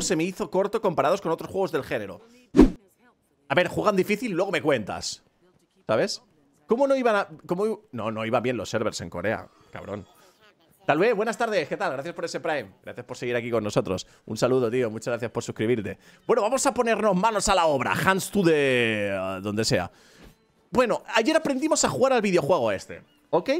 se me hizo corto comparados con otros juegos del género. A ver, juegan difícil luego me cuentas. ¿Sabes? ¿Cómo no iban a...? Cómo, no, no iban bien los servers en Corea, cabrón. Tal vez, buenas tardes, ¿qué tal? Gracias por ese Prime. Gracias por seguir aquí con nosotros. Un saludo, tío. Muchas gracias por suscribirte. Bueno, vamos a ponernos manos a la obra. Hands to the... donde sea. Bueno, ayer aprendimos a jugar al videojuego este, ¿ok?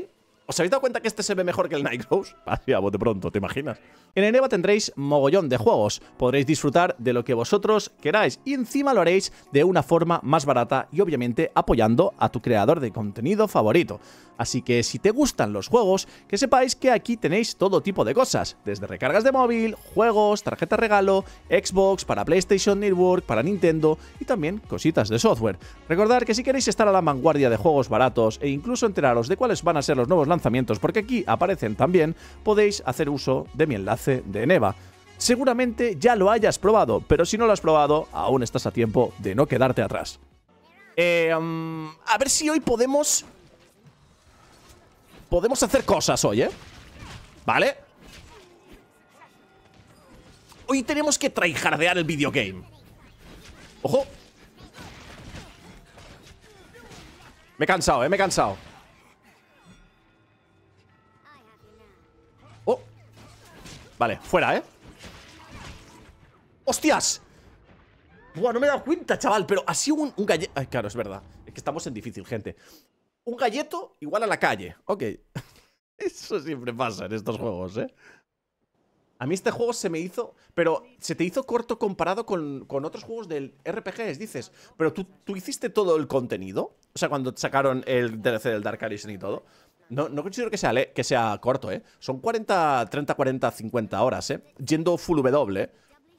¿Os habéis dado cuenta que este se ve mejor que el Night Vaya pronto, ¿te imaginas? En Eneva tendréis mogollón de juegos, podréis disfrutar de lo que vosotros queráis y encima lo haréis de una forma más barata y obviamente apoyando a tu creador de contenido favorito. Así que si te gustan los juegos, que sepáis que aquí tenéis todo tipo de cosas, desde recargas de móvil, juegos, tarjeta regalo, Xbox, para PlayStation Network, para Nintendo y también cositas de software. Recordad que si queréis estar a la vanguardia de juegos baratos e incluso enteraros de cuáles van a ser los nuevos lanzamientos, porque aquí aparecen también, podéis hacer uso de mi enlace de Neva. Seguramente ya lo hayas probado, pero si no lo has probado, aún estás a tiempo de no quedarte atrás. Em, a ver si hoy podemos... Podemos hacer cosas hoy, ¿eh? ¿Vale? Hoy tenemos que traijardear el videogame. ¡Ojo! Me he cansado, ¿eh? Me he cansado. Vale, fuera, ¿eh? ¡Hostias! Buah, no me he dado cuenta, chaval Pero así un, un galleto... Ay, claro, es verdad Es que estamos en difícil, gente Un galleto igual a la calle Ok Eso siempre pasa en estos juegos, ¿eh? A mí este juego se me hizo... Pero se te hizo corto comparado con, otros juegos del RPGs, dices Pero tú, tú hiciste todo el contenido O sea, cuando sacaron el DLC del Dark Arisen y todo no, considero que sea, que sea corto, ¿eh? Son 40, 30, 40, 50 horas, ¿eh? Yendo full W.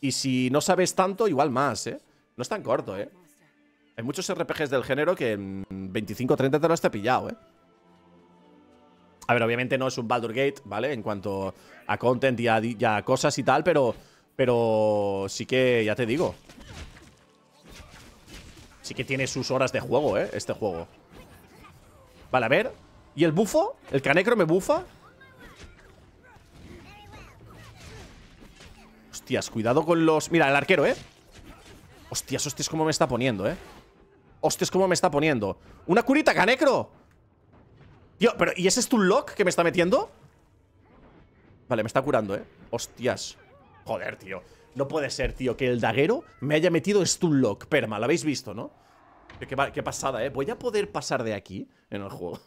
Y si no sabes tanto, igual más, ¿eh? No es tan corto, ¿eh? Hay muchos RPGs del género que en 25 30 te lo has pillado, ¿eh? A ver, obviamente no es un Baldur Gate, ¿vale? En cuanto a content y a cosas y tal, pero, pero sí que, ya te digo. Sí que tiene sus horas de juego, ¿eh? Este juego. Vale, a ver. ¿Y el bufo? ¿El canecro me bufa? Hostias, cuidado con los... Mira, el arquero, ¿eh? Hostias, hostias, cómo me está poniendo, ¿eh? Hostias, cómo me está poniendo ¡Una curita, canecro! Tío, pero ¿y ese es lock que me está metiendo? Vale, me está curando, ¿eh? Hostias Joder, tío No puede ser, tío, que el daguero me haya metido Stunlock. lock Perma, lo habéis visto, ¿no? qué pasada, ¿eh? Voy a poder pasar de aquí en el juego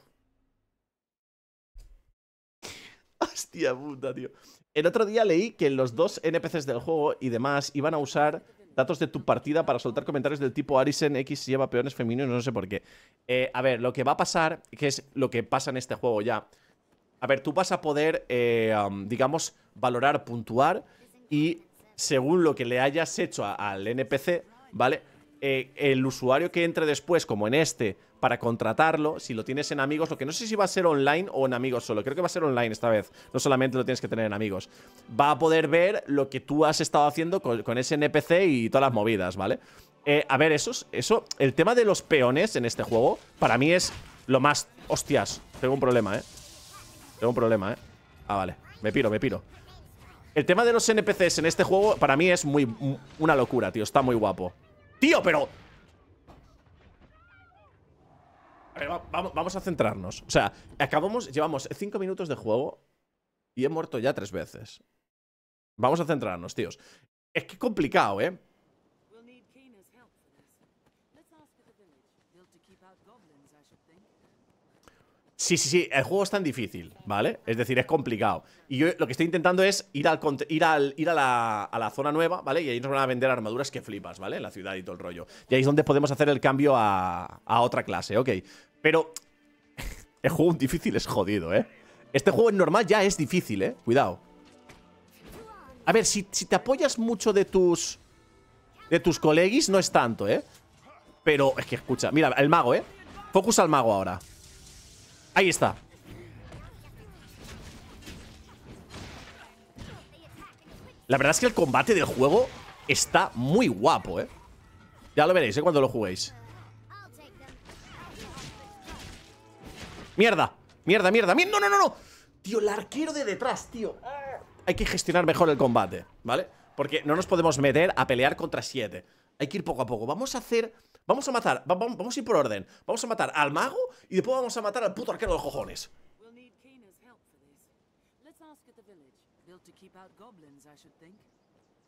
Hostia puta, tío. El otro día leí que los dos NPCs del juego y demás iban a usar datos de tu partida para soltar comentarios del tipo Arisen X lleva peones femeninos, no sé por qué. Eh, a ver, lo que va a pasar, que es lo que pasa en este juego ya. A ver, tú vas a poder, eh, digamos, valorar, puntuar y según lo que le hayas hecho al NPC, ¿vale? Eh, el usuario que entre después, como en este, para contratarlo. Si lo tienes en amigos, lo que no sé si va a ser online o en amigos solo. Creo que va a ser online esta vez. No solamente lo tienes que tener en amigos. Va a poder ver lo que tú has estado haciendo con, ese NPC y todas las movidas, ¿vale? Eh, a ver, eso, eso, el tema de los peones en este juego, para mí es lo más... Hostias, tengo un problema, ¿eh? Tengo un problema, ¿eh? Ah, vale. Me piro, me piro. El tema de los NPCs en este juego, para mí es muy... Una locura, tío. Está muy guapo. Tío, pero... vamos, a centrarnos. O sea, acabamos, llevamos cinco minutos de juego y he muerto ya tres veces. Vamos a centrarnos, tíos. Es que complicado, ¿eh? Sí, sí, sí, el juego es tan difícil, ¿vale? Es decir, es complicado. Y yo lo que estoy intentando es ir, al, ir, al, ir a, la, zona nueva, ¿vale? Y ahí nos van a vender armaduras que flipas, ¿vale? En la ciudad y todo el rollo. Y ahí es donde podemos hacer el cambio a, otra clase, ok. Pero el juego difícil es jodido, ¿eh? Este juego en normal ya es difícil, ¿eh? Cuidado. A ver, si, si te apoyas mucho de tus... De tus colegis no es tanto, ¿eh? Pero es que escucha, mira, el mago, ¿eh? Focus al mago ahora. Ahí está. La verdad es que el combate del juego está muy guapo, ¿eh? Ya lo veréis, ¿eh? Cuando lo juguéis. ¡Mierda! ¡Mierda, mierda! mierda! mierda no no, no, no! Tío, el arquero de detrás, tío. Hay que gestionar mejor el combate, ¿vale? Porque no nos podemos meter a pelear contra siete. Hay que ir poco a poco. Vamos a hacer Vamos a matar, vamos a ir por orden Vamos a matar al mago y después vamos a matar al puto arquero de cojones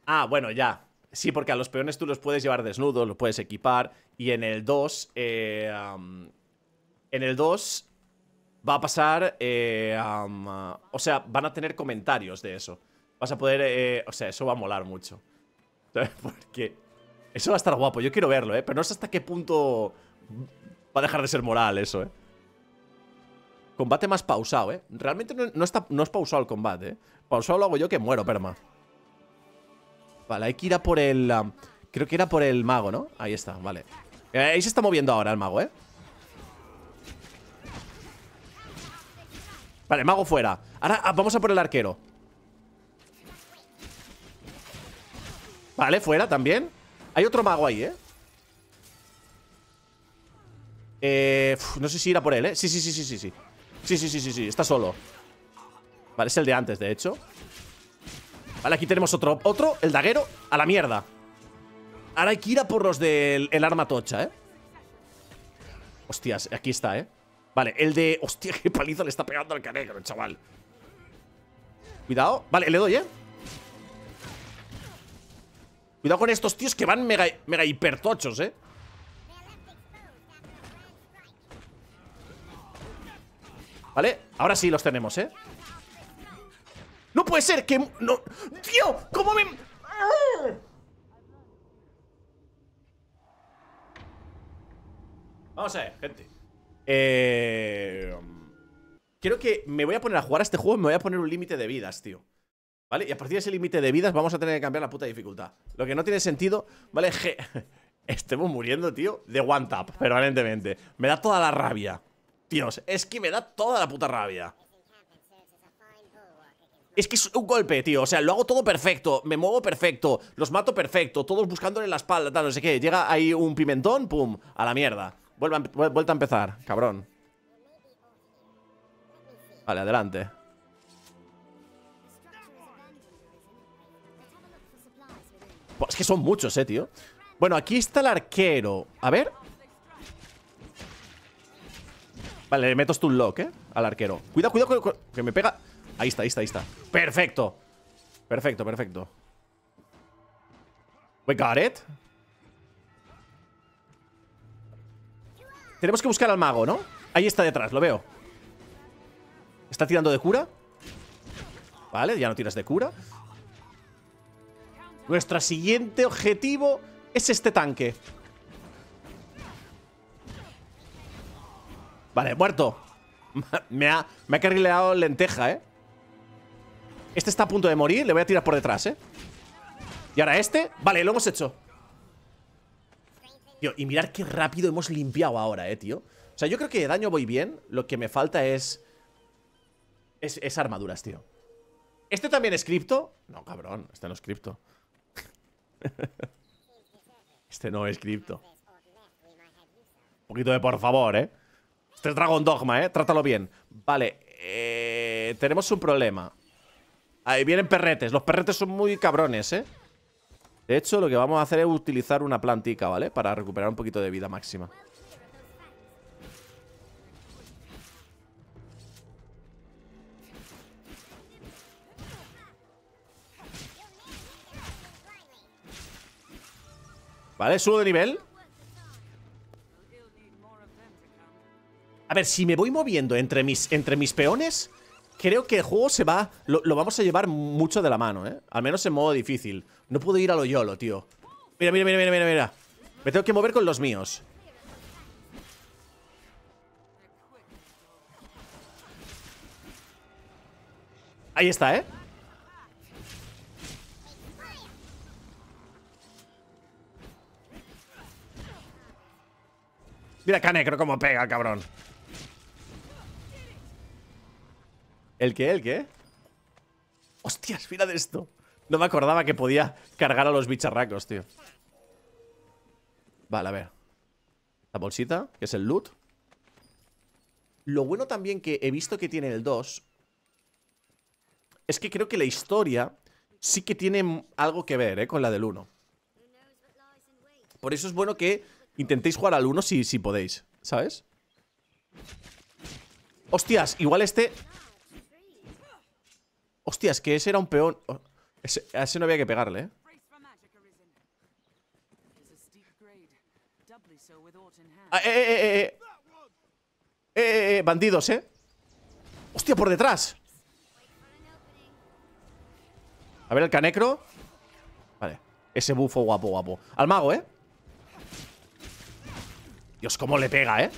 Ah, bueno, ya Sí, porque a los peones tú los puedes llevar desnudos, los puedes equipar Y en el 2 eh, En el 2 va a pasar eh, O sea, van a tener comentarios de eso Vas a poder, eh, o sea, eso va a molar mucho Porque eso va a estar guapo, yo quiero verlo, ¿eh? Pero no sé hasta qué punto va a dejar de ser moral eso, ¿eh? Combate más pausado, ¿eh? Realmente no, está, no es pausado el combate, ¿eh? Pausado lo hago yo que muero, perma. Vale, hay que ir a por el... Um, creo que era por el mago, ¿no? Ahí está, vale. Eh, ahí se está moviendo ahora el mago, ¿eh? Vale, mago fuera. Ahora ah, vamos a por el arquero. Vale, fuera también. Hay otro mago ahí, ¿eh? Eh, no sé si irá por él, ¿eh? Sí, sí, sí, sí, sí, sí. Sí, sí, sí, sí, sí. Está solo. Vale, es el de antes, de hecho. Vale, aquí tenemos otro. Otro, el daguero. A la mierda. Ahora hay que ir a por los del el arma tocha, ¿eh? Hostias, aquí está, ¿eh? Vale, el de... Hostia, qué paliza le está pegando al canegro, chaval. Cuidado. Vale, le doy, ¿eh? Cuidado con estos tíos que van mega, mega hipertochos, eh ¿Vale? Ahora sí los tenemos, ¿eh? ¡No puede ser que... No... ¡Tío! ¿Cómo me...? Vamos a ver, gente eh... Creo que me voy a poner a jugar a este juego y me voy a poner un límite de vidas, tío ¿Vale? Y a partir de ese límite de vidas vamos a tener que cambiar la puta dificultad. Lo que no tiene sentido, ¿vale? Je Estemos muriendo, tío, de one tap, permanentemente. Me da toda la rabia. Dios, es que me da toda la puta rabia. Es que es un golpe, tío. O sea, lo hago todo perfecto. Me muevo perfecto. Los mato perfecto. Todos buscándole la espalda, tal, no sé qué. Llega ahí un pimentón, pum, a la mierda. vuelta a empezar, cabrón. Vale, adelante. Es que son muchos, eh, tío Bueno, aquí está el arquero A ver Vale, le meto un lock, eh Al arquero Cuidado, cuidado, cuidado Que me pega Ahí está, ahí está, ahí está Perfecto Perfecto, perfecto We got it Tenemos que buscar al mago, ¿no? Ahí está detrás, lo veo Está tirando de cura Vale, ya no tiras de cura nuestro siguiente objetivo es este tanque. Vale, muerto. me ha, me ha carrileado lenteja, ¿eh? Este está a punto de morir. Le voy a tirar por detrás, ¿eh? Y ahora este. Vale, lo hemos hecho. Tío, y mirar qué rápido hemos limpiado ahora, eh, tío. O sea, yo creo que de daño voy bien. Lo que me falta es... Es, es armaduras, tío. ¿Este también es cripto? No, cabrón. Este no es cripto este no es cripto. Un poquito de por favor, ¿eh? Este es Dragon Dogma, ¿eh? Trátalo bien. Vale, eh, tenemos un problema. Ahí vienen perretes. Los perretes son muy cabrones, ¿eh? De hecho, lo que vamos a hacer es utilizar una plantica, ¿vale? Para recuperar un poquito de vida máxima. Vale, subo de nivel A ver, si me voy moviendo entre mis, entre mis peones Creo que el juego se va lo, lo vamos a llevar mucho de la mano, ¿eh? Al menos en modo difícil No puedo ir a lo YOLO, tío Mira, mira, mira, mira, mira, mira Me tengo que mover con los míos Ahí está, ¿eh? Mira creo cómo pega, cabrón. ¿El qué? ¿El qué? Hostias, mira de esto. No me acordaba que podía cargar a los bicharracos, tío. Vale, a ver. La bolsita, que es el loot. Lo bueno también que he visto que tiene el 2 es que creo que la historia sí que tiene algo que ver ¿eh? con la del 1. Por eso es bueno que Intentéis jugar al 1 si, si podéis, ¿sabes? Hostias, igual este... Hostias, que ese era un peón... Oh, ese, a ese no había que pegarle, ¿eh? Ah, eh, ¿eh? eh! eh, eh, eh, eh, eh, bandidos, ¿eh? Hostia, por detrás A ver el canecro Vale, ese bufo guapo, guapo Al mago, ¿eh? Dios, cómo le pega, ¿eh?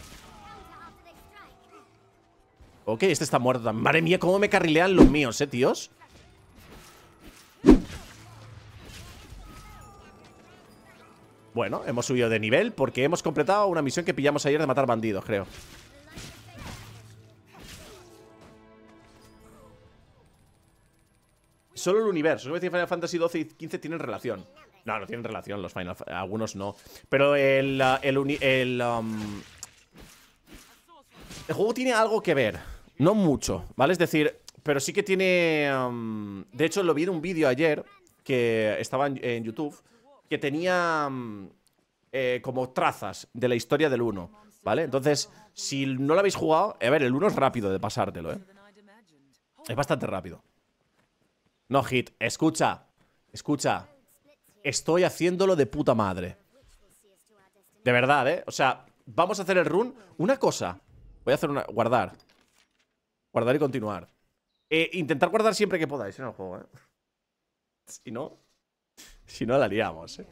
Ok, este está muerto Madre mía, cómo me carrilean los míos, ¿eh, tíos? Bueno, hemos subido de nivel porque hemos completado una misión que pillamos ayer de matar bandidos, creo. Solo el universo. Final Fantasy 12 y 15 tienen relación. No, no tienen relación los Final Fantasy. Algunos no. Pero el. El, um, el, juego tiene algo que ver. No mucho, ¿vale? Es decir, pero sí que tiene. Um, de hecho, lo vi en un vídeo ayer que estaba en, YouTube que tenía. Um, eh, como trazas de la historia del 1, ¿vale? Entonces, si no lo habéis jugado. A ver, el 1 es rápido de pasártelo, ¿eh? Es bastante rápido. No, Hit, escucha. Escucha, estoy haciéndolo de puta madre. De verdad, ¿eh? O sea, vamos a hacer el run. Una cosa. Voy a hacer una... Guardar. Guardar y continuar. Eh, intentar guardar siempre que podáis en el juego, ¿eh? Si no... Si no, la liamos, ¿eh?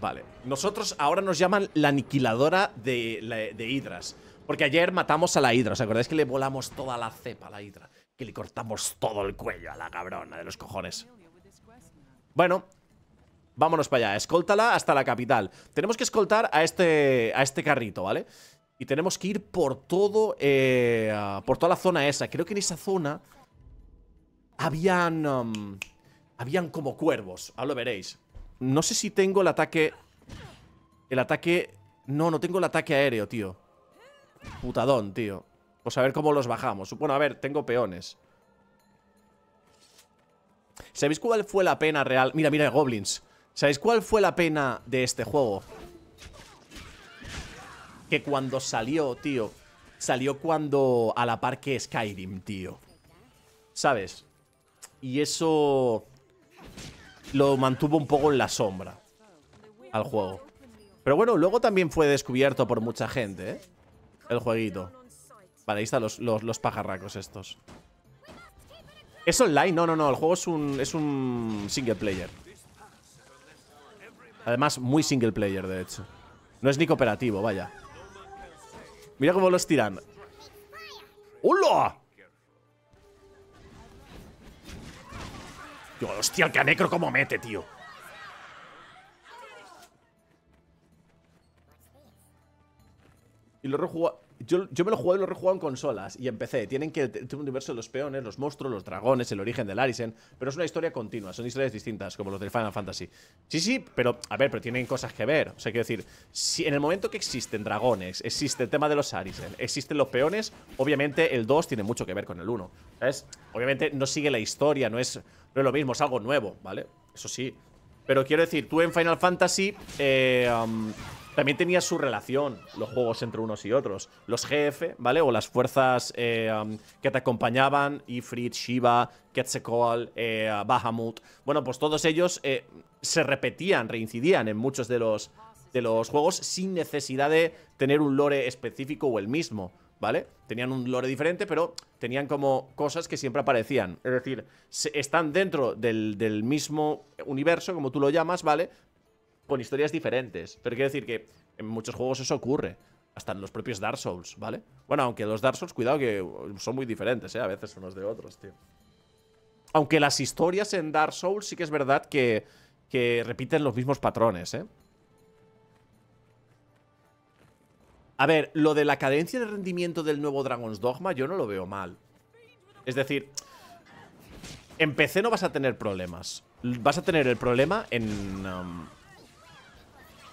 Vale. Nosotros ahora nos llaman la aniquiladora de, de Hidras. Porque ayer matamos a la hidra, ¿os acordáis que le volamos toda la cepa a la hidra? Que le cortamos todo el cuello a la cabrona de los cojones. Bueno, vámonos para allá. Escóltala hasta la capital. Tenemos que escoltar a este, a este carrito, ¿vale? Y tenemos que ir por todo, eh, por toda la zona esa. Creo que en esa zona habían, um, habían como cuervos. Ahora lo veréis. No sé si tengo el ataque... El ataque... No, no tengo el ataque aéreo, tío. Putadón, tío Pues a ver cómo los bajamos Bueno, a ver, tengo peones ¿Sabéis cuál fue la pena real? Mira, mira, goblins ¿Sabéis cuál fue la pena de este juego? Que cuando salió, tío Salió cuando a la par que Skyrim, tío ¿Sabes? Y eso lo mantuvo un poco en la sombra al juego. Pero bueno, luego también fue descubierto por mucha gente, ¿eh? el jueguito. Vale, ahí están los, los, pajarracos estos. ¿Es online? No, no, no. El juego es un, es un single player. Además, muy single player, de hecho. No es ni cooperativo, vaya. Mira cómo los tiran. ¡Hola! Dios, hostia, el necro cómo mete, tío. Y lo yo, yo, me lo he jugado y lo he en consolas. Y empecé. Tienen que. Tiene un universo de los peones, los monstruos, los dragones, el origen del Arisen. Pero es una historia continua. Son historias distintas, como los del Final Fantasy. Sí, sí, pero. A ver, pero tienen cosas que ver. O sea, quiero decir. Si en el momento que existen dragones, existe el tema de los Arisen, existen los peones, obviamente el 2 tiene mucho que ver con el 1. ¿Sabes? Obviamente no sigue la historia, no es, lo mismo, es algo nuevo, ¿vale? Eso sí. Pero quiero decir, tú en Final Fantasy. Eh. También tenía su relación, los juegos entre unos y otros. Los GF, ¿vale? O las fuerzas eh, um, que te acompañaban, Ifrit, Shiva, Quetzalcoatl, eh, Bahamut. Bueno, pues todos ellos eh, se repetían, reincidían en muchos de los, de los juegos sin necesidad de tener un lore específico o el mismo. ¿vale? Tenían un lore diferente, pero tenían como cosas que siempre aparecían. Es decir, están dentro del, del, mismo universo, como tú lo llamas, ¿vale? con historias diferentes. Pero quiero decir que en muchos juegos eso ocurre. Hasta en los propios Dark Souls, ¿vale? Bueno, aunque los Dark Souls, cuidado que son muy diferentes, ¿eh? A veces unos de otros, tío. Aunque las historias en Dark Souls sí que es verdad que, repiten los mismos patrones, ¿eh? A ver, lo de la cadencia de rendimiento del nuevo Dragon's Dogma yo no lo veo mal. Es decir, en PC no vas a tener problemas. Vas a tener el problema en, um,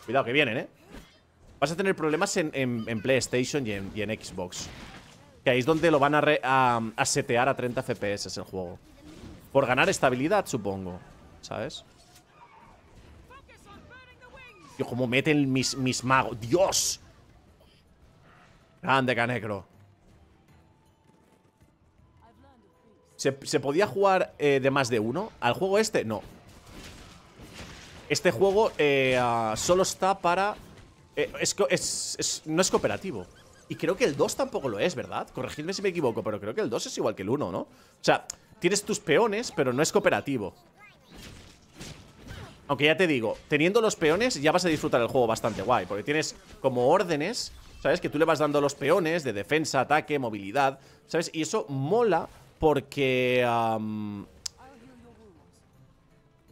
Cuidado, que vienen, ¿eh? Vas a tener problemas en, PlayStation y en, Xbox. Que ahí es donde lo van a, setear a 30 FPS el juego. Por ganar estabilidad, supongo. ¿Sabes? Tío, como meten mis, magos. ¡Dios! Grande, Canecro. ¿Se, podía jugar eh, de más de uno? ¿Al juego este? No. Este juego eh, ah, solo está para... Eh, es, no es cooperativo. Y creo que el 2 tampoco lo es, ¿verdad? Corregidme si me equivoco, pero creo que el 2 es igual que el 1, ¿no? O sea, tienes tus peones, pero no es cooperativo. Aunque ya te digo, teniendo los peones ya vas a disfrutar el juego bastante guay, porque tienes como órdenes, ¿sabes? Que tú le vas dando los peones de defensa, ataque, movilidad, ¿sabes? Y eso mola porque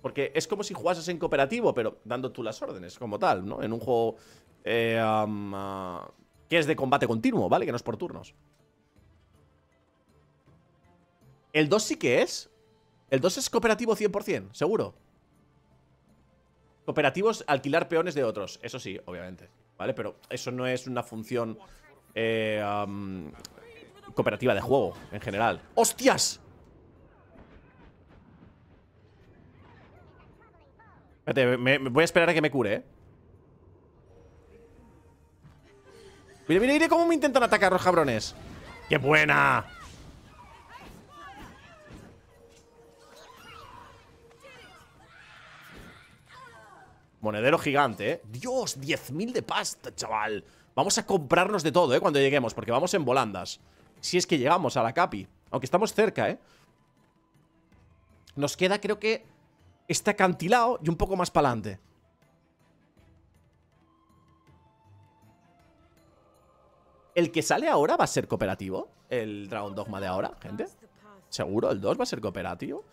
porque es como si jugases en cooperativo, pero dando tú las órdenes como tal, ¿no? En un juego eh, ah, que es de combate continuo, ¿vale? Que no es por turnos. El 2 sí que es. El 2 es cooperativo 100%, seguro. Cooperativos, alquilar peones de otros. Eso sí, obviamente. ¿Vale? Pero eso no es una función eh, cooperativa de juego en general. ¡Hostias! Espérate, me, voy a esperar a que me cure, ¿eh? Mira, mira, cómo me intentan atacar los cabrones. ¡Qué buena! Monedero gigante, ¿eh? Dios, 10.000 de pasta, chaval. Vamos a comprarnos de todo, ¿eh? Cuando lleguemos, porque vamos en volandas. Si es que llegamos a la Capi. Aunque estamos cerca, ¿eh? Nos queda, creo que... Está acantilado y un poco más para adelante. ¿El que sale ahora va a ser cooperativo? ¿El Dragon Dogma de ahora, gente? ¿Seguro? ¿El 2 va a ser cooperativo?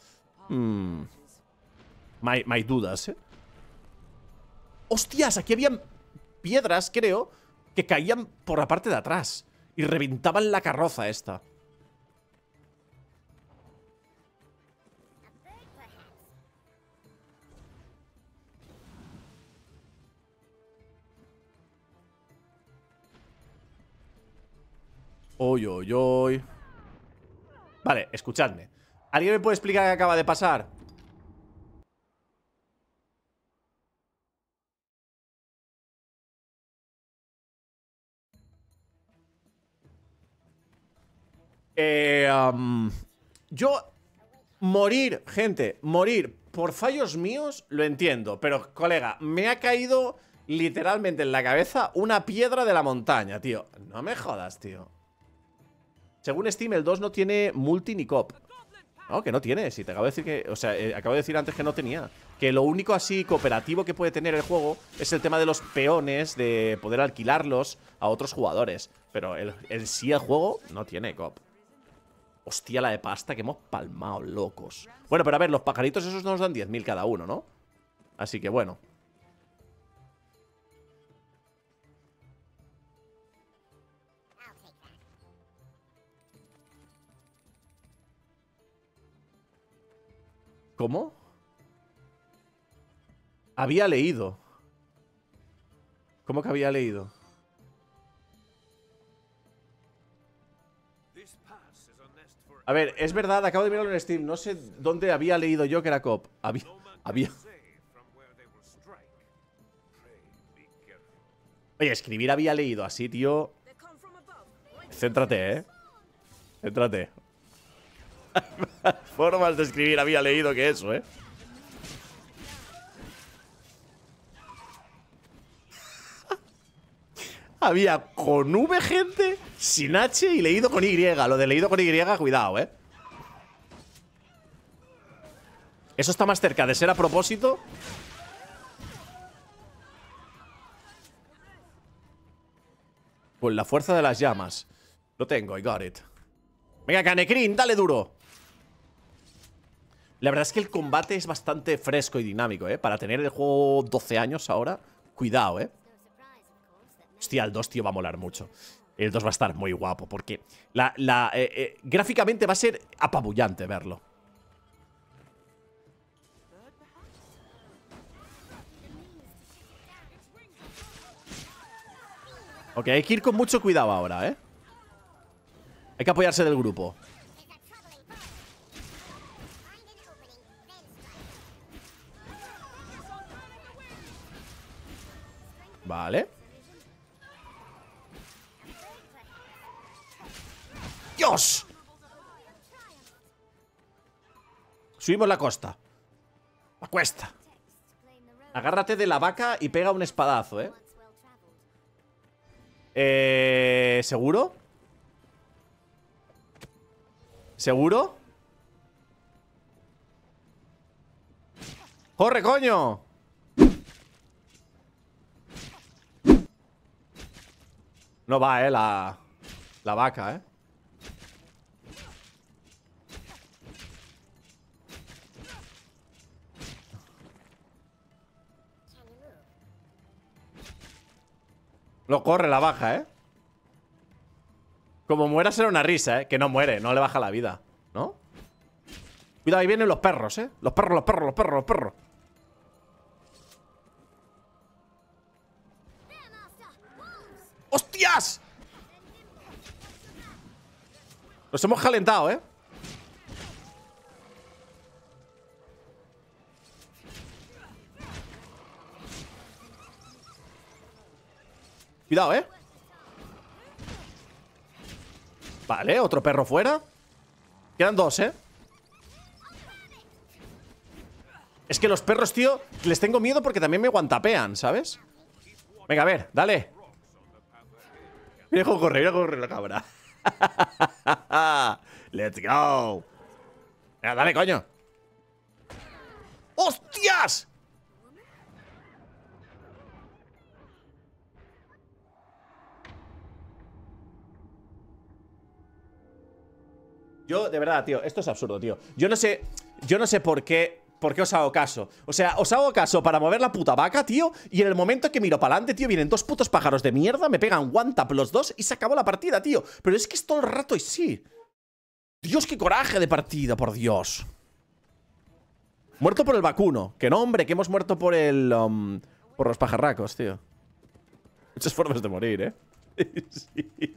Mmm My, dudas, ¿eh? ¡Hostias! Aquí había piedras, creo, que caían por la parte de atrás y reventaban la carroza esta. Oy, oy, oy. Vale, escuchadme. ¿Alguien me puede explicar qué acaba de pasar? Eh, yo morir, gente, morir por fallos míos, lo entiendo. Pero, colega, me ha caído literalmente en la cabeza una piedra de la montaña, tío. No me jodas, tío. Según Steam, el 2 no tiene multi ni cop. No, que no tiene, si te acabo de decir que... O sea, eh, acabo de decir antes que no tenía. Que lo único así cooperativo que puede tener el juego es el tema de los peones, de poder alquilarlos a otros jugadores. Pero el, sí el juego no tiene cop. Hostia la de pasta que hemos palmado, locos. Bueno, pero a ver, los pajaritos esos no nos dan 10.000 cada uno, ¿no? Así que bueno. ¿Cómo? Había leído. ¿Cómo que había leído? A ver, es verdad, acabo de mirarlo en Steam. No sé dónde había leído yo que era cop. Había. Oye, escribir había leído así, tío. Céntrate, eh. Céntrate. formas de escribir había leído que eso, ¿eh? había con V gente, sin H y leído con Y. Lo de leído con Y, cuidado, ¿eh? Eso está más cerca de ser a propósito. Pues la fuerza de las llamas. Lo tengo, I got it. Venga, Canecrin, dale duro. La verdad es que el combate es bastante fresco y dinámico, ¿eh? Para tener el juego 12 años ahora, cuidado, ¿eh? Hostia, el 2, tío, va a molar mucho. El 2 va a estar muy guapo, porque la, eh, eh, gráficamente va a ser apabullante verlo. Ok, hay que ir con mucho cuidado ahora, ¿eh? Hay que apoyarse del grupo. Vale. ¡Dios! Subimos la costa. La cuesta. Agárrate de la vaca y pega un espadazo, ¿eh? Eh... ¿Seguro? ¿Seguro? ¡Corre, coño! No va, eh, la, la vaca, eh. No corre la baja, ¿eh? Como muera será una risa, ¿eh? Que no muere, no le baja la vida, ¿no? Cuidado, ahí vienen los perros, ¿eh? Los perros, los perros, los perros, los perros Los Nos hemos calentado, ¿eh? Cuidado, ¿eh? Vale, otro perro fuera Quedan dos, ¿eh? Es que los perros, tío Les tengo miedo porque también me guantapean, ¿sabes? Venga, a ver, dale Mira cómo corre, mira cómo corre la cámara. Let's go. Mira, dale, coño. ¡Hostias! Yo, de verdad, tío, esto es absurdo, tío. Yo no sé, yo no sé por qué ¿Por qué os hago caso? O sea, os hago caso para mover la puta vaca, tío Y en el momento que miro para adelante, tío, vienen dos putos pájaros de mierda Me pegan one tap los dos y se acabó la partida, tío Pero es que es todo el rato y sí Dios, qué coraje de partida, por Dios Muerto por el vacuno Que no, hombre, que hemos muerto por el... Um, por los pajarracos, tío Muchas formas de morir, ¿eh? sí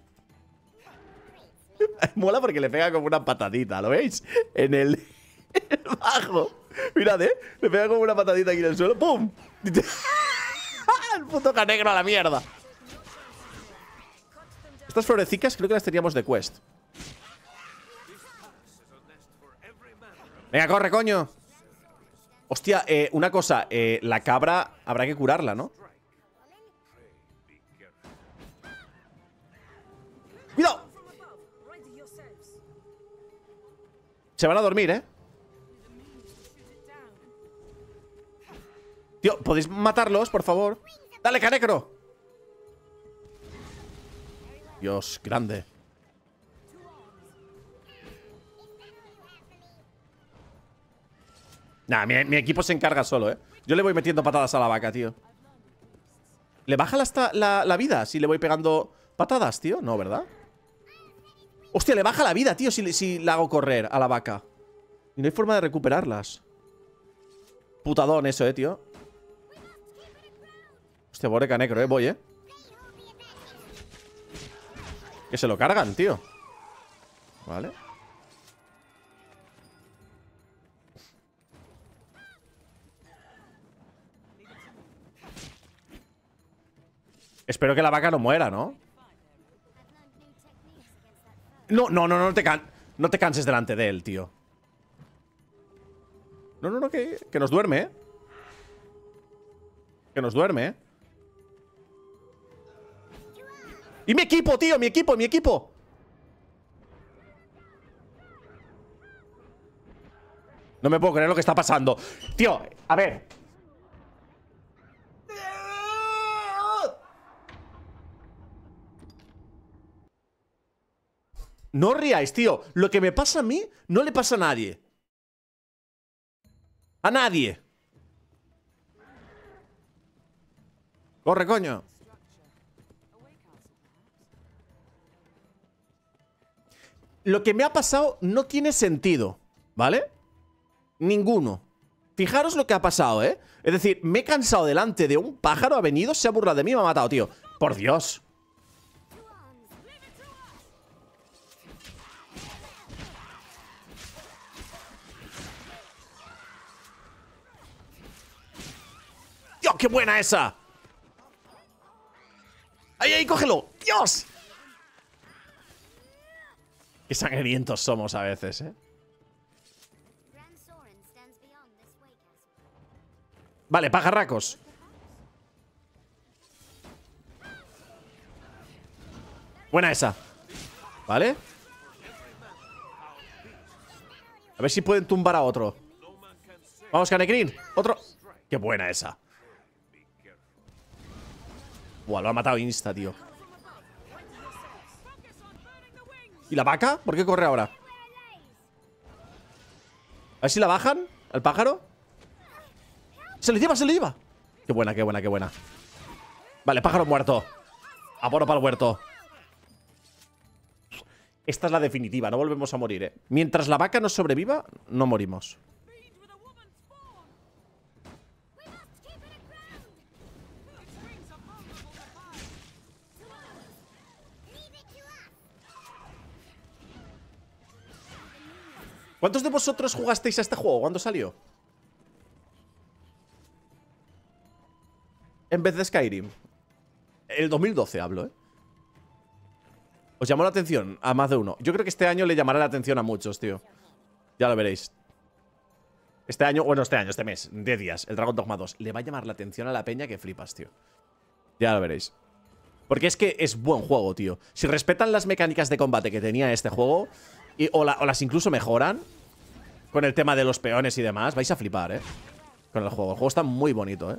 Mola porque le pega como una patadita, ¿lo veis? En el... En el bajo Mirad, ¿eh? Le pega como una patadita aquí en el suelo. ¡Pum! el puto canegro a la mierda. Estas florecicas creo que las teníamos de quest. Venga, corre, coño. Hostia, eh, una cosa. Eh, la cabra habrá que curarla, ¿no? ¡Cuidado! Se van a dormir, ¿eh? Tío, ¿podéis matarlos, por favor? ¡Dale, Canecro! Dios, grande. Nah, mi, equipo se encarga solo, ¿eh? Yo le voy metiendo patadas a la vaca, tío. ¿Le baja la, vida si le voy pegando patadas, tío? No, ¿verdad? Hostia, le baja la vida, tío, si, si la hago correr a la vaca. Y no hay forma de recuperarlas. Putadón eso, eh, tío. Este borreca negro, eh. Voy, eh. Que se lo cargan, tío. Vale. Espero que la vaca no muera, ¿no? No, no, no, no te, no te canses delante de él, tío. No, no, no, que, que nos duerme, ¿eh? Que nos duerme, ¿eh? Y mi equipo, tío, mi equipo, mi equipo. No me puedo creer lo que está pasando. Tío, a ver. No ríais, tío. Lo que me pasa a mí no le pasa a nadie. A nadie. Corre, coño. lo que me ha pasado no tiene sentido, ¿vale? Ninguno. Fijaros lo que ha pasado, ¿eh? Es decir, me he cansado delante de un pájaro, ha venido, se ha burlado de mí y me ha matado, tío. Por Dios. ¡Dios, qué buena esa! Ay, ahí, cógelo! ¡Dios! Qué sangrientos somos a veces, ¿eh? Vale, pajarracos. Buena esa. ¿Vale? A ver si pueden tumbar a otro. Vamos, Green, Otro. Qué buena esa. Buah, lo ha matado insta, tío. ¿Y la vaca? ¿Por qué corre ahora? A ver si la bajan al pájaro. ¡Se le lleva, se le lleva! ¡Qué buena, qué buena, qué buena! Vale, pájaro muerto. A para el huerto. Esta es la definitiva, no volvemos a morir, ¿eh? Mientras la vaca no sobreviva, no morimos. ¿Cuántos de vosotros jugasteis a este juego? ¿Cuándo salió? En vez de Skyrim. El 2012 hablo, ¿eh? Os llamó la atención a más de uno. Yo creo que este año le llamará la atención a muchos, tío. Ya lo veréis. Este año, bueno, este año, este mes, De días, el Dragon Dogma 2. Le va a llamar la atención a la peña que flipas, tío. Ya lo veréis. Porque es que es buen juego, tío. Si respetan las mecánicas de combate que tenía este juego, o, las incluso mejoran con el tema de los peones y demás. Vais a flipar, ¿eh? Con el juego. El juego está muy bonito, ¿eh?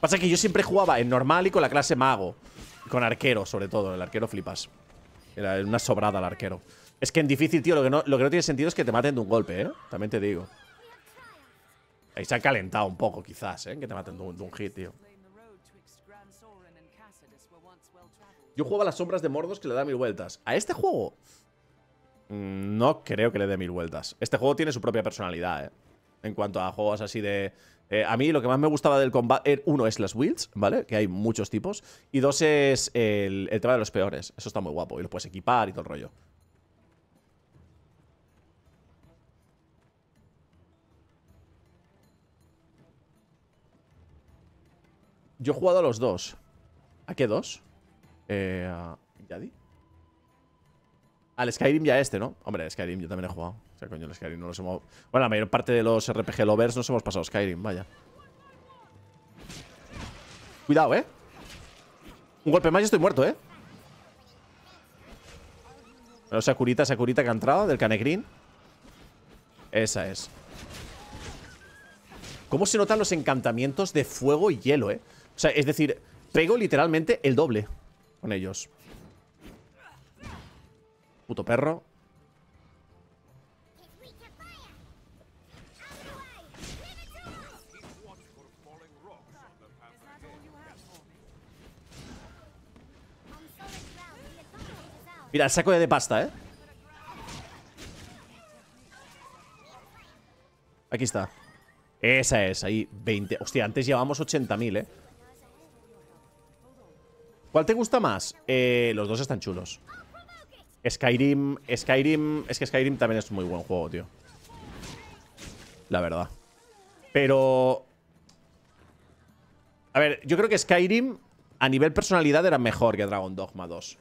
Pasa que yo siempre jugaba en normal y con la clase mago. Con arquero, sobre todo. El arquero flipas. Era una sobrada el arquero. Es que en difícil, tío, lo que no, tiene sentido es que te maten de un golpe, ¿eh? También te digo. Ahí se han calentado un poco, quizás, ¿eh? Que te maten de un hit, tío. Yo juego a las sombras de Mordos que le da mil vueltas. A este juego... Mm, no creo que le dé mil vueltas. Este juego tiene su propia personalidad, ¿eh? En cuanto a juegos así de... Eh, a mí lo que más me gustaba del combate... Eh, uno es las wheels, ¿vale? Que hay muchos tipos. Y dos es el, tema de los peores. Eso está muy guapo. Y lo puedes equipar y todo el rollo. Yo he jugado a los dos. ¿A qué dos? Eh, ¿Yadi? Al Skyrim ya este, ¿no? Hombre, Skyrim yo también he jugado. O sea, coño, el Skyrim no lo hemos... Bueno, la mayor parte de los RPG lovers nos hemos pasado Skyrim, vaya. Cuidado, ¿eh? Un golpe más y estoy muerto, ¿eh? Bueno, esa curita, que ha entrado del Green Esa es. ¿Cómo se notan los encantamientos de fuego y hielo, eh? O sea, es decir, pego literalmente el doble con ellos. Puto perro. Mira, saco de pasta, ¿eh? Aquí está. Esa es, ahí 20. Hostia, antes llevamos 80.000, ¿eh? ¿Cuál te gusta más? Eh, los dos están chulos. Skyrim, Skyrim, es que Skyrim también es un muy buen juego, tío. La verdad. Pero... A ver, yo creo que Skyrim a nivel personalidad era mejor que Dragon Dogma 2.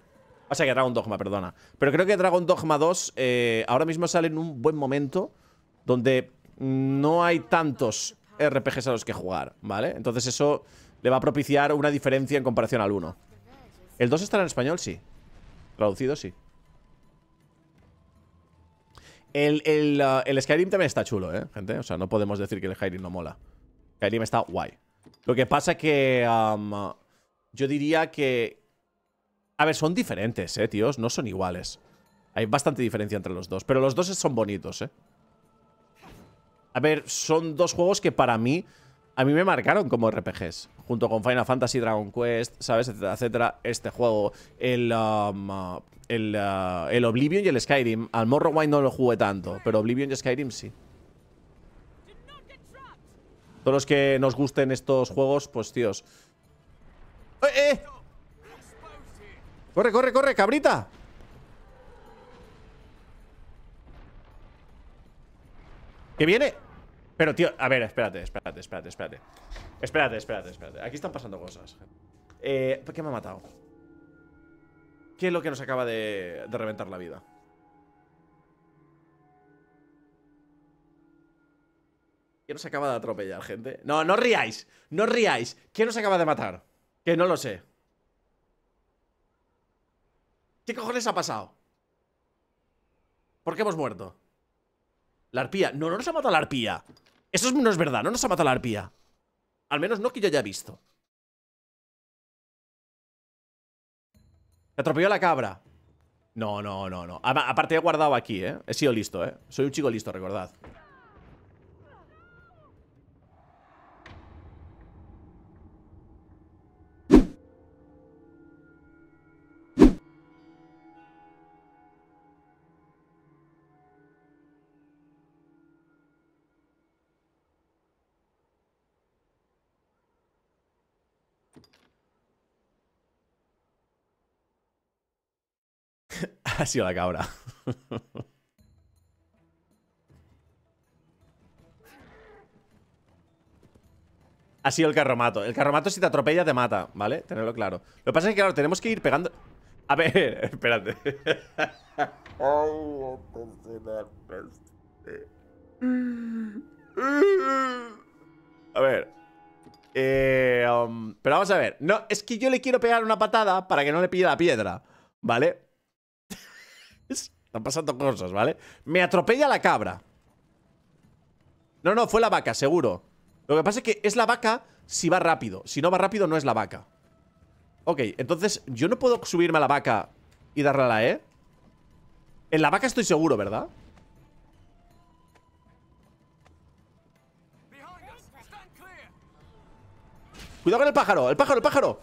O sea, que Dragon Dogma, perdona. Pero creo que Dragon Dogma 2 eh, ahora mismo sale en un buen momento donde no hay tantos RPGs a los que jugar, ¿vale? Entonces eso le va a propiciar una diferencia en comparación al 1. El 2 estará en español, sí. Traducido, sí. El, uh, el, Skyrim también está chulo, ¿eh, gente? O sea, no podemos decir que el Skyrim no mola. Skyrim está guay. Lo que pasa que... Um, uh, yo diría que... A ver, son diferentes, ¿eh, tíos? No son iguales. Hay bastante diferencia entre los dos. Pero los dos son bonitos, ¿eh? A ver, son dos juegos que para mí... A mí me marcaron como RPGs junto con Final Fantasy, Dragon Quest, ¿sabes? Etcétera, etcétera. Este juego, el... Um, uh, el, uh, el, Oblivion y el Skyrim. Al Morrowind no lo jugué tanto, pero Oblivion y Skyrim sí. Todos los que nos gusten estos juegos, pues tíos. ¡Eh, eh! corre, corre, corre, cabrita! ¿Qué viene! Pero, tío, a ver, espérate, espérate, espérate, espérate. Espérate, espérate, espérate. Aquí están pasando cosas. Eh, ¿Qué me ha matado? ¿Qué es lo que nos acaba de, reventar la vida? ¿Qué nos acaba de atropellar, gente? No, no riáis, no riáis. ¿Qué nos acaba de matar? Que no lo sé. ¿Qué cojones ha pasado? ¿Por qué hemos muerto? La arpía. No, no nos ha matado la arpía. Eso no es verdad, no nos ha matado la arpía. Al menos no que yo haya visto. me atropelló la cabra. No, no, no, no. Aparte he guardado aquí, ¿eh? He sido listo, ¿eh? Soy un chico listo, recordad. Ha sido la cabra. ha sido el carromato. El carromato si te atropella te mata, ¿vale? Tenerlo claro. Lo que pasa es que, claro, tenemos que ir pegando... A ver, espérate. a ver. Eh, um, pero vamos a ver. No, es que yo le quiero pegar una patada para que no le pille la piedra, ¿vale? Están pasando cosas, ¿vale? Me atropella la cabra. No, no, fue la vaca, seguro. Lo que pasa es que es la vaca si va rápido. Si no va rápido, no es la vaca. Ok, entonces yo no puedo subirme a la vaca y darle a la E. En la vaca estoy seguro, ¿verdad? Cuidado con el pájaro, el pájaro, el pájaro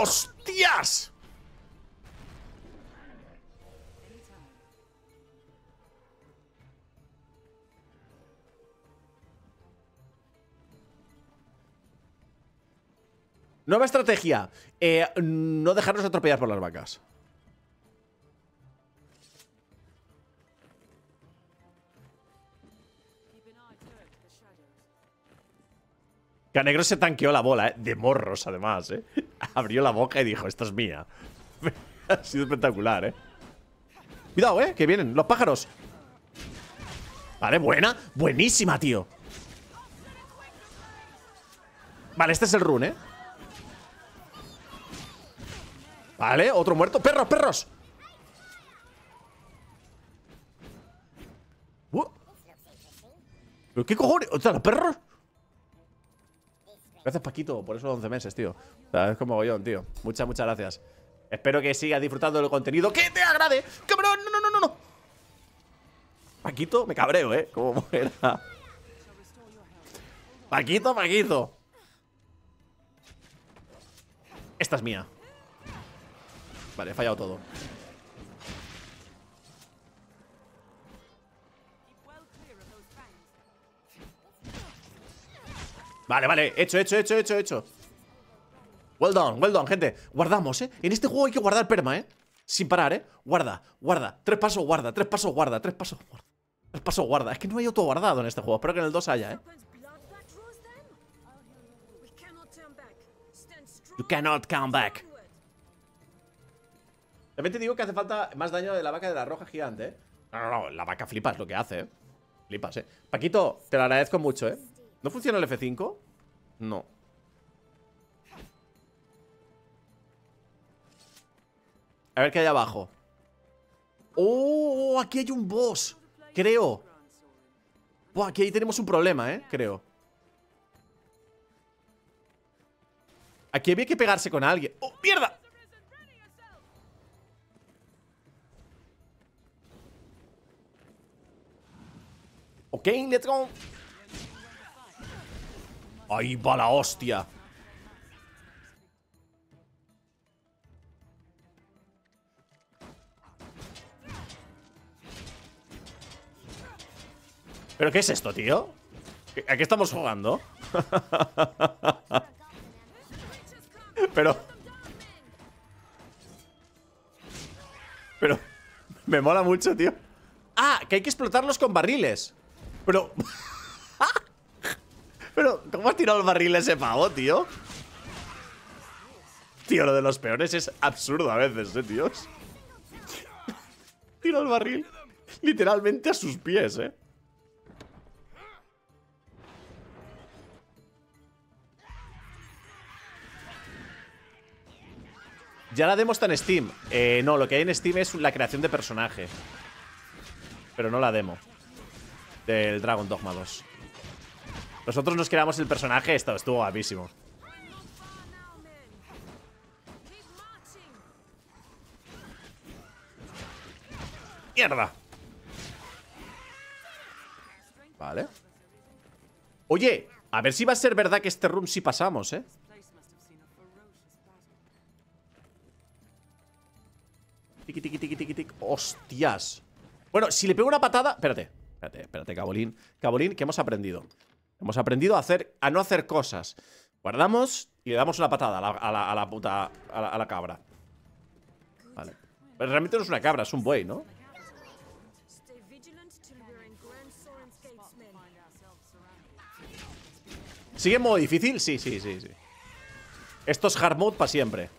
¡Hostias! Nueva estrategia. Eh, no dejarnos atropellar por las vacas. negro se tanqueó la bola, ¿eh? De morros, además, ¿eh? Abrió la boca y dijo, esta es mía. ha sido espectacular, ¿eh? Cuidado, ¿eh? Que vienen los pájaros. Vale, buena. Buenísima, tío. Vale, este es el run, ¿eh? Vale, otro muerto. ¡Perros, perros! Uh. ¿Pero qué cojones? ¿Ostras, los perros? Gracias, Paquito, por esos 11 meses, tío. es como gollón, tío. Muchas, muchas gracias. Espero que sigas disfrutando del contenido. ¡Que te agrade! ¡Cabrón! ¡No, no, no, no! Paquito, me cabreo, ¿eh? Como mujer Paquito, Paquito. Esta es mía. Vale, he fallado todo. Vale, vale, hecho, hecho, hecho, hecho, hecho Well done, well done, gente Guardamos, ¿eh? En este juego hay que guardar perma, ¿eh? Sin parar, ¿eh? Guarda, guarda Tres pasos, guarda, tres pasos, guarda, tres pasos, guarda Tres pasos, guarda Es que no hay auto guardado en este juego Espero que en el 2 haya, ¿eh? You cannot come back También te digo que hace falta más daño de la vaca de la roja gigante, ¿eh? No, no, no, la vaca flipas lo que hace, ¿eh? Flipas, ¿eh? Paquito, te lo agradezco mucho, ¿eh? ¿No funciona el F5? No. A ver qué hay abajo. ¡Oh! Aquí hay un boss. Creo. Pues aquí tenemos un problema, ¿eh? Creo. Aquí había que pegarse con alguien. ¡Oh, mierda! Ok, let's go. Ahí va la hostia. ¿Pero qué es esto, tío? ¿A qué estamos jugando? Pero... Pero... Me mola mucho, tío. Ah, que hay que explotarlos con barriles. Pero... Pero, ¿cómo has tirado el barril ese pavo, tío? Tío, lo de los peones es absurdo a veces, ¿eh, tíos? Tiro el barril literalmente a sus pies, ¿eh? Ya la demo está en Steam. Eh, no, lo que hay en Steam es la creación de personaje. Pero no la demo. Del Dragon Dogma 2. Nosotros nos quedamos el personaje. Esto estuvo guapísimo. ¡Mierda! Vale. Oye, a ver si va a ser verdad que este room sí pasamos, ¿eh? Tiki, tiki, tiki, tiki, tiki. ¡Hostias! Bueno, si le pego una patada... Espérate, espérate, espérate, Cabolín. Cabolín, ¿qué hemos aprendido. Hemos aprendido a, hacer, a no hacer cosas. Guardamos y le damos una patada a la, puta... A la, cabra. Vale. Pero realmente no es una cabra, es un buey, ¿no? ¿Sigue en modo difícil? Sí, sí, sí, sí. Esto es hard mode para siempre.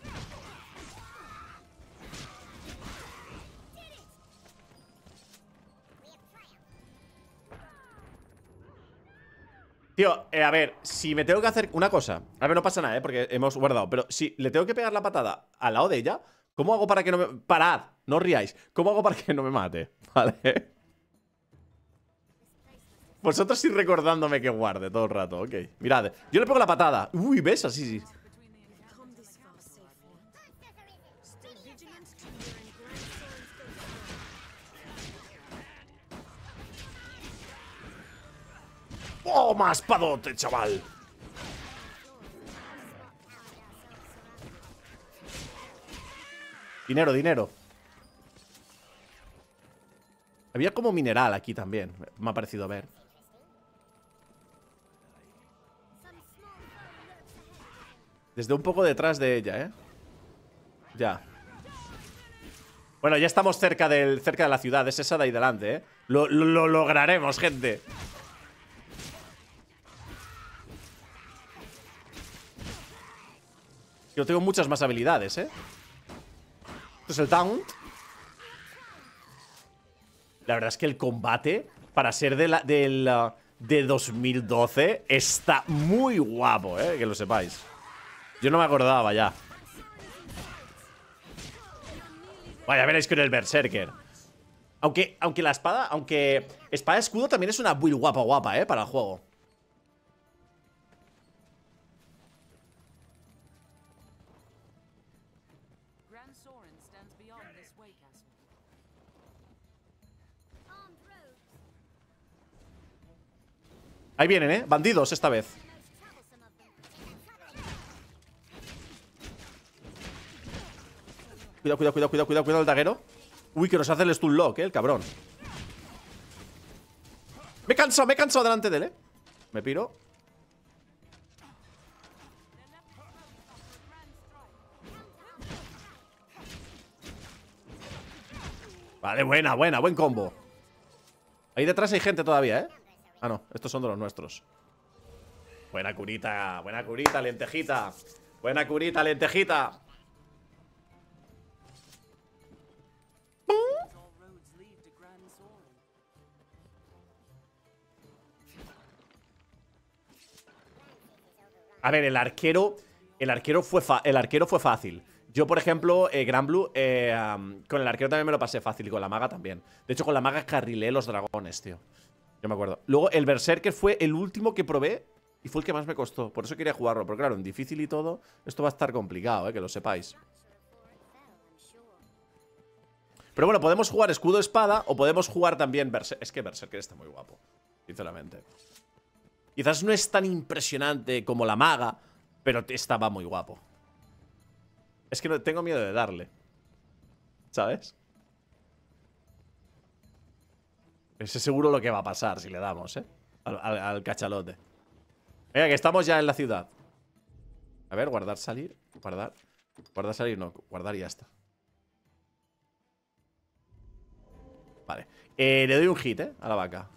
Tío, eh, a ver, si me tengo que hacer una cosa A ver, no pasa nada, ¿eh? Porque hemos guardado Pero si le tengo que pegar la patada al lado de ella ¿Cómo hago para que no me... Parad, no ríais, riáis ¿Cómo hago para que no me mate? Vale Vosotros ir recordándome que guarde todo el rato, ok Mirad, yo le pongo la patada Uy, ¿ves? sí sí ¡Oh, más padote, chaval! Dinero, dinero. Había como mineral aquí también. Me ha parecido ver. Desde un poco detrás de ella, ¿eh? Ya. Bueno, ya estamos cerca, del, cerca de la ciudad. Es esa de ahí delante, ¿eh? lo lograremos, gente. Yo tengo muchas más habilidades, ¿eh? Esto es pues el Taunt. La verdad es que el combate, para ser de la, ah, de, 2012, está muy guapo, ¿eh? Que lo sepáis. Yo no me acordaba ya. Vaya, veréis con el Berserker. Aunque, aunque la espada, aunque espada-escudo también es una build guapa guapa, ¿eh? Para el juego. Ahí vienen, ¿eh? Bandidos esta vez. Cuidado, cuidado, cuidado, cuidado, cuidado, cuidado el daguero. Uy, que nos hace el stun lock, ¿eh? El cabrón. Me canso, me cansado delante de él, ¿eh? Me piro. Vale, buena, buena, buen combo Ahí detrás hay gente todavía, ¿eh? Ah, no, estos son de los nuestros Buena curita, buena curita, lentejita Buena curita, lentejita A ver, el arquero El arquero fue, el arquero fue fácil yo, por ejemplo, eh, Gran Blue, eh, con el arquero también me lo pasé fácil y con la maga también. De hecho, con la maga carrilé los dragones, tío. Yo me acuerdo. Luego, el Berserker fue el último que probé y fue el que más me costó. Por eso quería jugarlo. Pero claro, en difícil y todo, esto va a estar complicado, eh, que lo sepáis. Pero bueno, podemos jugar escudo-espada o podemos jugar también Berserker. Es que Berserker está muy guapo, sinceramente. Quizás no es tan impresionante como la maga, pero estaba muy guapo. Es que tengo miedo de darle. ¿Sabes? Ese es seguro lo que va a pasar si le damos, ¿eh? Al, cachalote. Venga, que estamos ya en la ciudad. A ver, guardar, salir. Guardar. Guardar, salir, no. Guardar y ya está. Vale. Eh, le doy un hit, ¿eh? A la vaca.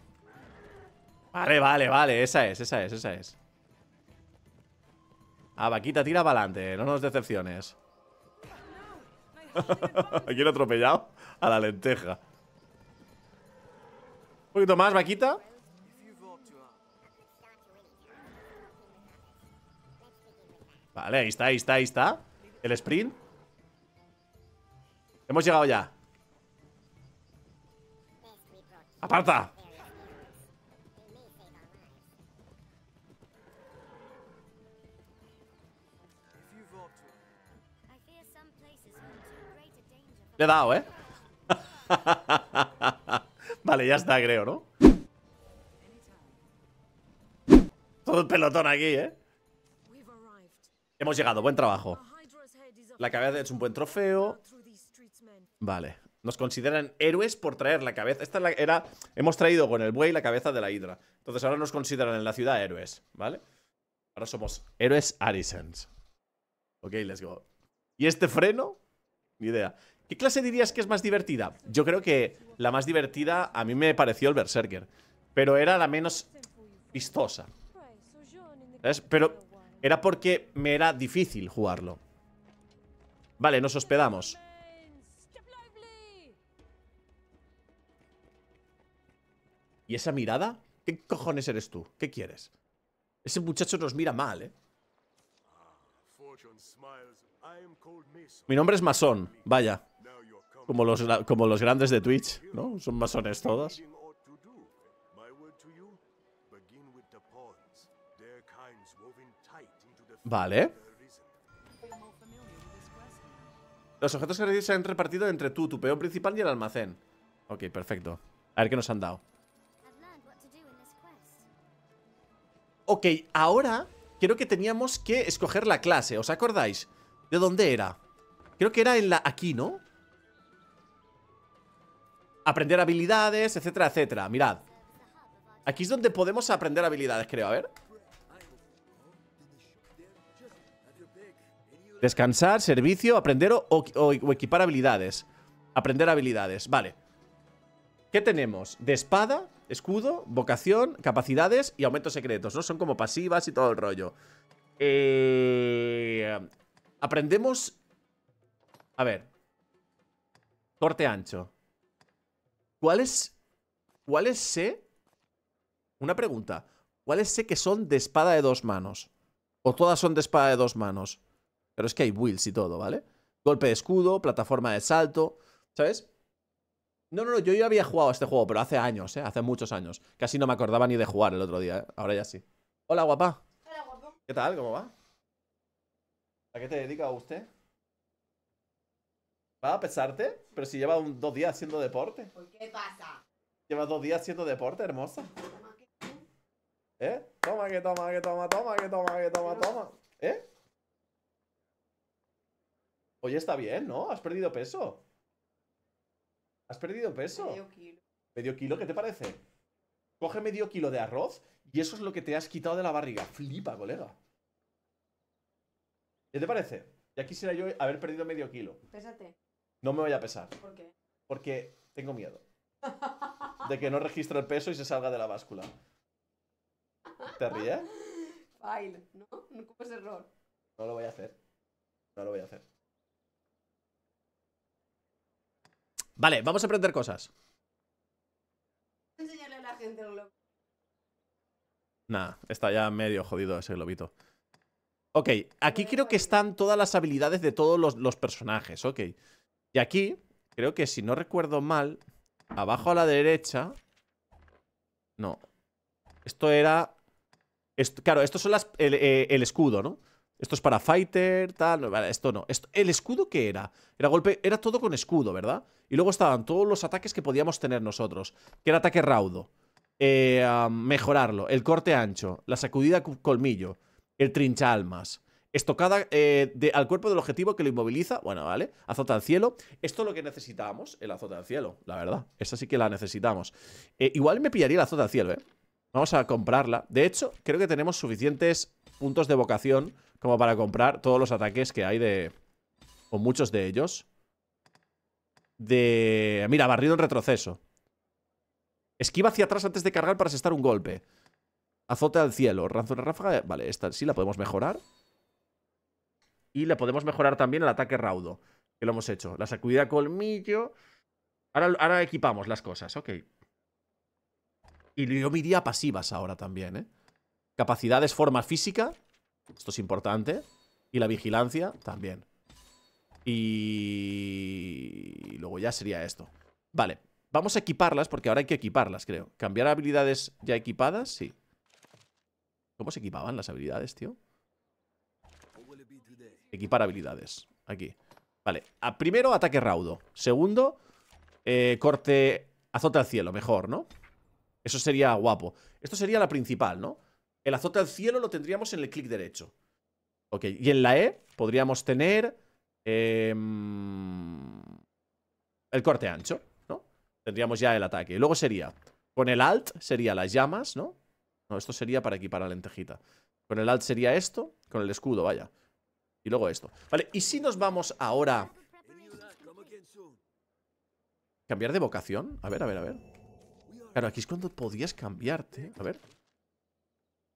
Vale, vale, vale. Esa es, esa es, esa es. Ah, vaquita, tira para adelante. No nos decepciones. Aquí lo atropellado a la lenteja. Un poquito más, vaquita. Vale, ahí está, ahí está, ahí está. El sprint. Hemos llegado ya. ¡Aparta! dado, ¿eh? vale, ya está, creo, ¿no? Todo el pelotón aquí, ¿eh? Hemos llegado, buen trabajo. La cabeza es un buen trofeo. Vale. Nos consideran héroes por traer la cabeza. Esta era. Hemos traído con el buey la cabeza de la hidra. Entonces ahora nos consideran en la ciudad héroes, ¿vale? Ahora somos héroes Arisens. Ok, let's go. ¿Y este freno? Ni idea. ¿Qué clase dirías que es más divertida? Yo creo que la más divertida a mí me pareció el Berserker, pero era la menos vistosa. Pero era porque me era difícil jugarlo. Vale, nos hospedamos. ¿Y esa mirada? ¿Qué cojones eres tú? ¿Qué quieres? Ese muchacho nos mira mal, ¿eh? Mi nombre es Masón, vaya. Como los, como los grandes de Twitch, ¿no? Son masones todas. Vale. Los objetos que se han repartido entre tú, tu peón principal y el almacén. Ok, perfecto. A ver qué nos han dado. Ok, ahora creo que teníamos que escoger la clase. ¿Os acordáis? ¿De dónde era? Creo que era en la... Aquí, ¿no? Aprender habilidades, etcétera, etcétera Mirad Aquí es donde podemos aprender habilidades, creo, a ver Descansar, servicio, aprender o, equipar habilidades Aprender habilidades, vale ¿Qué tenemos? De espada, escudo, vocación, capacidades y aumentos secretos, ¿no? Son como pasivas y todo el rollo. Eh... Aprendemos... A ver. Corte ancho. ¿Cuáles... ¿Cuáles sé? Una pregunta. ¿Cuáles sé que son de espada de dos manos? O todas son de espada de dos manos. Pero es que hay wills y todo, ¿vale? Golpe de escudo, plataforma de salto, ¿sabes? No, no, no, yo ya había jugado a este juego, pero hace años, ¿eh? Hace muchos años. Casi no me acordaba ni de jugar el otro día, ¿eh? Ahora ya sí. Hola, guapa. Hola, guapo. ¿Qué tal? ¿Cómo va? ¿A qué te dedica usted? ¿Va a pesarte? Pero si lleva dos días haciendo deporte. qué pasa? Lleva dos días haciendo deporte, hermosa. Toma toma. ¿Eh? Toma que toma, que toma, toma, que toma, que toma, toma. ¿Eh? Oye, está bien, ¿no? Has perdido peso. Has perdido peso. Medio kilo. ¿Medio kilo? ¿Qué te parece? Coge medio kilo de arroz y eso es lo que te has quitado de la barriga. Flipa, colega. ¿Qué te parece? Ya quisiera yo haber perdido medio kilo. Pésate. No me voy a pesar. ¿Por qué? Porque tengo miedo. De que no registre el peso y se salga de la báscula. ¿Te ríes? Fail, ¿no? No comes error. No lo voy a hacer. No lo voy a hacer. Vale, vamos a aprender cosas. Enseñarle a la gente Nah, está ya medio jodido ese globito. Ok, aquí creo que están todas las habilidades de todos los, los personajes, ok. Y aquí, creo que si no recuerdo mal, abajo a la derecha... No. Esto era... claro, esto son eh, el, escudo, ¿no? Esto es para fighter, tal... esto no. ¿El escudo qué era? Era golpe... Era todo con escudo, ¿verdad? Y luego estaban todos los ataques que podíamos tener nosotros. Que era ataque raudo. Eh, mejorarlo. El corte ancho. La sacudida colmillo. El trincha almas. Estocada eh, al cuerpo del objetivo que lo inmoviliza. Bueno, vale. Azota al cielo. Esto es lo que necesitamos, el azota al cielo, la verdad. Esa sí que la necesitamos. Eh, igual me pillaría el azota al cielo, ¿eh? Vamos a comprarla. De hecho, creo que tenemos suficientes puntos de vocación como para comprar todos los ataques que hay de... O muchos de ellos. De... Mira, barrido en retroceso. Esquiva hacia atrás antes de cargar para asestar un golpe. Azote al cielo. Ranzo una ráfaga... Vale, esta sí la podemos mejorar. Y le podemos mejorar también el ataque raudo, que lo hemos hecho. La sacudida colmillo. Ahora, ahora equipamos las cosas, ok. Y yo me pasivas ahora también, ¿eh? Capacidades, forma física. Esto es importante. Y la vigilancia también. Y... y luego ya sería esto. Vale, vamos a equiparlas porque ahora hay que equiparlas, creo. ¿Cambiar habilidades ya equipadas? Sí. ¿Cómo se equipaban las habilidades, tío? Equipar habilidades. Aquí. Vale. A primero, ataque raudo. Segundo, eh, corte... Azote al cielo, mejor, ¿no? Eso sería guapo. Esto sería la principal, ¿no? El azote al cielo lo tendríamos en el clic derecho. Ok, y en la E podríamos tener... Em, el corte ancho, ¿no? Tendríamos ya el ataque. Luego sería... Con el alt sería las llamas, ¿no? No, esto sería para equipar a la lentejita. Con el alt sería esto. Con el escudo, vaya. Y luego esto. Vale, y si nos vamos ahora... ¿Cambiar de vocación? A ver, a ver, a ver. Claro, aquí es cuando podías cambiarte. A ver.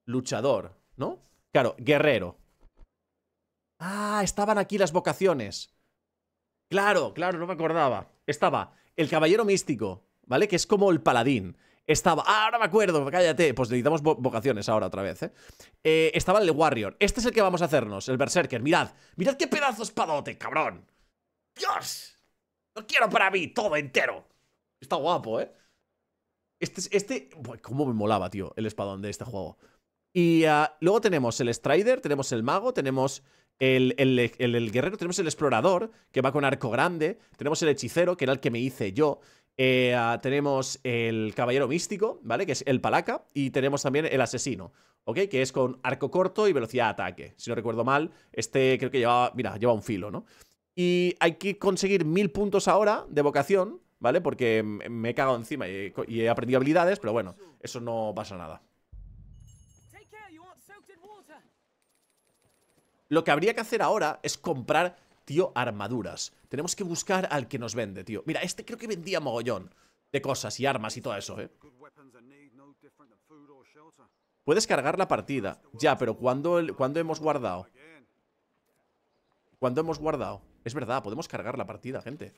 Luchador, ¿no? Claro, guerrero. Ah, estaban aquí las vocaciones. Claro, claro, no me acordaba. Estaba el caballero místico, ¿vale? Que es como el paladín. Estaba. Ah, ahora me acuerdo, cállate. Pues necesitamos vocaciones ahora otra vez, ¿eh? eh estaba el Warrior. Este es el que vamos a hacernos, el Berserker. Mirad, mirad qué pedazo espadote, cabrón. ¡Dios! Lo quiero para mí, todo entero. Está guapo, ¿eh? Este, este, cómo me molaba, tío, el espadón de este juego. Y ah, luego tenemos el Strider, tenemos el Mago, tenemos el, el, el, Guerrero, tenemos el Explorador, que va con arco grande, tenemos el Hechicero, que era el que me hice yo, eh, ah, tenemos el caballero místico, ¿vale? Que es el palaca. Y tenemos también el asesino, ¿ok? Que es con arco corto y velocidad de ataque. Si no recuerdo mal, este creo que lleva... mira, lleva un filo, ¿no? Y hay que conseguir mil puntos ahora de vocación, ¿vale? Porque me he cagado encima y he aprendido habilidades, pero bueno, eso no pasa nada. Lo que habría que hacer ahora es comprar Tío, armaduras. Tenemos que buscar al que nos vende, tío. Mira, este creo que vendía mogollón de cosas y armas y todo eso, ¿eh? Puedes cargar la partida. Ya, pero ¿cuándo, hemos guardado? ¿Cuándo hemos guardado? Es verdad, podemos cargar la partida, gente.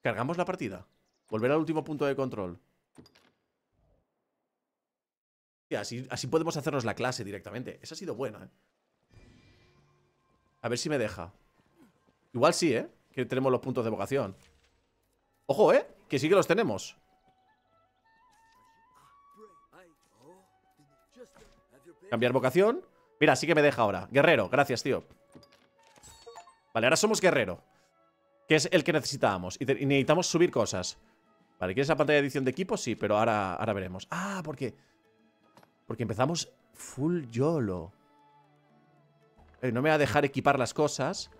¿Cargamos la partida? Volver al último punto de control. Así, así podemos hacernos la clase directamente. Esa ha sido buena, ¿eh? A ver si me deja. Igual sí, ¿eh? Que tenemos los puntos de vocación. Ojo, ¿eh? Que sí que los tenemos. Cambiar vocación. Mira, sí que me deja ahora. Guerrero, gracias, tío. Vale, ahora somos guerrero. Que es el que necesitábamos. Y, necesitamos subir cosas. Vale, ¿quieres la pantalla de edición de equipo? Sí, pero ahora, ahora veremos. Ah, porque... Porque empezamos full YOLO. Eh, no me voy a dejar equipar las cosas.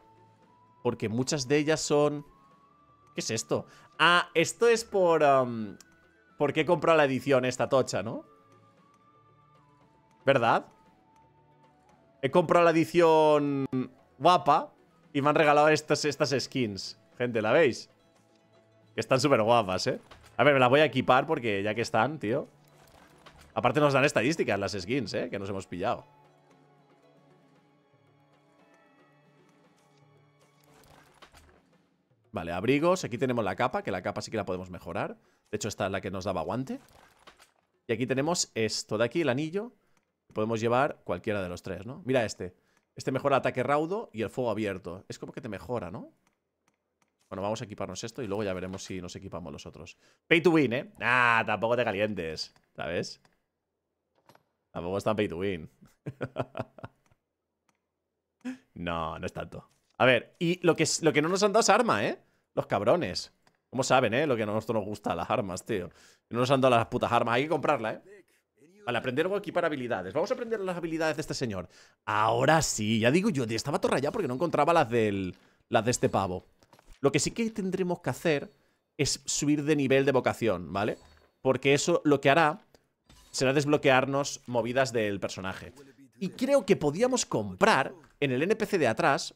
Porque muchas de ellas son... ¿Qué es esto? Ah, esto es por... porque he comprado la edición esta tocha, ¿no? ¿Verdad? He comprado la edición guapa y me han regalado estas, estas skins. Gente, ¿la veis? Que están súper guapas, ¿eh? A ver, me las voy a equipar porque ya que están, tío. Aparte nos dan estadísticas las skins, ¿eh? Que nos hemos pillado. Vale, abrigos. Aquí tenemos la capa, que la capa sí que la podemos mejorar. De hecho, esta es la que nos daba guante. Y aquí tenemos esto de aquí, el anillo. podemos llevar cualquiera de los tres, ¿no? Mira este. Este mejora ataque raudo y el fuego abierto. Es como que te mejora, ¿no? Bueno, vamos a equiparnos esto y luego ya veremos si nos equipamos los otros. Pay to win, ¿eh? Ah, tampoco te calientes, ¿sabes? Tampoco está tan pay to win. no, no es tanto. A ver, y lo que, lo que no nos han dado es arma, ¿eh? Los cabrones. Como saben, ¿eh? Lo que a nosotros nos gusta, las armas, tío. No nos han dado las putas armas. Hay que comprarla, ¿eh? Vale, aprender o equipar habilidades. Vamos a aprender las habilidades de este señor. Ahora sí, ya digo yo, estaba todo porque no encontraba las del. las de este pavo. Lo que sí que tendremos que hacer es subir de nivel de vocación, ¿vale? Porque eso lo que hará será desbloquearnos movidas del personaje. Y creo que podíamos comprar en el NPC de atrás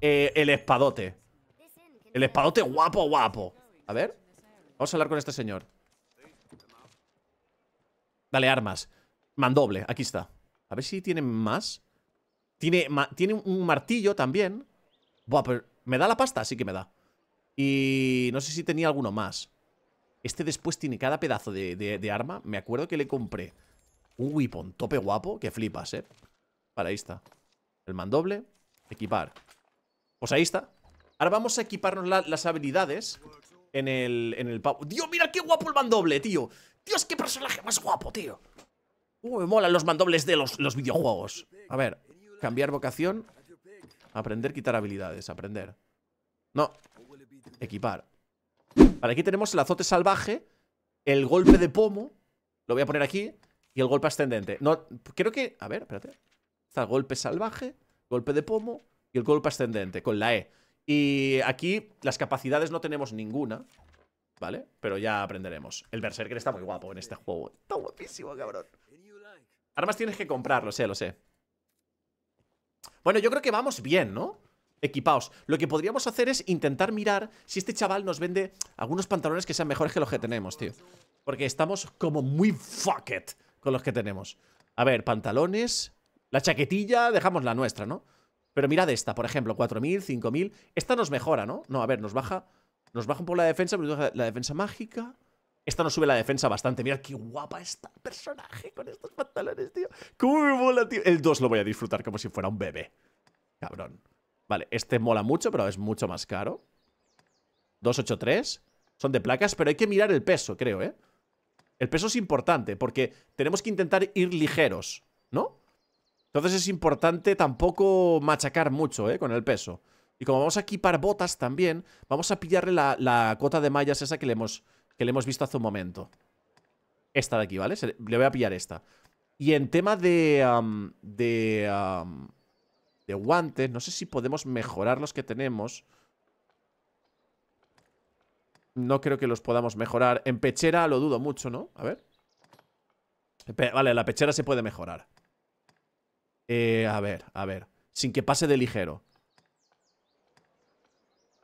eh, el espadote. El espadote guapo, guapo. A ver. Vamos a hablar con este señor. Dale, armas. Mandoble, aquí está. A ver si tiene más. Tiene, tiene un martillo también. me da la pasta, sí que me da. Y no sé si tenía alguno más. Este después tiene cada pedazo de, arma. Me acuerdo que le compré un weapon tope guapo, que flipas, ¿eh? Para ahí está. El mandoble, equipar. Pues ahí está. Ahora vamos a equiparnos las habilidades en el, en el pavo. ¡Dios, mira qué guapo el mandoble, tío! ¡Dios, qué personaje más guapo, tío! ¡Uh, me molan los mandobles de los, los videojuegos! A ver, cambiar vocación. Aprender, quitar habilidades. Aprender. No. Equipar. Vale, aquí tenemos el azote salvaje, el golpe de pomo. Lo voy a poner aquí. Y el golpe ascendente. No, creo que... A ver, espérate. Está el golpe salvaje, golpe de pomo, y el golpe ascendente, con la E. Y aquí las capacidades no tenemos ninguna, ¿vale? Pero ya aprenderemos. El Berserker está muy guapo en este juego. Está guapísimo, cabrón. Armas tienes que comprar, lo sé, lo sé. Bueno, yo creo que vamos bien, ¿no? Equipaos. Lo que podríamos hacer es intentar mirar si este chaval nos vende algunos pantalones que sean mejores que los que tenemos, tío. Porque estamos como muy fuck con los que tenemos. A ver, pantalones. La chaquetilla, dejamos la nuestra, ¿no? Pero mirad esta, por ejemplo, 4.000, 5.000. Esta nos mejora, ¿no? No, a ver, nos baja, nos baja un poco la defensa, pero la, defensa mágica. Esta nos sube la defensa bastante. Mirad qué guapa está el personaje con estos pantalones, tío. ¿Cómo me mola, tío? El 2 lo voy a disfrutar como si fuera un bebé. Cabrón. Vale, este mola mucho, pero es mucho más caro. 283. Son de placas, pero hay que mirar el peso, creo, ¿eh? El peso es importante porque tenemos que intentar ir ligeros, ¿no? Entonces es importante tampoco machacar mucho ¿eh? con el peso. Y como vamos a equipar botas también, vamos a pillarle la, la cota de mallas esa que le, hemos, que le hemos visto hace un momento. Esta de aquí, ¿vale? le voy a pillar esta. Y en tema de... de... de guantes, no sé si podemos mejorar los que tenemos. No creo que los podamos mejorar. En pechera lo dudo mucho, ¿no? A ver. vale, la pechera se puede mejorar. Eh, a ver, a ver. Sin que pase de ligero.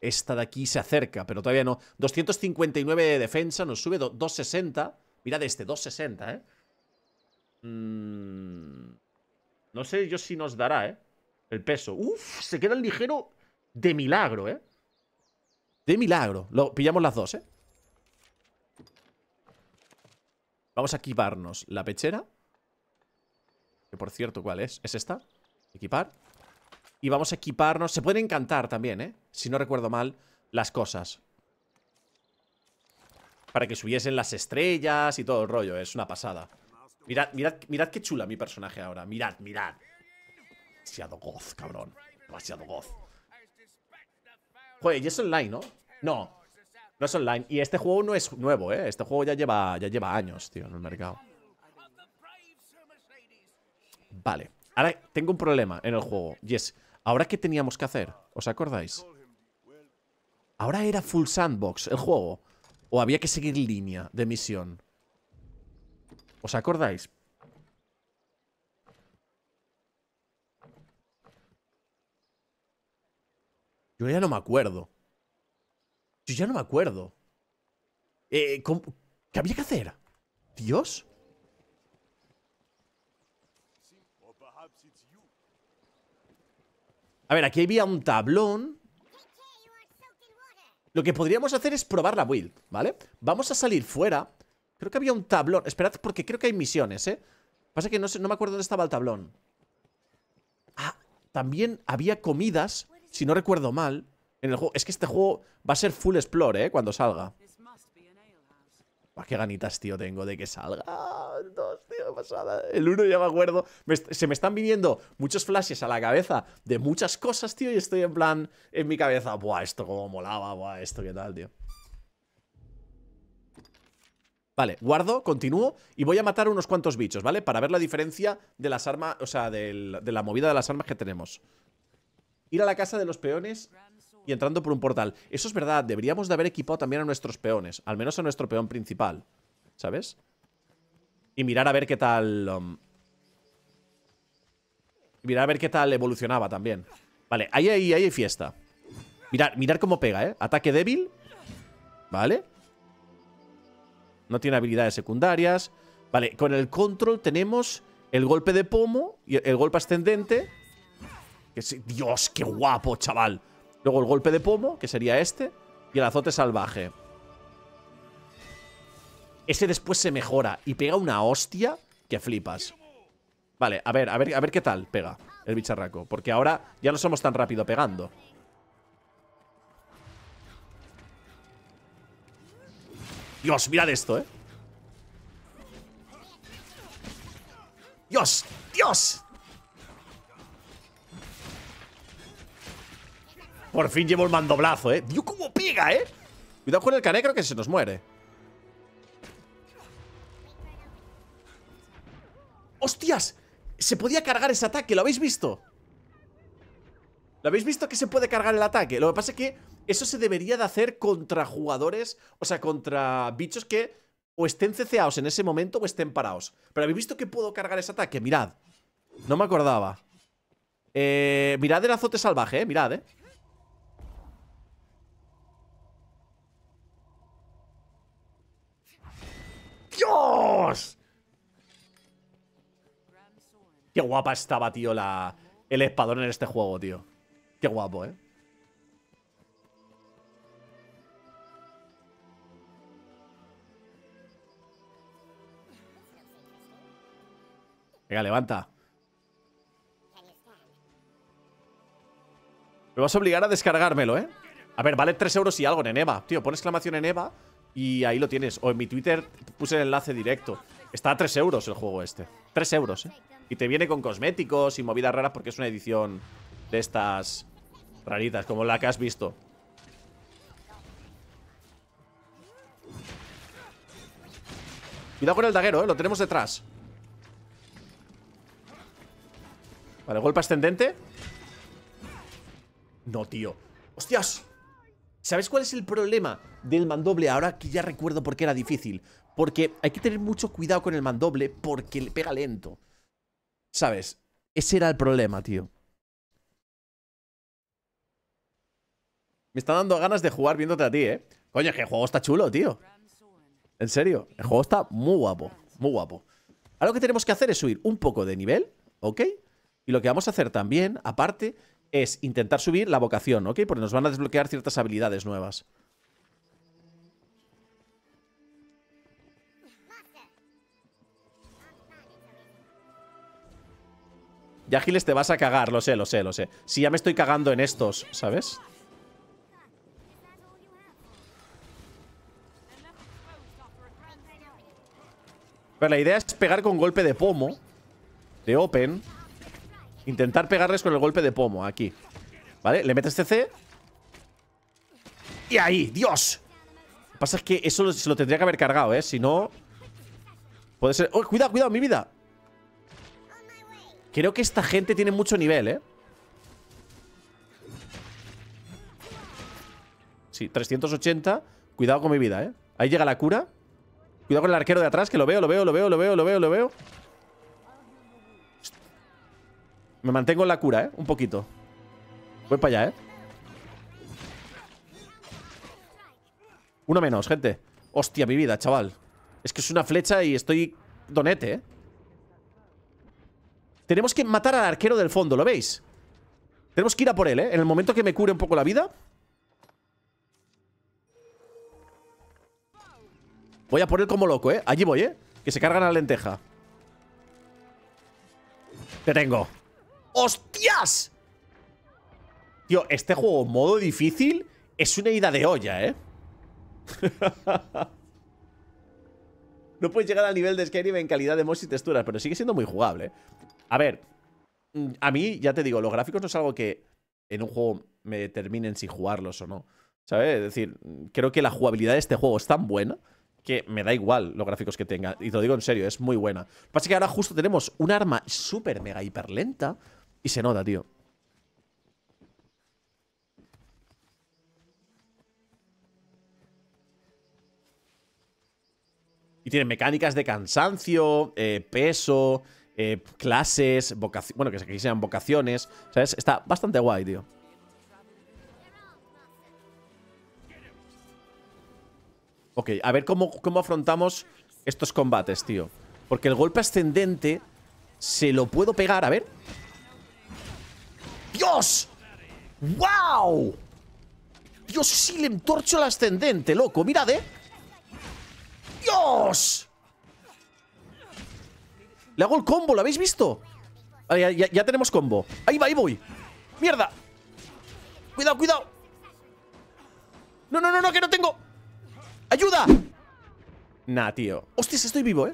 Esta de aquí se acerca, pero todavía no. 259 de defensa, nos sube 260. Mirad este, 260, ¿eh? Mm, no sé yo si nos dará, ¿eh? El peso. Uf, se queda el ligero de milagro, ¿eh? De milagro. Lo, pillamos las dos, ¿eh? Vamos a equiparnos la pechera. Que por cierto, ¿cuál es? ¿Es esta? Equipar. Y vamos a equiparnos. Se pueden encantar también, ¿eh? Si no recuerdo mal, las cosas. Para que subiesen las estrellas y todo el rollo. Es una pasada. Mirad, mirad, mirad qué chula mi personaje ahora. Mirad, mirad. Demasiado goz, cabrón. Demasiado goz. Joder, y es online, ¿no? No, no es online. Y este juego no es nuevo, ¿eh? Este juego ya lleva, ya lleva años, tío, en el mercado. Vale. Ahora tengo un problema en el juego. Y es, ¿ahora qué teníamos que hacer? ¿Os acordáis? Ahora era full sandbox el juego. O había que seguir línea de misión. ¿Os acordáis? Yo ya no me acuerdo. Yo ya no me acuerdo. Eh, ¿Qué había que hacer? ¿Dios? A ver, aquí había un tablón Lo que podríamos hacer es probar la build, ¿vale? Vamos a salir fuera Creo que había un tablón Esperad porque creo que hay misiones, ¿eh? Pasa que no, sé, no me acuerdo dónde estaba el tablón Ah, también había comidas Si no recuerdo mal En el juego Es que este juego va a ser full explore, ¿eh? Cuando salga qué ganitas, tío, tengo de que salga? Dos, tío, pasada. El uno ya me acuerdo. se me están viniendo muchos flashes a la cabeza de muchas cosas, tío, y estoy en plan, en mi cabeza, buah, esto como molaba, buah, esto qué tal, tío. Vale, guardo, continúo y voy a matar unos cuantos bichos, ¿vale? Para ver la diferencia de las armas, o sea, de la movida de las armas que tenemos. Ir a la casa de los peones y entrando por un portal. Eso es verdad, deberíamos de haber equipado también a nuestros peones, al menos a nuestro peón principal, ¿sabes? Y mirar a ver qué tal... Um, mirar a ver qué tal evolucionaba también. Vale, ahí, ahí, hay fiesta. Mirar, mirar cómo pega, ¿eh? Ataque débil. Vale. No tiene habilidades secundarias. Vale, con el control tenemos el golpe de pomo y el golpe ascendente. Dios, qué guapo, chaval. Luego el golpe de pomo, que sería este. Y el azote salvaje. Ese después se mejora y pega una hostia que flipas. Vale, a ver, a ver, a ver qué tal pega el bicharraco. Porque ahora ya no somos tan rápido pegando. Dios, mirad esto, ¿eh? Dios, Dios, Por fin llevo el mandoblazo, ¿eh? Dios, cómo pega, ¿eh? Cuidado con el canecro que se nos muere. ¡Hostias! Se podía cargar ese ataque, ¿lo habéis visto? ¿Lo habéis visto que se puede cargar el ataque? Lo que pasa es que eso se debería de hacer contra jugadores, o sea, contra bichos que o estén ceceados en ese momento o estén parados. Pero habéis visto que puedo cargar ese ataque, mirad. No me acordaba. Eh, mirad el azote salvaje, ¿eh? mirad, eh. ¡Dios! Qué guapa estaba, tío, la... el espadón en este juego, tío. Qué guapo, ¿eh? Venga, levanta. Me vas a obligar a descargármelo, ¿eh? A ver, vale 3 euros y algo en Eva Tío, pon exclamación en Eva? Y ahí lo tienes. O en mi Twitter puse el enlace directo. Está a 3 euros el juego este. 3 euros, ¿eh? Y te viene con cosméticos y movidas raras porque es una edición de estas raritas, como la que has visto. Cuidado con el daguero, ¿eh? Lo tenemos detrás. Vale, golpe ascendente. No, tío. ¡Hostias! ¿Sabes cuál es el problema del mandoble? Ahora que ya recuerdo por qué era difícil. Porque hay que tener mucho cuidado con el mandoble porque le pega lento. ¿Sabes? Ese era el problema, tío. Me está dando ganas de jugar viéndote a ti, ¿eh? Coño, que el juego está chulo, tío. En serio, el juego está muy guapo, muy guapo. Ahora lo que tenemos que hacer es subir un poco de nivel, ¿ok? Y lo que vamos a hacer también, aparte, es intentar subir la vocación, ¿ok? Porque nos van a desbloquear ciertas habilidades nuevas. Ya, Giles, te vas a cagar, lo sé, lo sé, lo sé. Si ya me estoy cagando en estos, ¿sabes? Pero la idea es pegar con golpe de pomo. De open. Intentar pegarles con el golpe de pomo aquí. ¿Vale? Le metes CC. Y ahí, Dios. Lo que pasa es que eso se lo tendría que haber cargado, ¿eh? Si no... Puede ser... ¡Oh, cuidado, cuidado, mi vida! Creo que esta gente tiene mucho nivel, ¿eh? Sí, 380. Cuidado con mi vida, ¿eh? Ahí llega la cura. Cuidado con el arquero de atrás, que lo veo, lo veo, lo veo, lo veo, lo veo, lo veo. Me mantengo en la cura, ¿eh? Un poquito. Voy para allá, ¿eh? Uno menos, gente. Hostia, mi vida, chaval. Es que es una flecha y estoy donete, ¿eh? Tenemos que matar al arquero del fondo, ¿lo veis? Tenemos que ir a por él, ¿eh? En el momento que me cure un poco la vida Voy a por él como loco, ¿eh? Allí voy, ¿eh? Que se cargan la lenteja Te tengo ¡Hostias! Tío, este juego modo difícil es una ida de olla, ¿eh? no puedes llegar al nivel de Skyrim en calidad de mods y texturas, pero sigue siendo muy jugable. A ver, mm, a mí, ya te digo, los gráficos no es algo que en un juego me determinen si jugarlos o no. ¿Sabes? Es decir, mm, creo que la jugabilidad de este juego es tan buena que me da igual los gráficos que tenga. Y te lo digo en serio, es muy buena. Lo que pasa es que ahora justo tenemos un arma súper mega hiper lenta y se nota, tío. Y tiene mecánicas de cansancio, eh, peso, eh, clases, vocación, bueno, que aquí sean vocaciones. ¿Sabes? Está bastante guay, tío. Ok, a ver cómo, cómo afrontamos estos combates, tío. Porque el golpe ascendente se lo puedo pegar, a ver. Dios! ¡Wow! Dios, sí le entorcho el ascendente, loco. Mirad, ¿eh? ¡Dios! Le hago el combo, ¿lo habéis visto? Ah, ya, ya tenemos combo. Ahí va, ahí voy. ¡Mierda! ¡Cuidado, cuidado! ¡No, no, no, no, que no tengo! ¡Ayuda! Nah, tío. Hostias, estoy vivo, ¿eh?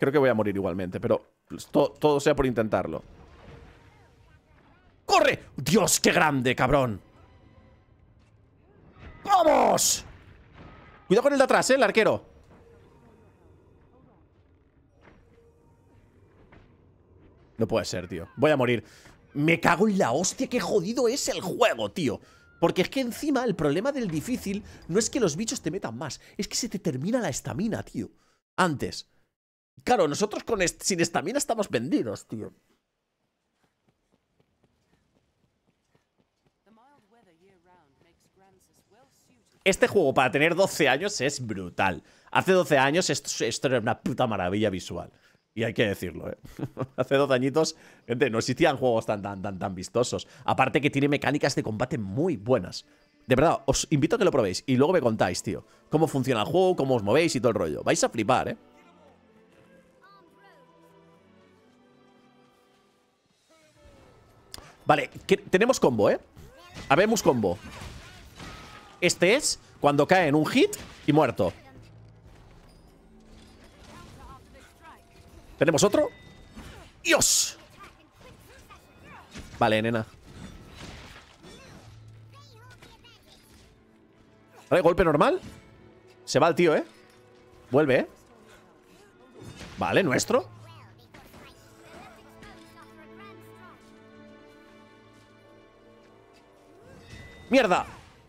Creo que voy a morir igualmente, pero pues, todo, sea por intentarlo. ¡Corre! ¡Dios, qué grande, cabrón! ¡Vamos! Cuidado con el de atrás, ¿eh? El arquero. No puede ser, tío. Voy a morir. Me cago en la hostia, qué jodido es el juego, tío. Porque es que encima el problema del difícil no es que los bichos te metan más, es que se te termina la estamina, tío. Antes. Claro, nosotros con sin estamina estamos vendidos, tío. Este juego para tener 12 años es brutal. Hace 12 años esto, era una puta maravilla visual. Y hay que decirlo, ¿eh? Hace 12 añitos, gente, no existían juegos tan, tan, tan vistosos. Aparte que tiene mecánicas de combate muy buenas. De verdad, os invito a que lo probéis y luego me contáis, tío, cómo funciona el juego, cómo os movéis y todo el rollo. Vais a flipar, ¿eh? Vale, tenemos combo, ¿eh? Habemos combo. Este es cuando cae en un hit y muerto. ¿Tenemos otro? ¡Dios! Vale, nena. Vale, golpe normal. Se va el tío, ¿eh? Vuelve, ¿eh? Vale, nuestro. ¡Mierda!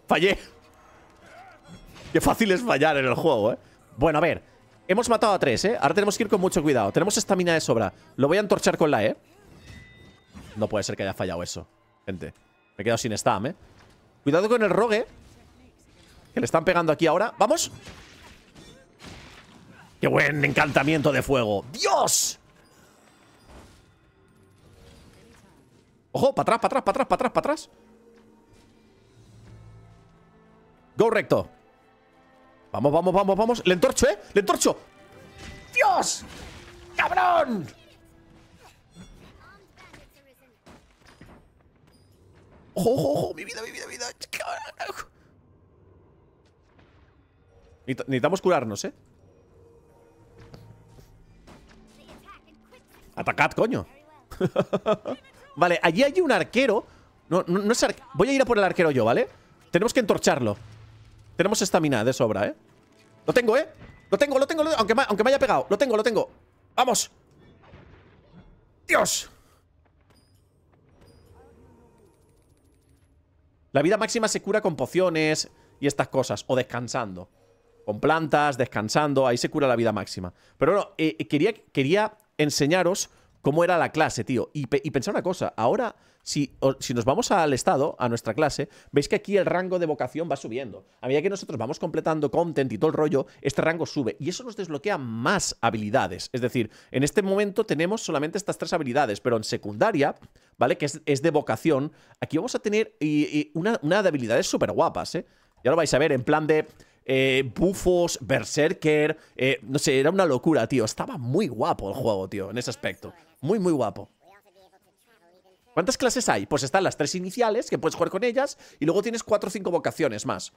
¡Fallé! Qué fácil es fallar en el juego, ¿eh? Bueno, a ver. Hemos matado a tres, ¿eh? Ahora tenemos que ir con mucho cuidado. Tenemos esta mina de sobra. Lo voy a entorchar con la E. No puede ser que haya fallado eso, gente. Me he quedado sin stam, ¿eh? Cuidado con el rogue. Que le están pegando aquí ahora. ¡Vamos! ¡Qué buen encantamiento de fuego! ¡Dios! ¡Ojo! ¡Para atrás, para atrás, para atrás, para atrás, para atrás! Go Vamos, vamos, vamos, vamos. Le entorcho, ¿eh? Le entorcho. ¡Dios! ¡Cabrón! ¡Ojo, ojo, ojo! ¡Mi vida, mi vida, mi vida! Necesitamos curarnos, ¿eh? Atacad, coño. vale, allí hay un arquero. no, no es arquero. Voy a ir a por el arquero yo, ¿vale? Tenemos que entorcharlo. Tenemos estamina de sobra, ¿eh? Lo tengo, ¿eh? Lo tengo, lo tengo, Aunque, me, aunque me haya pegado. Lo tengo, lo tengo. ¡Vamos! ¡Dios! La vida máxima se cura con pociones y estas cosas. O descansando. Con plantas, descansando. Ahí se cura la vida máxima. Pero bueno, eh, quería, quería enseñaros cómo era la clase, tío. Y, y pensar una cosa. Ahora si, nos vamos al estado, a nuestra clase, veis que aquí el rango de vocación va subiendo. A medida que nosotros vamos completando content y todo el rollo, este rango sube. Y eso nos desbloquea más habilidades. Es decir, en este momento tenemos solamente estas tres habilidades, pero en secundaria, ¿vale? Que es, de vocación, aquí vamos a tener y, una, de habilidades súper guapas, ¿eh? Ya lo vais a ver, en plan de... Eh, bufos, berserker, eh, no sé, era una locura, tío. Estaba muy guapo el juego, tío, en ese aspecto. Muy, muy guapo. ¿Cuántas clases hay? Pues están las tres iniciales, que puedes jugar con ellas, y luego tienes cuatro o cinco vocaciones más.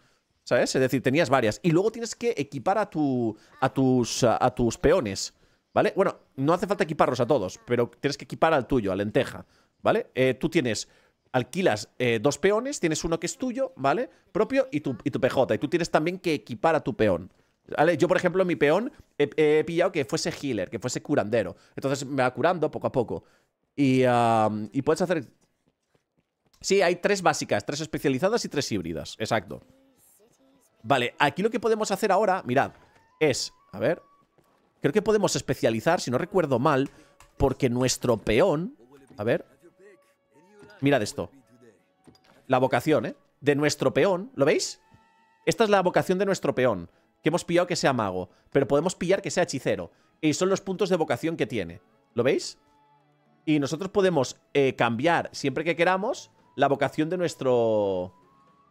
¿Sabes? Es decir, tenías varias. Y luego tienes que equipar a, tu, a, tus, a, tus peones. ¿Vale? Bueno, no hace falta equiparlos a todos, pero tienes que equipar al tuyo, a lenteja. ¿Vale? Eh, tú tienes alquilas eh, dos peones, tienes uno que es tuyo, ¿vale? Propio y tu, y tu PJ. Y tú tienes también que equipar a tu peón. ¿Vale? Yo, por ejemplo, mi peón he, pillado que fuese healer, que fuese curandero. Entonces me va curando poco a poco. Y, puedes hacer... Sí, hay tres básicas, tres especializadas y tres híbridas, exacto. Vale, aquí lo que podemos hacer ahora, mirad, es... A ver... Creo que podemos especializar, si no recuerdo mal, porque nuestro peón... A ver... Mirad esto. La vocación, ¿eh? De nuestro peón, ¿lo veis? Esta es la vocación de nuestro peón, que hemos pillado que sea mago, pero podemos pillar que sea hechicero. Y son los puntos de vocación que tiene. ¿Lo veis? Y nosotros podemos eh, cambiar siempre que queramos la vocación de nuestro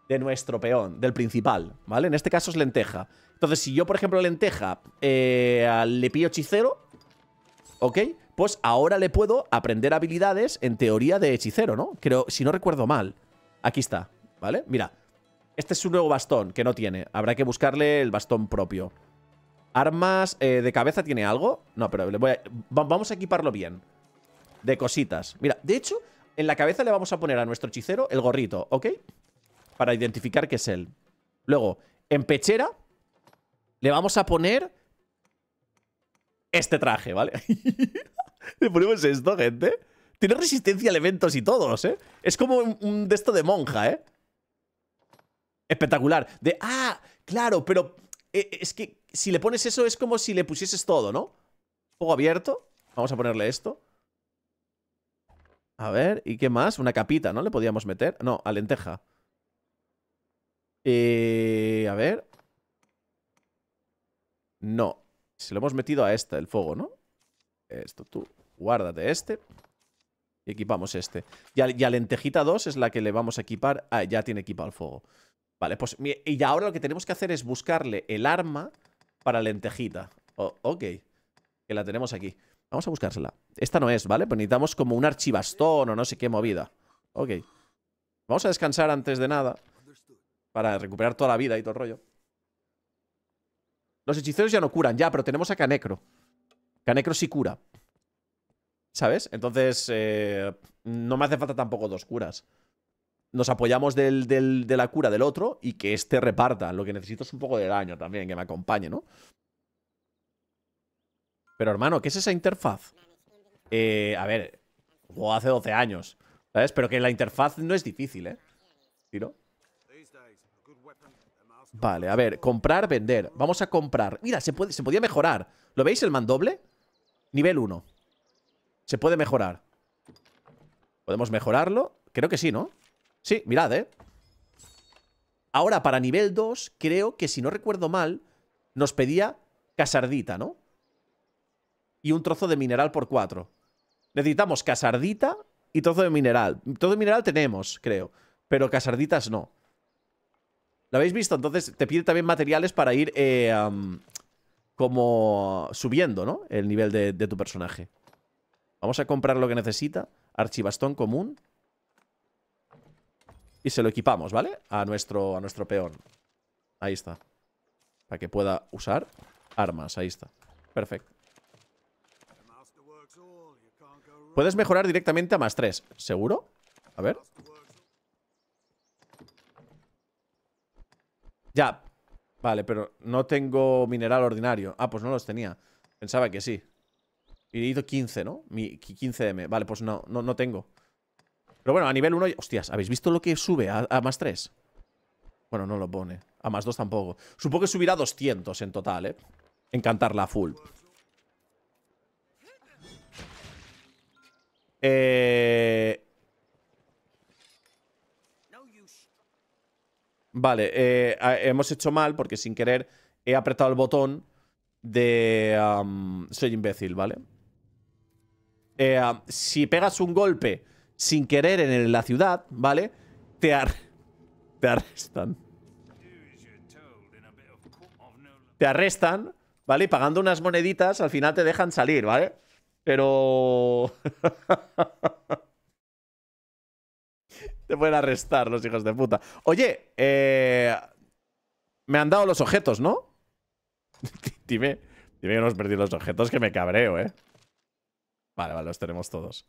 de nuestro peón, del principal, ¿vale? En este caso es lenteja. Entonces, si yo, por ejemplo, lenteja eh, le pillo hechicero, ¿ok? Pues ahora le puedo aprender habilidades en teoría de hechicero, ¿no? Creo, si no recuerdo mal. Aquí está, ¿vale? Mira, este es su nuevo bastón, que no tiene. Habrá que buscarle el bastón propio. Armas eh, de cabeza tiene algo. No, pero vamos a equiparlo bien de cositas. Mira, de hecho, en la cabeza le vamos a poner a nuestro hechicero el gorrito, ¿ok? Para identificar que es él. Luego, en pechera, le vamos a poner este traje, ¿vale? le ponemos esto, gente. Tiene resistencia a elementos y todos, ¿eh? Es como un, de esto de monja, ¿eh? Espectacular. De, ah, claro, pero eh, es que si le pones eso es como si le pusieses todo, ¿no? Fuego abierto. Vamos a ponerle esto. A ver, ¿y qué más? Una capita, ¿no? Le podíamos meter. No, a lenteja. Eh, a ver. No. Se lo hemos metido a esta, el fuego, ¿no? Esto tú. Guárdate este. Y equipamos este. Y a, lentejita 2 es la que le vamos a equipar. Ah, ya tiene equipado el fuego. Vale, pues. Y ahora lo que tenemos que hacer es buscarle el arma para lentejita. Oh, ok. Que la tenemos aquí. Vamos a buscársela. Esta no es, ¿vale? Pues necesitamos como un archivastón o no sé qué movida. Ok. Vamos a descansar antes de nada. Para recuperar toda la vida y todo el rollo. Los hechiceros ya no curan, ya, pero tenemos a Canecro. Canecro sí cura. ¿Sabes? Entonces, eh, no me hace falta tampoco dos curas. Nos apoyamos del, de la cura del otro y que este reparta. Lo que necesito es un poco de daño también, que me acompañe, ¿no? Pero hermano, ¿qué es esa interfaz? Eh, a ver, hace 12 años, ¿sabes? Pero que la interfaz no es difícil, ¿eh? ¿Tiro? Vale, a ver, comprar, vender. Vamos a comprar. Mira, se, puede, se podía mejorar. ¿Lo veis el mandoble? Nivel 1. Se puede mejorar. ¿Podemos mejorarlo? Creo que sí, ¿no? Sí, mirad, ¿eh? Ahora, para nivel 2, creo que si no recuerdo mal, nos pedía casardita, ¿no? y un trozo de mineral por cuatro. Necesitamos casardita y trozo de mineral. todo de mineral tenemos, creo, pero casarditas no. ¿Lo habéis visto? Entonces te pide también materiales para ir eh, como subiendo, ¿no? El nivel de, tu personaje. Vamos a comprar lo que necesita. Archibastón común. Y se lo equipamos, ¿vale? A nuestro, a nuestro peón. Ahí está. Para que pueda usar armas. Ahí está. Perfecto. Puedes mejorar directamente a más 3. ¿Seguro? A ver. Ya. Vale, pero no tengo mineral ordinario. Ah, pues no los tenía. Pensaba que sí. Y ido 15, ¿no? Mi 15M. Vale, pues no, no, tengo. Pero bueno, a nivel 1... Hostias, ¿habéis visto lo que sube a, a más 3? Bueno, no lo pone. A más 2 tampoco. Supongo que subirá 200 en total, ¿eh? Encantarla a full. Eh, vale, eh, hemos hecho mal porque sin querer he apretado el botón de... soy imbécil, ¿vale? Eh, si pegas un golpe sin querer en la ciudad, ¿vale? Te, te arrestan. Te arrestan, ¿vale? Y pagando unas moneditas al final te dejan salir, ¿vale? Pero... Te pueden arrestar los hijos de puta. Oye, eh... me han dado los objetos, ¿no? dime, dime que no perdido los objetos que me cabreo, ¿eh? Vale, vale, los tenemos todos.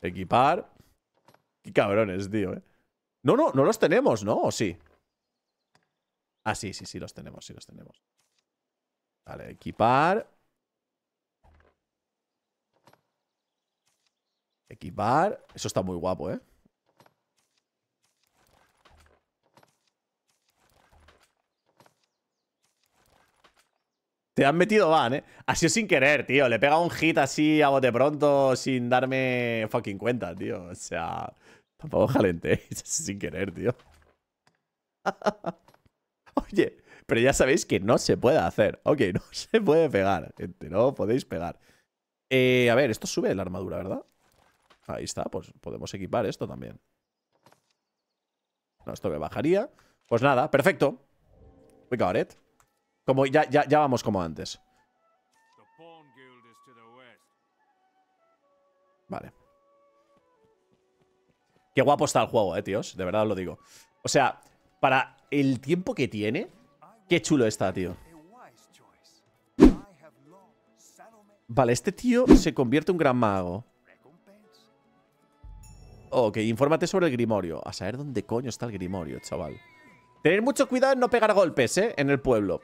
Equipar. Qué cabrones, tío, ¿eh? No, no, no los tenemos, ¿no? ¿O sí? Ah, sí, sí, sí, los tenemos, sí los tenemos. Vale, equipar. Equipar. Eso está muy guapo, ¿eh? Te han metido van, ¿eh? Ha sido sin querer, tío. Le he pegado un hit así a bote pronto sin darme fucking cuenta, tío. O sea, tampoco jalentéis. sin querer, tío. Oye, pero ya sabéis que no se puede hacer. Ok, no se puede pegar, No podéis pegar. Eh, a ver, esto sube la armadura, ¿verdad? Ahí está, pues podemos equipar esto también. No, esto me bajaría. Pues nada, perfecto. We got Como ya, ya, ya vamos como antes. Vale. Qué guapo está el juego, eh, tíos. De verdad os lo digo. O sea, para el tiempo que tiene, qué chulo está, tío. Vale, este tío se convierte en un gran mago. Ok, infórmate sobre el grimorio. A saber dónde coño está el grimorio, chaval. Tener mucho cuidado en no pegar golpes, ¿eh? En el pueblo.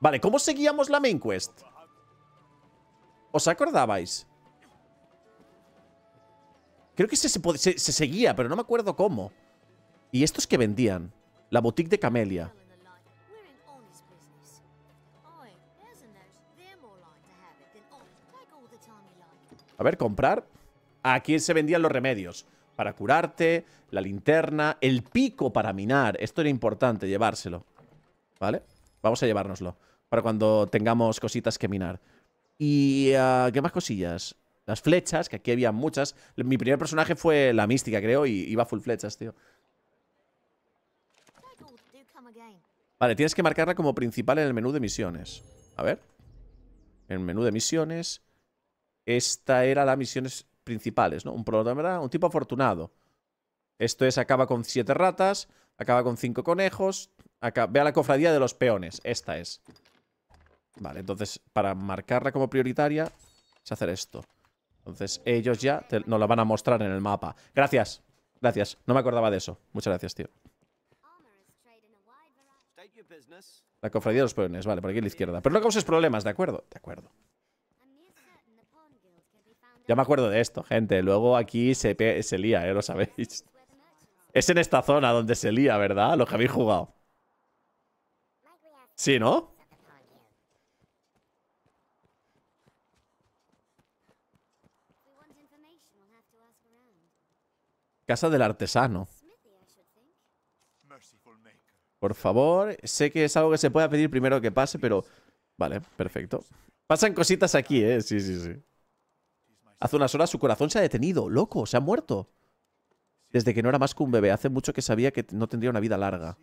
Vale, ¿cómo seguíamos la main quest? ¿Os acordabais? Creo que se, se seguía, pero no me acuerdo cómo. ¿Y estos que vendían? La boutique de Camelia. A ver, comprar. quién se vendían los remedios para curarte, la linterna, el pico para minar. Esto era importante, llevárselo. ¿Vale? Vamos a llevárnoslo para cuando tengamos cositas que minar. ¿Y ah, qué más cosillas? Las flechas, que aquí había muchas. Mi primer personaje fue la mística, creo, y iba full flechas, tío. Vale, tienes que marcarla como principal en el menú de misiones. A ver. En el menú de misiones esta era la misión principales, ¿no? Un programa, un tipo afortunado. Esto es, acaba con siete ratas, acaba con cinco conejos, acá, ve a la cofradía de los peones, esta es. Vale, entonces, para marcarla como prioritaria, es hacer esto. Entonces, ellos ya nos la van a mostrar en el mapa. Gracias, gracias, no me acordaba de eso. Muchas gracias, tío. La cofradía de los peones, vale, por aquí a la izquierda. Pero no causes problemas, ¿de acuerdo? De acuerdo. Ya me acuerdo de esto, gente. Luego aquí se, lía, ¿eh? Lo sabéis. Es en esta zona donde se lía, ¿verdad? Lo que habéis jugado. Sí, ¿no? Casa del artesano. Por favor, sé que es algo que se puede pedir primero que pase, pero... Vale, perfecto. Pasan cositas aquí, ¿eh? Sí, sí, sí. Hace unas horas su corazón se ha detenido, loco, se ha muerto. Desde que no era más que un bebé, hace mucho que sabía que no tendría una vida larga.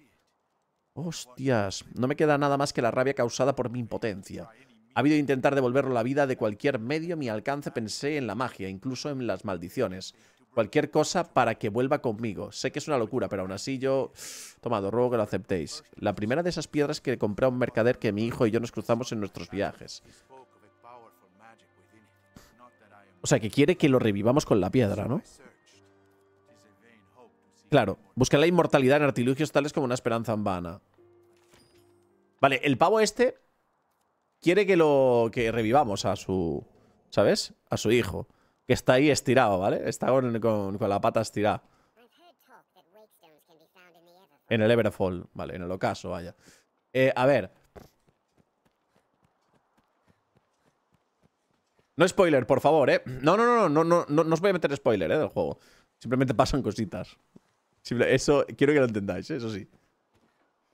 Hostias, no me queda nada más que la rabia causada por mi impotencia. Ha habido intentar devolverlo la vida de cualquier medio a mi alcance, pensé en la magia, incluso en las maldiciones. Cualquier cosa para que vuelva conmigo. Sé que es una locura, pero aún así yo... Tomado, ruego que lo aceptéis. La primera de esas piedras que compré a un mercader que mi hijo y yo nos cruzamos en nuestros viajes. O sea, que quiere que lo revivamos con la piedra, ¿no? Claro, busca la inmortalidad en artilugios tales como una esperanza en vana. Vale, el pavo este quiere que lo que revivamos a su, ¿sabes? A su hijo, que está ahí estirado, ¿vale? Está con, con, la pata estirada. En el Everfall, vale, en el ocaso, vaya. Eh, a ver, No spoiler, por favor, ¿eh? No, no, no, no, no, no, os voy a meter spoiler, ¿eh? Del juego. Simplemente pasan cositas. eso, quiero que lo entendáis, eso sí.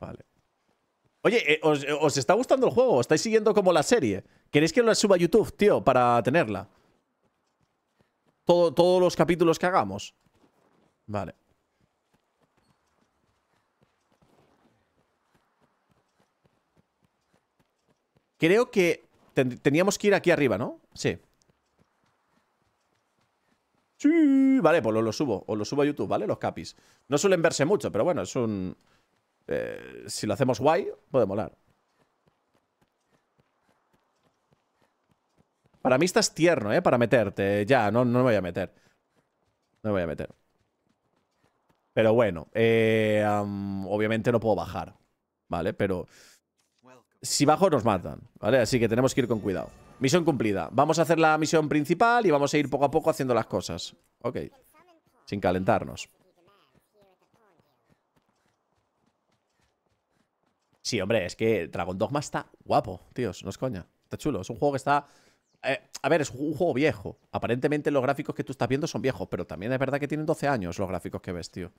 Vale. Oye, eh, os, está gustando el juego? ¿Estáis siguiendo como la serie? ¿Queréis que la suba a YouTube, tío, para tenerla? Todo, todos los capítulos que hagamos. Vale. Creo que teníamos que ir aquí arriba, ¿no? Sí. Sí, vale, pues lo, subo. O lo subo a YouTube, ¿vale? Los capis. No suelen verse mucho, pero bueno, es un... Eh, si lo hacemos guay, puede molar. Para mí estás tierno, ¿eh? Para meterte. Ya, no, no me voy a meter. No me voy a meter. Pero bueno, eh, obviamente no puedo bajar. ¿Vale? Pero... Si bajo nos matan, ¿vale? Así que tenemos que ir con cuidado. Misión cumplida. Vamos a hacer la misión principal y vamos a ir poco a poco haciendo las cosas. Ok. Sin calentarnos. Sí, hombre, es que Dragon Dogma está guapo, tíos. No es coña. Está chulo. Es un juego que está... Eh, a ver, es un juego viejo. Aparentemente los gráficos que tú estás viendo son viejos, pero también es verdad que tienen 12 años los gráficos que ves, tío.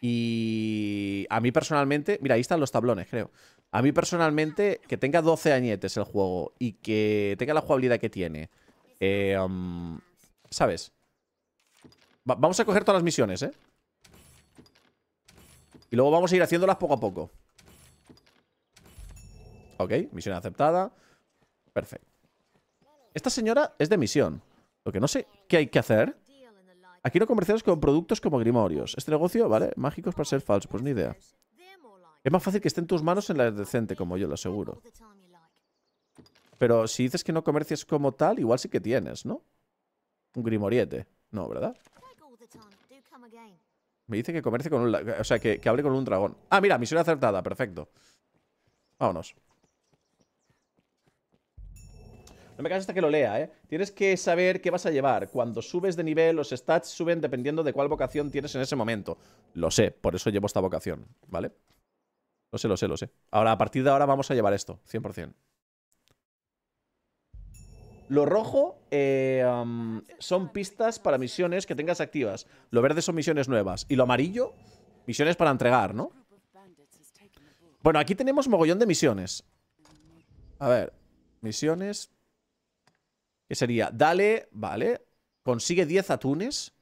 Y a mí personalmente, mira, ahí están los tablones, creo. A mí personalmente, que tenga 12 añetes el juego y que tenga la jugabilidad que tiene, eh, um, ¿sabes? vamos a coger todas las misiones, ¿eh? Y luego vamos a ir haciéndolas poco a poco. Ok, misión aceptada. Perfecto. Esta señora es de misión. Lo que no sé qué hay que hacer Aquí no comerciamos con productos como grimorios. Este negocio, ¿vale? Mágicos para ser falsos. pues ni idea. Es más fácil que esté en tus manos en la decente, como yo, lo aseguro. Pero si dices que no comercias como tal, igual sí que tienes, ¿no? Un grimoriete. No, ¿verdad? Me dice que comercie con un... O sea, que, que hable con un dragón. Ah, mira, misión acertada. Perfecto. Vámonos. No me caso hasta que lo lea, ¿eh? Tienes que saber qué vas a llevar. Cuando subes de nivel, los stats suben dependiendo de cuál vocación tienes en ese momento. Lo sé, por eso llevo esta vocación, ¿vale? Lo sé, lo sé, lo sé. Ahora, a partir de ahora vamos a llevar esto, 100%. Lo rojo eh, son pistas para misiones que tengas activas. Lo verde son misiones nuevas. Y lo amarillo, misiones para entregar, ¿no? Bueno, aquí tenemos mogollón de misiones. A ver, misiones. Que sería, dale, vale, consigue 10 atunes,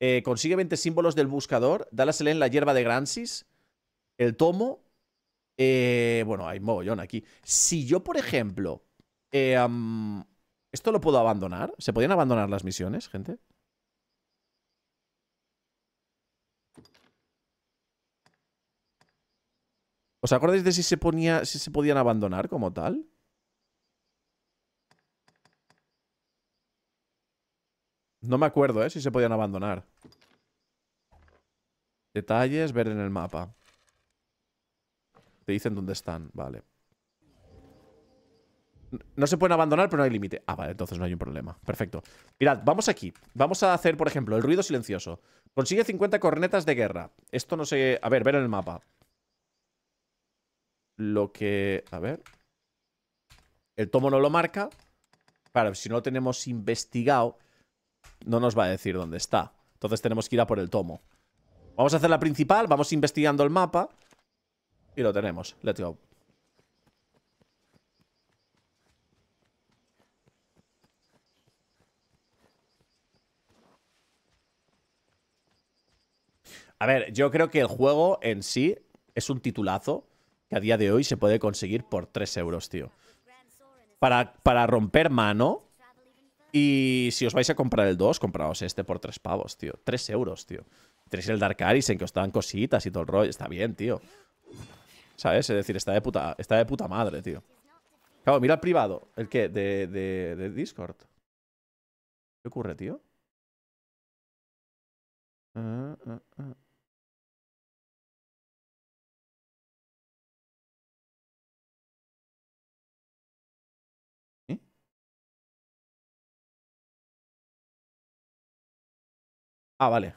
eh, consigue 20 símbolos del buscador, dale a Selene la hierba de Gransis, el tomo. Eh, bueno, hay mogollón aquí. Si yo, por ejemplo, eh, ¿esto lo puedo abandonar? ¿Se podían abandonar las misiones, gente? ¿Os acordáis de si se ponía, si se podían abandonar como tal? No me acuerdo, ¿eh? Si se podían abandonar. Detalles, ver en el mapa. Te dicen dónde están, vale. No se pueden abandonar, pero no hay límite. Ah, vale, entonces no hay un problema. Perfecto. Mirad, vamos aquí. Vamos a hacer, por ejemplo, el ruido silencioso. Consigue 50 cornetas de guerra. Esto no sé... A ver, ver en el mapa. Lo que... A ver. El tomo no lo marca. Para, si no lo tenemos investigado no nos va a decir dónde está. Entonces tenemos que ir a por el tomo. Vamos a hacer la principal, vamos investigando el mapa. Y lo tenemos. Let's go. A ver, yo creo que el juego en sí es un titulazo que a día de hoy se puede conseguir por 3 euros, tío. Para, para romper mano, y si os vais a comprar el 2, compraos este por 3 pavos, tío. 3 euros, tío. Tenéis el Dark Aris en que os dan cositas y todo el rollo. Está bien, tío. ¿Sabes? Es decir, está de puta, está madre, tío. Claro, mira el privado. ¿El qué? De, de, Discord. ¿Qué ocurre, tío? Ah, ah, ah. Ah, vale.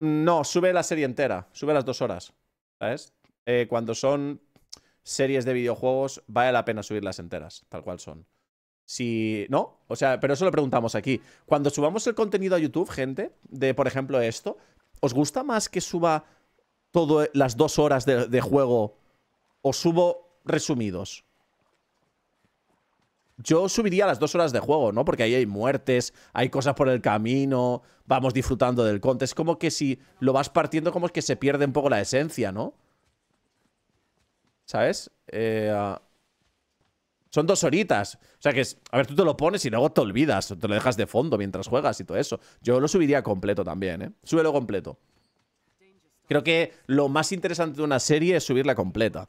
No, sube la serie entera. Sube las dos horas. ¿Sabes? Eh, cuando son series de videojuegos, vale la pena subirlas enteras, tal cual son. Si. No, o sea, pero eso lo preguntamos aquí. Cuando subamos el contenido a YouTube, gente, de por ejemplo esto, ¿os gusta más que suba todo las dos horas de, de juego o subo resumidos? yo subiría las dos horas de juego, ¿no? Porque ahí hay muertes, hay cosas por el camino, vamos disfrutando del conte. Es como que si lo vas partiendo, como es que se pierde un poco la esencia, ¿no? ¿Sabes? Eh, ah, son dos horitas. O sea que, a ver, tú te lo pones y luego te olvidas, o te lo dejas de fondo mientras juegas y todo eso. Yo lo subiría completo también, ¿eh? Súbelo completo. Creo que lo más interesante de una serie es subirla completa.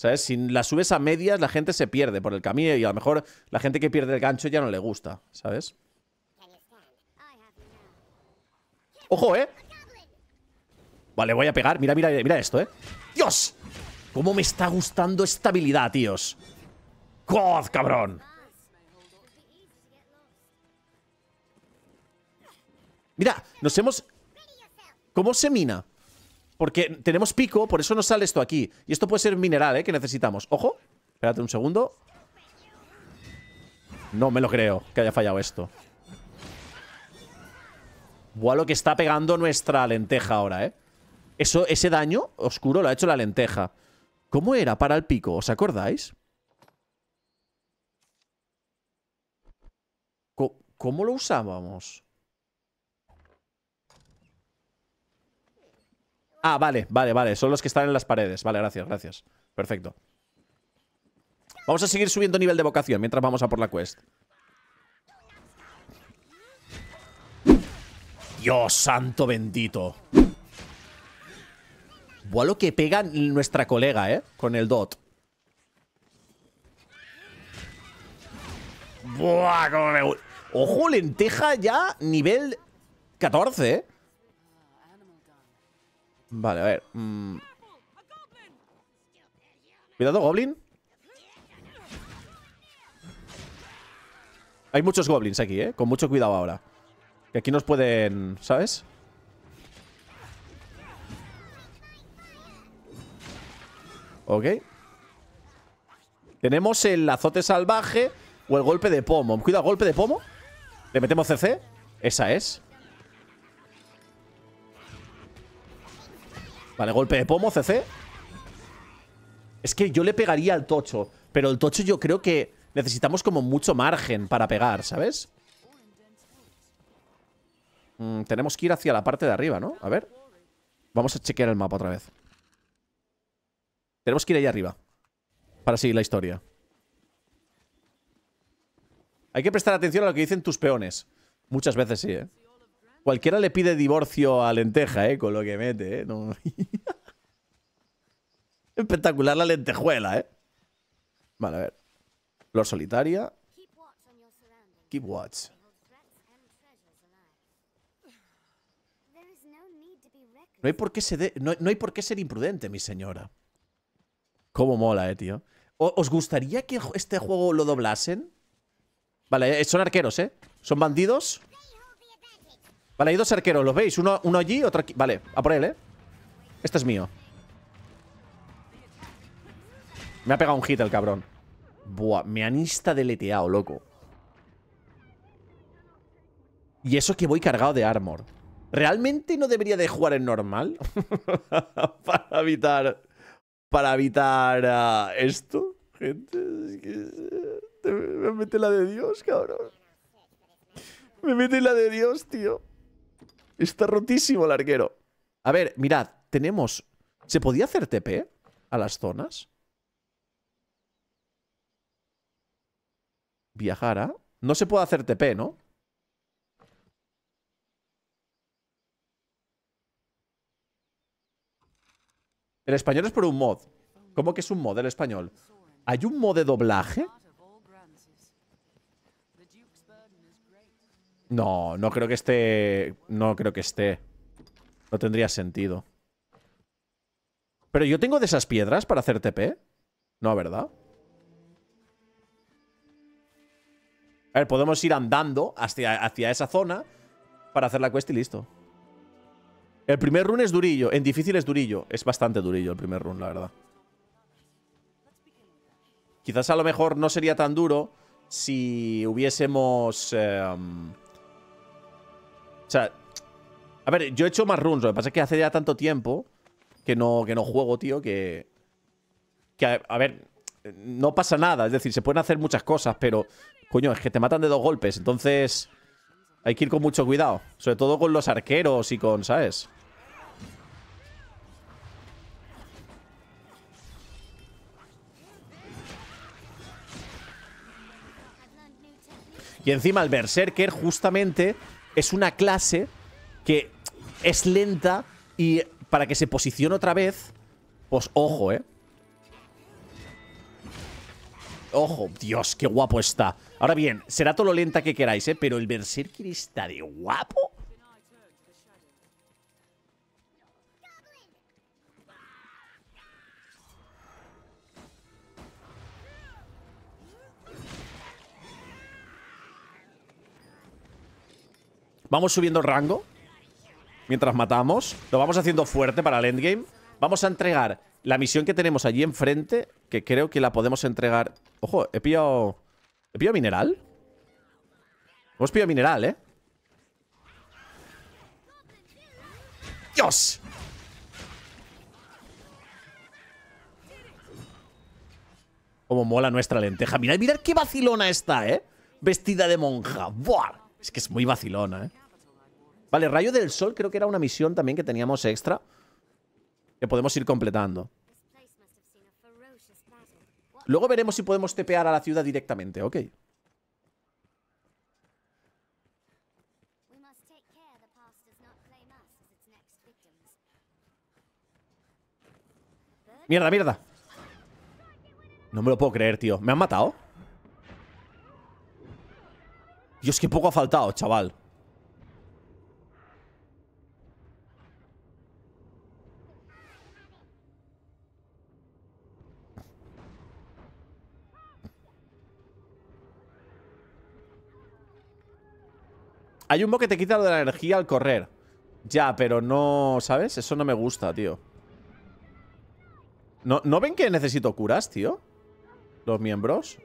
¿Sabes? Si la subes a medias, la gente se pierde por el camino y a lo mejor la gente que pierde el gancho ya no le gusta, ¿sabes? ¡Ojo, eh! Vale, voy a pegar. Mira, mira, mira esto, eh. ¡Dios! ¿Cómo me está gustando esta habilidad, tíos? ¡God, cabrón! Mira, nos hemos... ¿Cómo se mina? Porque tenemos pico, por eso nos sale esto aquí. Y esto puede ser mineral, ¿eh? Que necesitamos. Ojo. Espérate un segundo. No me lo creo que haya fallado esto. Buah, lo que está pegando nuestra lenteja ahora, ¿eh? Eso, ese daño oscuro lo ha hecho la lenteja. ¿Cómo era para el pico? ¿Os acordáis? cómo lo usábamos? Ah, vale, vale, vale. Son los que están en las paredes. Vale, gracias, gracias. Perfecto. Vamos a seguir subiendo nivel de vocación mientras vamos a por la quest. Dios santo bendito. Buah, lo que pega nuestra colega, ¿eh? Con el dot. Buah, como me... Ojo, lenteja ya nivel 14, ¿eh? Vale, a ver. Mm. Cuidado, Goblin. Hay muchos goblins aquí, ¿eh? Con mucho cuidado ahora. Que aquí nos pueden... ¿Sabes? Ok. Tenemos el azote salvaje o el golpe de pomo. Cuidado, golpe de pomo. Le metemos CC. Esa es. Vale, golpe de pomo, CC. Es que yo le pegaría al tocho. Pero el tocho yo creo que necesitamos como mucho margen para pegar, ¿sabes? Mm, tenemos que ir hacia la parte de arriba, ¿no? A ver. Vamos a chequear el mapa otra vez. Tenemos que ir ahí arriba. Para seguir la historia. Hay que prestar atención a lo que dicen tus peones. Muchas veces sí, ¿eh? Cualquiera le pide divorcio a Lenteja, ¿eh? Con lo que mete, ¿eh? Espectacular la lentejuela, ¿eh? Vale, a ver. Flor solitaria. Keep watch. No hay, por qué se no hay por qué ser imprudente, mi señora. Cómo mola, eh, tío. ¿Os gustaría que este juego lo doblasen? Vale, eh, son arqueros, ¿eh? Son bandidos. Vale, hay dos arqueros, ¿los veis? Uno, allí, otro aquí. Vale, a por él, ¿eh? Este es mío. Me ha pegado un hit el cabrón. Buah, me han insta deleteado, loco. Y eso que voy cargado de armor. ¿Realmente no debería de jugar en normal? para evitar... Para evitar ah, esto, gente. Eh, me mete la de Dios, cabrón. Me mete la de Dios, tío. Está rotísimo el arquero. A ver, mirad, tenemos... ¿Se podía hacer TP a las zonas? Viajar No se puede hacer TP, ¿no? El español es por un mod. ¿Cómo que es un mod el español? ¿Hay un mod de doblaje? No, no creo que esté... No creo que esté. No tendría sentido. Pero yo tengo de esas piedras para hacer TP. No, ¿verdad? A ver, podemos ir andando hacia, hacia esa zona para hacer la quest y listo. El primer run es durillo. En difícil es durillo. Es bastante durillo el primer run, la verdad. Quizás a lo mejor no sería tan duro si hubiésemos... Em, o sea, a ver, yo he hecho más runs. Lo que pasa es que hace ya tanto tiempo que no, que no juego, tío, que... Que, a ver, no pasa nada. Es decir, se pueden hacer muchas cosas, pero... Coño, es que te matan de dos golpes. Entonces... Hay que ir con mucho cuidado. Sobre todo con los arqueros y con, ¿sabes? Y encima el Berserker justamente es una clase que es lenta y para que se posicione otra vez, pues ojo, ¿eh? Ojo, Dios, qué guapo está. Ahora bien, será todo lo lenta que queráis, ¿eh? Pero el Berserker está de guapo. Vamos subiendo el rango mientras matamos. Lo vamos haciendo fuerte para el endgame. Vamos a entregar la misión que tenemos allí enfrente, que creo que la podemos entregar... Ojo, he pillado... ¿He pillado mineral? Hemos pillado mineral, ¿eh? ¡Dios! Como mola nuestra lenteja. Mira, mirad qué vacilona está, ¿eh? Vestida de monja. ¡Buah! Es que es muy vacilona, ¿eh? Vale, Rayo del Sol creo que era una misión también que teníamos extra. Que podemos ir completando. Luego veremos si podemos tepear a la ciudad directamente, ok. Mierda, mierda No me lo puedo creer, tío ¿Me han matado? Dios, qué poco ha faltado, chaval Hay un bug que te quita lo de la energía al correr. Ya, pero no... ¿Sabes? Eso no me gusta, tío. ¿No, ven que necesito curas, tío? Los miembros.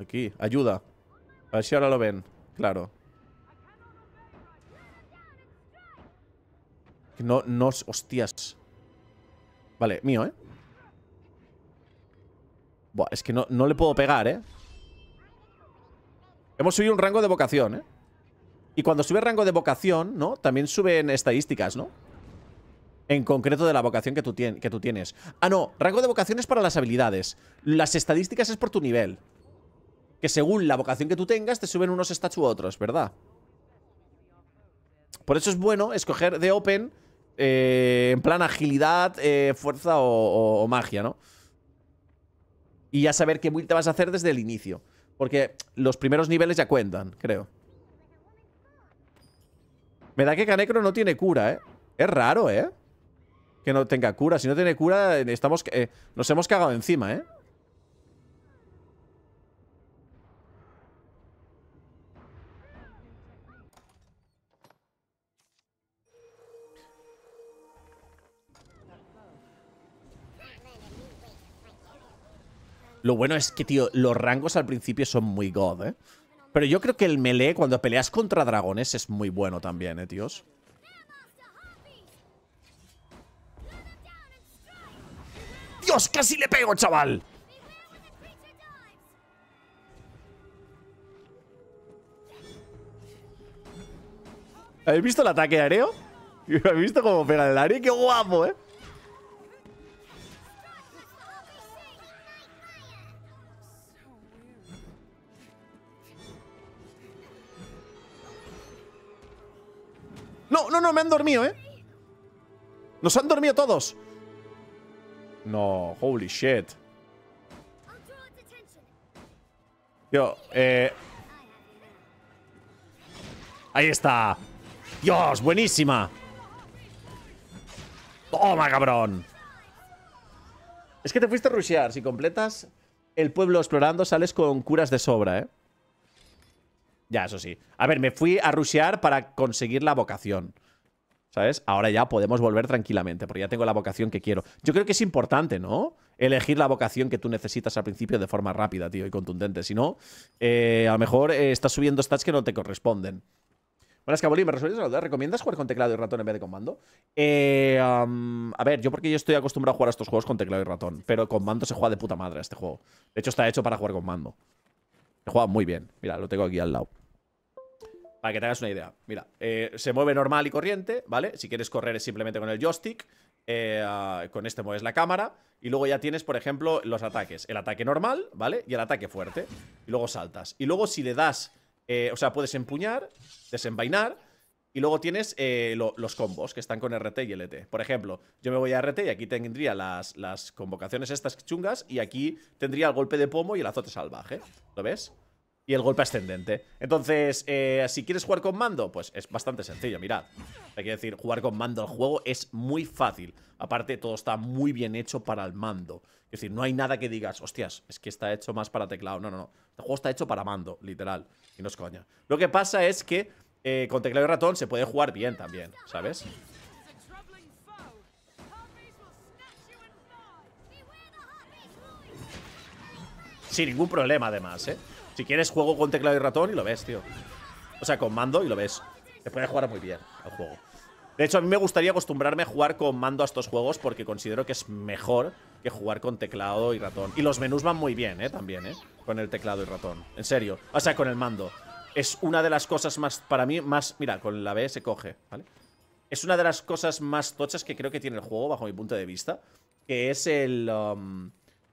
Aquí, ayuda. A ver si ahora lo ven. Claro. No, no, hostias. Vale, mío, ¿eh? Buah, es que no, no le puedo pegar, ¿eh? Hemos subido un rango de vocación, ¿eh? Y cuando sube rango de vocación, ¿no? También suben estadísticas, ¿no? En concreto de la vocación que tú, tienes. Ah, no, rango de vocación es para las habilidades. Las estadísticas es por tu nivel. Que según la vocación que tú tengas, te suben unos stats u otros, ¿verdad? Por eso es bueno escoger de Open eh, en plan agilidad, eh, fuerza o, o, magia, ¿no? Y ya saber qué build te vas a hacer desde el inicio. Porque los primeros niveles ya cuentan, creo. Me da que Canecro no tiene cura, ¿eh? Es raro, ¿eh? Que no tenga cura. Si no tiene cura, estamos, eh, nos hemos cagado encima, ¿eh? Lo bueno es que, tío, los rangos al principio son muy god, ¿eh? Pero yo creo que el melee cuando peleas contra dragones es muy bueno también, eh, tíos. ¡Dios, casi le pego, chaval! ¿Habéis visto el ataque aéreo? ¿Habéis visto cómo pega el área? ¡Qué guapo, eh! No, no, no, me han dormido, ¿eh? Nos han dormido todos. No, holy shit. Yo, eh... Ahí está. Dios, buenísima. Toma, cabrón. Es que te fuiste a rushear. Si completas el pueblo explorando, sales con curas de sobra, ¿eh? Ya, eso sí. A ver, me fui a rushear para conseguir la vocación. ¿Sabes? Ahora ya podemos volver tranquilamente, porque ya tengo la vocación que quiero. Yo creo que es importante, ¿no? Elegir la vocación que tú necesitas al principio de forma rápida, tío, y contundente. Si no, eh, a lo mejor eh, estás subiendo stats que no te corresponden. Buenas, Cabolín, ¿me resuelves ¿Recomiendas jugar con teclado y ratón en vez de con mando? Eh, a ver, yo porque yo estoy acostumbrado a jugar a estos juegos con teclado y ratón, pero con mando se juega de puta madre este juego. De hecho, está hecho para jugar con mando. He muy bien. Mira, lo tengo aquí al lado. Para que te hagas una idea. Mira, eh, se mueve normal y corriente, ¿vale? Si quieres correr es simplemente con el joystick. Eh, ah, con este mueves la cámara. Y luego ya tienes, por ejemplo, los ataques. El ataque normal, ¿vale? Y el ataque fuerte. Y luego saltas. Y luego si le das... Eh, o sea, puedes empuñar, desenvainar y luego tienes eh, los combos que están con RT y LT. Por ejemplo, yo me voy a RT y aquí tendría las, las convocaciones estas chungas y aquí tendría el golpe de pomo y el azote salvaje. ¿Lo ves? y el golpe ascendente. Entonces, eh, si quieres jugar con mando, pues es bastante sencillo, mirad. Hay que decir, jugar con mando al juego es muy fácil. Aparte, todo está muy bien hecho para el mando. Es decir, no hay nada que digas, hostias, es que está hecho más para teclado. No, no, no. El juego está hecho para mando, literal. Y no es coña. Lo que pasa es que eh, con teclado y ratón se puede jugar bien también, ¿sabes? Sin ningún problema, además, ¿eh? Si quieres, juego con teclado y ratón y lo ves, tío. O sea, con mando y lo ves. Se puede jugar muy bien al juego. De hecho, a mí me gustaría acostumbrarme a jugar con mando a estos juegos porque considero que es mejor que jugar con teclado y ratón. Y los menús van muy bien, ¿eh? También, ¿eh? Con el teclado y ratón. En serio. O sea, con el mando es una de las cosas más, para mí, más... Mira, con la B se coge, ¿vale? Es una de las cosas más tochas que creo que tiene el juego, bajo mi punto de vista, que es el, um,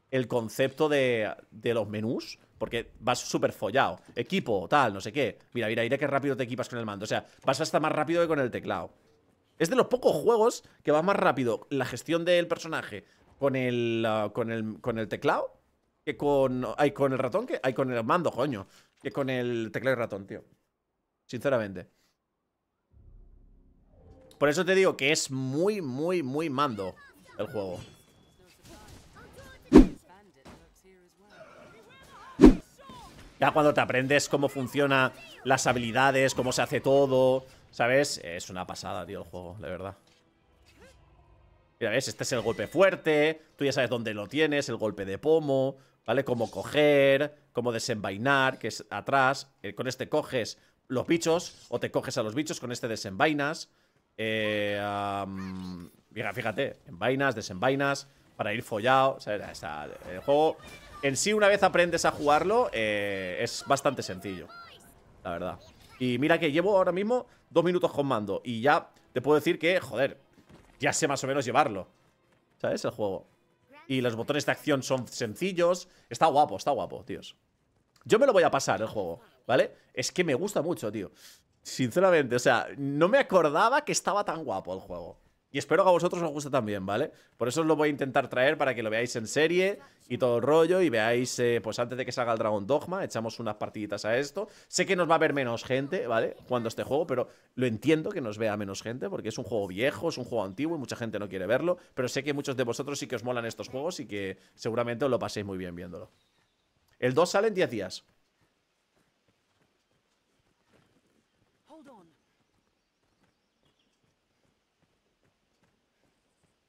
el concepto de, de, los menús, porque vas súper follado. Equipo, tal, no sé qué. Mira, mira, mira qué rápido te equipas con el mando. O sea, vas hasta más rápido que con el teclado. Es de los pocos juegos que vas más rápido la gestión del personaje con el, uh, con el, con el teclado que con, hay con el ratón que hay con el mando, coño que con el teclado ratón, tío. Sinceramente. Por eso te digo que es muy, muy, muy mando el juego. Ya cuando te aprendes cómo funcionan las habilidades, cómo se hace todo, ¿sabes? Es una pasada, tío, el juego, de verdad. Mira, ¿ves? Este es el golpe fuerte, tú ya sabes dónde lo tienes, el golpe de pomo, ¿vale? Cómo coger, como desenvainar, que es atrás. Eh, con este coges los bichos o te coges a los bichos, con este desenvainas. Eh, Mira, fíjate, envainas, desenvainas, para ir follado. el juego en sí, una vez aprendes a jugarlo, eh, es bastante sencillo. La verdad. Y mira que llevo ahora mismo dos minutos con mando. Y ya te puedo decir que, joder, ya sé más o menos llevarlo. ¿Sabes? El juego. Y los botones de acción son sencillos. Está guapo, está guapo, tíos. Yo me lo voy a pasar el juego, ¿vale? Es que me gusta mucho, tío. Sinceramente, o sea, no me acordaba que estaba tan guapo el juego. Y espero que a vosotros os guste también, ¿vale? Por eso os lo voy a intentar traer para que lo veáis en serie y todo el rollo y veáis, eh, pues antes de que salga el Dragon Dogma, echamos unas partiditas a esto. Sé que nos va a ver menos gente, ¿vale? Cuando este juego, pero lo entiendo que nos vea menos gente porque es un juego viejo, es un juego antiguo y mucha gente no quiere verlo, pero sé que muchos de vosotros sí que os molan estos juegos y que seguramente os lo paséis muy bien viéndolo. El 2 sale en 10 días.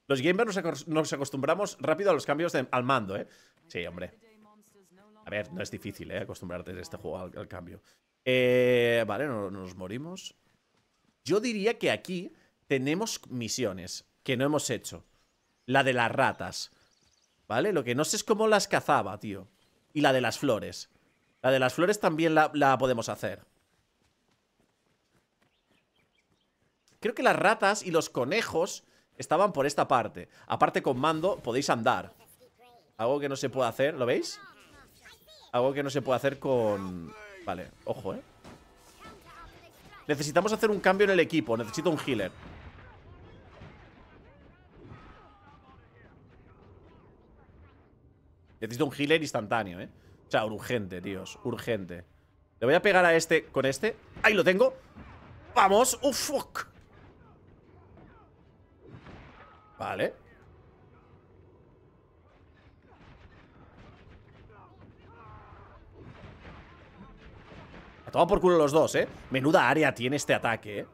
Los gamers nos, acostumbramos rápido a los cambios al mando, ¿eh? Sí, hombre. A ver, no es difícil, ¿eh? Acostumbrarte de este juego al, cambio. Eh, vale, nos morimos. Yo diría que aquí tenemos misiones que no hemos hecho. La de las ratas. ¿Vale? Lo que no sé es cómo las cazaba, tío. Y la de las flores. La de las flores también la podemos hacer. Creo que las ratas y los conejos Estaban por esta parte Aparte con mando podéis andar Algo que no se puede hacer, ¿lo veis? Algo que no se puede hacer con... Vale, ojo, ¿eh? Necesitamos hacer un cambio en el equipo Necesito un healer Necesito un healer instantáneo, ¿eh? O sea, urgente, tíos, urgente Le voy a pegar a este con este ¡Ahí lo tengo! ¡Vamos! ¡Oh, fuck! Vale. A tomado por culo los dos, ¿eh? Menuda área tiene este ataque, ¿eh?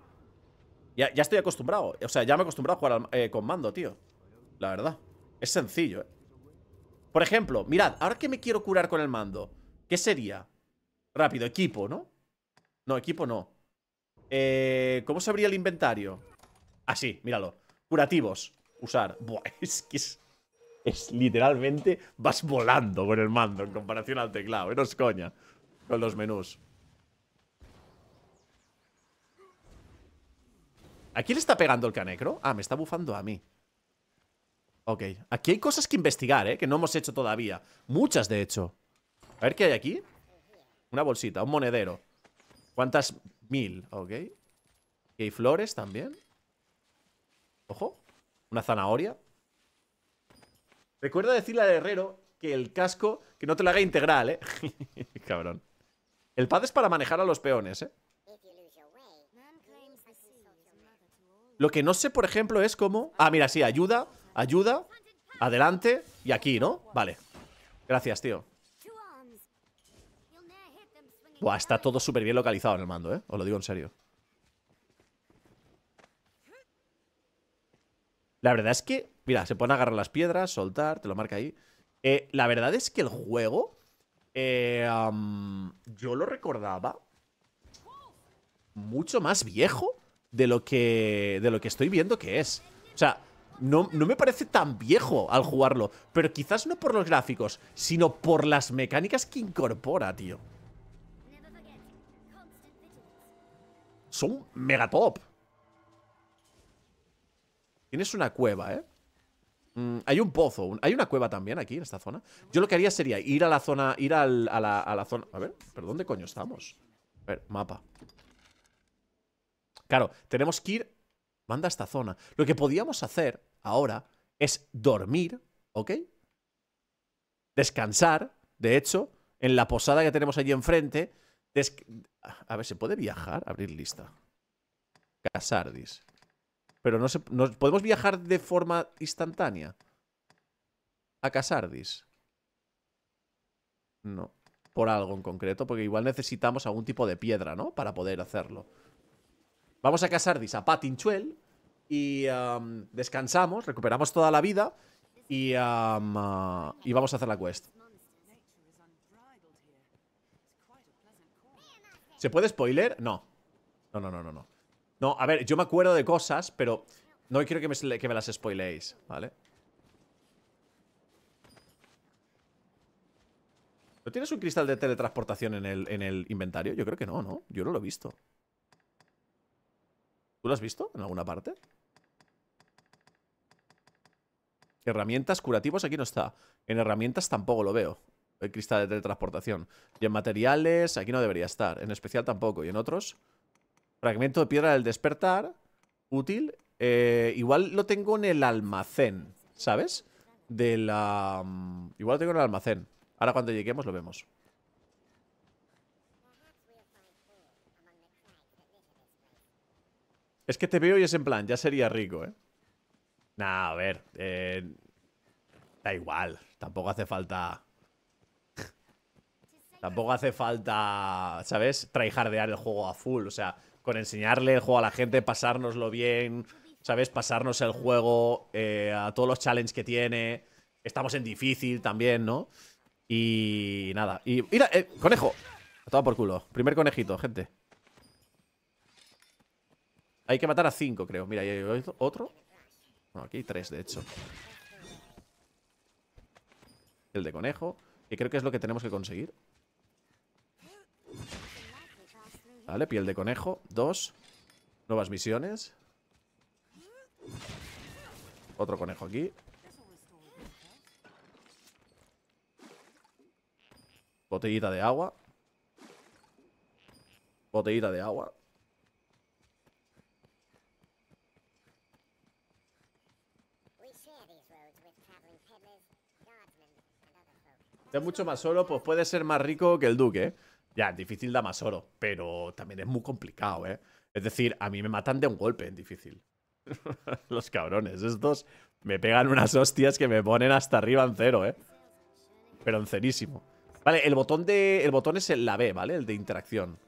Ya, estoy acostumbrado. O sea, ya me he acostumbrado a jugar eh, con mando, tío. La verdad. Es sencillo, ¿eh? Por ejemplo, mirad, ahora que me quiero curar con el mando, ¿qué sería? Rápido, equipo, ¿no? No, equipo no. Eh, ¿Cómo se abría el inventario? Así, míralo. Curativos usar. Buah, es que es, literalmente vas volando con el mando en comparación al teclado. ¿eh? No es coña con los menús. ¿A quién le está pegando el canecro? Ah, me está bufando a mí. Ok, aquí hay cosas que investigar, ¿eh? Que no hemos hecho todavía. Muchas, de hecho. A ver qué hay aquí. Una bolsita, un monedero. ¿Cuántas? Mil, ok. Y hay flores también. Ojo una zanahoria. Recuerda decirle al herrero que el casco, que no te lo haga integral, ¿eh? Cabrón. El pad es para manejar a los peones, ¿eh? Lo que no sé, por ejemplo, es cómo... Ah, mira, sí, ayuda, ayuda, adelante y aquí, ¿no? Vale. Gracias, tío. Buah, está todo súper bien localizado en el mando, ¿eh? Os lo digo en serio. La verdad es que, mira, se pone a agarrar las piedras, soltar, te lo marca ahí. Eh, la verdad es que el juego, eh, yo lo recordaba mucho más viejo de lo que, de lo que estoy viendo que es. O sea, no, no, me parece tan viejo al jugarlo, pero quizás no por los gráficos, sino por las mecánicas que incorpora, tío. Son mega top. Tienes una cueva, ¿eh? Mm, hay un pozo. hay una cueva también aquí, en esta zona. Yo lo que haría sería ir a la zona... Ir a, la, zona... A ver, ¿pero dónde coño estamos? A ver, mapa. Claro, tenemos que ir... Manda a esta zona. Lo que podíamos hacer ahora es dormir, ¿ok? Descansar, de hecho, en la posada que tenemos allí enfrente. A ver, ¿se puede viajar? Abrir lista. Casardis. Pero no se, podemos viajar de forma instantánea a Casardis. No, por algo en concreto, porque igual necesitamos algún tipo de piedra, ¿no? Para poder hacerlo. Vamos a Casardis, a Patinchuel, y descansamos, recuperamos toda la vida y, ah, y vamos a hacer la quest. ¿Se puede spoiler? No. No, no, no, no, no. No, a ver, yo me acuerdo de cosas, pero no quiero que me, las spoileéis, ¿vale? ¿No tienes un cristal de teletransportación en el, en el inventario? Yo creo que no, ¿no? Yo no lo he visto. ¿Tú lo has visto en alguna parte? Herramientas curativos aquí no está. En herramientas tampoco lo veo. El cristal de teletransportación. Y en materiales aquí no debería estar. En especial tampoco. Y en otros... Fragmento de piedra del despertar. Útil. Eh, igual lo tengo en el almacén, ¿sabes? De la... Mm, igual lo tengo en el almacén. Ahora cuando lleguemos lo vemos. Es que te veo y es en plan, ya sería rico, ¿eh? Nah, a ver. Eh, da igual. Tampoco hace falta... Tampoco hace falta, ¿sabes? Traijardear el juego a full. O sea, con enseñarle el juego a la gente, pasárnoslo bien, ¿sabes? Pasarnos el juego eh, a todos los challenges que tiene. Estamos en difícil también, ¿no? Y nada. Y mira, eh, conejo. todo por culo. Primer conejito, gente. Hay que matar a cinco, creo. Mira, hay otro? No, aquí hay tres, de hecho. El de conejo. Que creo que es lo que tenemos que conseguir. Vale, piel de conejo. Dos. Nuevas misiones. Otro conejo aquí. Botellita de agua. Botellita de agua. Es mucho más solo, pues puede ser más rico que el duque, ¿eh? Ya, difícil da más oro, pero también es muy complicado, ¿eh? Es decir, a mí me matan de un golpe en difícil. Los cabrones, estos me pegan unas hostias que me ponen hasta arriba en cero, ¿eh? Pero en cerísimo. Vale, el botón de. El botón es el la B, ¿vale? El de interacción.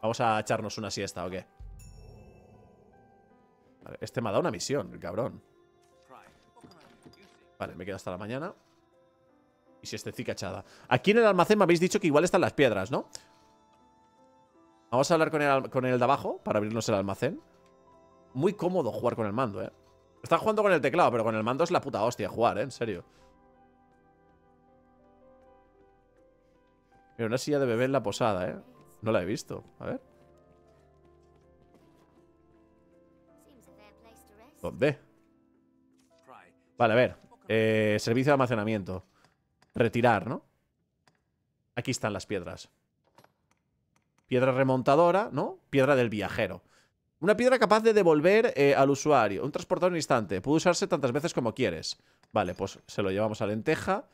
Vamos a echarnos una siesta, ¿o qué? este me ha dado una misión, el cabrón. Vale, me queda hasta la mañana. Y si esté echada Aquí en el almacén me habéis dicho que igual están las piedras, ¿no? Vamos a hablar con el, con de abajo para abrirnos el almacén. Muy cómodo jugar con el mando, ¿eh? Están jugando con el teclado, pero con el mando es la puta hostia jugar, ¿eh? En serio. Mira, una silla de bebé en la posada, ¿eh? No la he visto. A ver. ¿Dónde? Vale, a ver. Eh, servicio de almacenamiento retirar, ¿no? Aquí están las piedras. Piedra remontadora, ¿no? Piedra del viajero. Una piedra capaz de devolver eh, al usuario. Un transportador en instante. Puede usarse tantas veces como quieres. Vale, pues se lo llevamos a lenteja.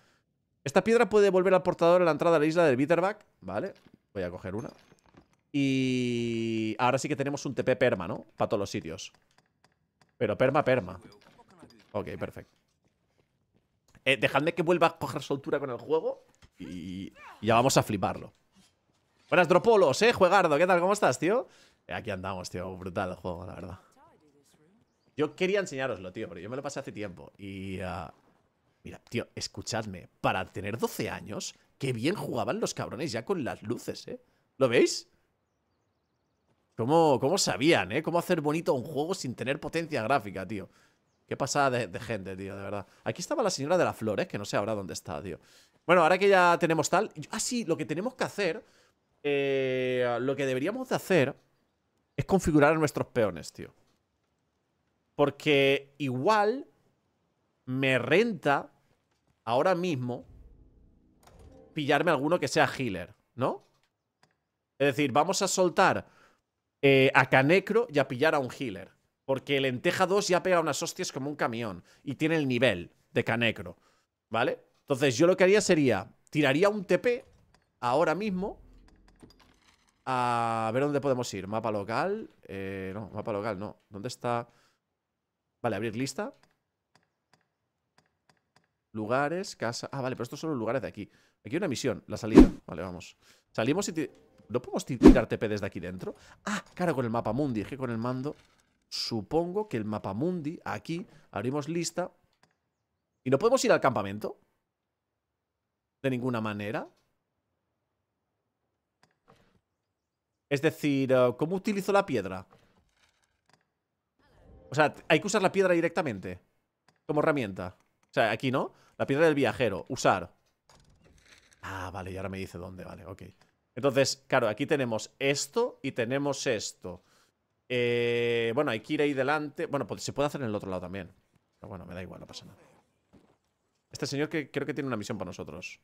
Esta piedra puede devolver al portador a la entrada de la isla del Bitterback. Vale, voy a coger una. Y ahora sí que tenemos un TP perma, ¿no? Para todos los sitios. Pero perma, perma. Ok, perfecto. Eh, dejadme que vuelva a coger soltura con el juego y, ya vamos a fliparlo. Buenas, Dropolos, eh, juegardo. ¿Qué tal? ¿Cómo estás, tío? Eh, aquí andamos, tío. Brutal el juego, la verdad. Yo quería enseñároslo, tío, pero yo me lo pasé hace tiempo. Y... Ah, mira, tío, escuchadme. Para tener 12 años, qué bien jugaban los cabrones ya con las luces, ¿eh? ¿Lo veis? ¿Cómo, cómo sabían, eh? Cómo hacer bonito un juego sin tener potencia gráfica, tío. Qué pasada de, gente, tío, de verdad. Aquí estaba la señora de las flores, que no sé ahora dónde está, tío. Bueno, ahora que ya tenemos tal... Ah, sí, lo que tenemos que hacer... Eh, lo que deberíamos de hacer es configurar a nuestros peones, tío. Porque igual me renta ahora mismo pillarme alguno que sea healer, ¿no? Es decir, vamos a soltar eh, a Canecro y a pillar a un healer. Porque el Enteja 2 ya pega unas hostias como un camión. Y tiene el nivel de Canecro. ¿Vale? Entonces yo lo que haría sería... Tiraría un TP ahora mismo. A ver dónde podemos ir. Mapa local. Eh, no, mapa local no. ¿Dónde está? Vale, abrir lista. Lugares, casa... Ah, vale, pero estos son los lugares de aquí. Aquí hay una misión, la salida. Vale, vamos. Salimos y... ¿No podemos tirar TP desde aquí dentro? Ah, claro, con el mapa mundi. Es que con el mando supongo que el mapa mundi aquí, abrimos lista. ¿Y no podemos ir al campamento? De ninguna manera. Es decir, eh, ¿cómo utilizo la piedra? O sea, hay que usar la piedra directamente. Como herramienta. O sea, aquí, ¿no? La piedra del viajero. Usar. Ah, vale, y ahora me dice dónde. Vale, ok. Entonces, claro, aquí tenemos esto y tenemos esto. Eh, bueno, hay que ir ahí delante. Bueno, pues se puede hacer en el otro lado también. Pero bueno, me da igual, no pasa nada. Este señor que creo que tiene una misión para nosotros.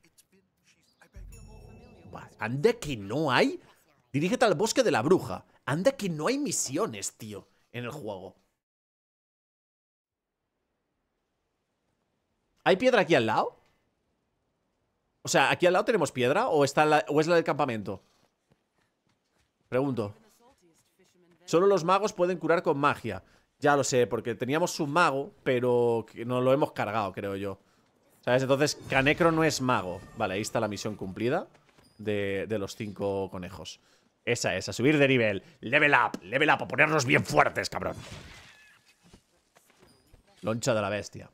Anda que no hay. Dirígete al bosque de la bruja. Anda que no hay misiones, tío, en el juego. ¿Hay piedra aquí al lado? O sea, ¿aquí al lado tenemos piedra? ¿O, está la, o es la del campamento? Pregunto. Solo los magos pueden curar con magia. Ya lo sé, porque teníamos un mago, pero no lo hemos cargado, creo yo. ¿Sabes? Entonces, Canecro no es mago. Vale, ahí está la misión cumplida de, de los cinco conejos. Esa es, a subir de nivel. Level up, level up, a ponernos bien fuertes, cabrón. Loncha de la bestia.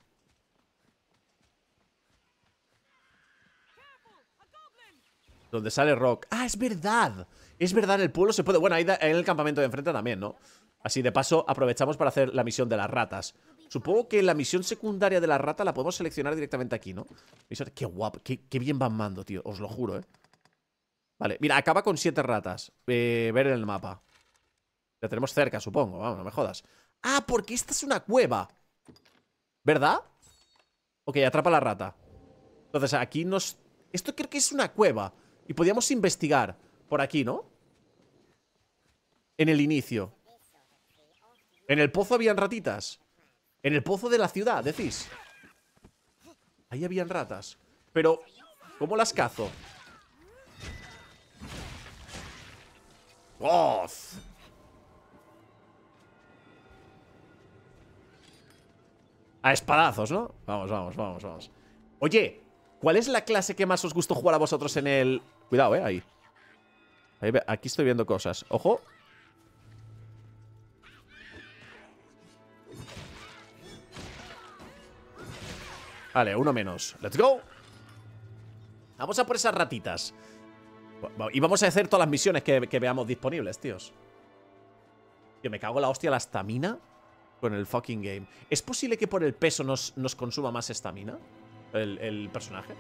Donde sale Rock. ¡Ah, es verdad! Es verdad, en el pueblo se puede... Bueno, ahí en el campamento de enfrente también, ¿no? Así de paso aprovechamos para hacer la misión de las ratas. Supongo que la misión secundaria de la rata la podemos seleccionar directamente aquí, ¿no? Qué guapo, qué, bien van mando, tío. Os lo juro, ¿eh? Vale, mira, acaba con siete ratas. Eh, ver en el mapa. La tenemos cerca, supongo. Vamos, no me jodas. Ah, porque esta es una cueva. ¿Verdad? Ok, atrapa la rata. Entonces, aquí nos... Esto creo que es una cueva. Y podíamos investigar. Por aquí, ¿no? En el inicio. En el pozo habían ratitas. En el pozo de la ciudad, decís. Ahí habían ratas. Pero, ¿cómo las cazo? A espadazos, ¿no? Vamos, vamos, vamos, vamos. Oye, ¿cuál es la clase que más os gustó jugar a vosotros en el... Cuidado, eh, ahí. Aquí estoy viendo cosas. ¡Ojo! Vale, uno menos. ¡Let's go! Vamos a por esas ratitas. Y vamos a hacer todas las misiones que, veamos disponibles, tíos. Yo me cago en la hostia la estamina con el fucking game. ¿Es posible que por el peso nos, consuma más estamina el personaje?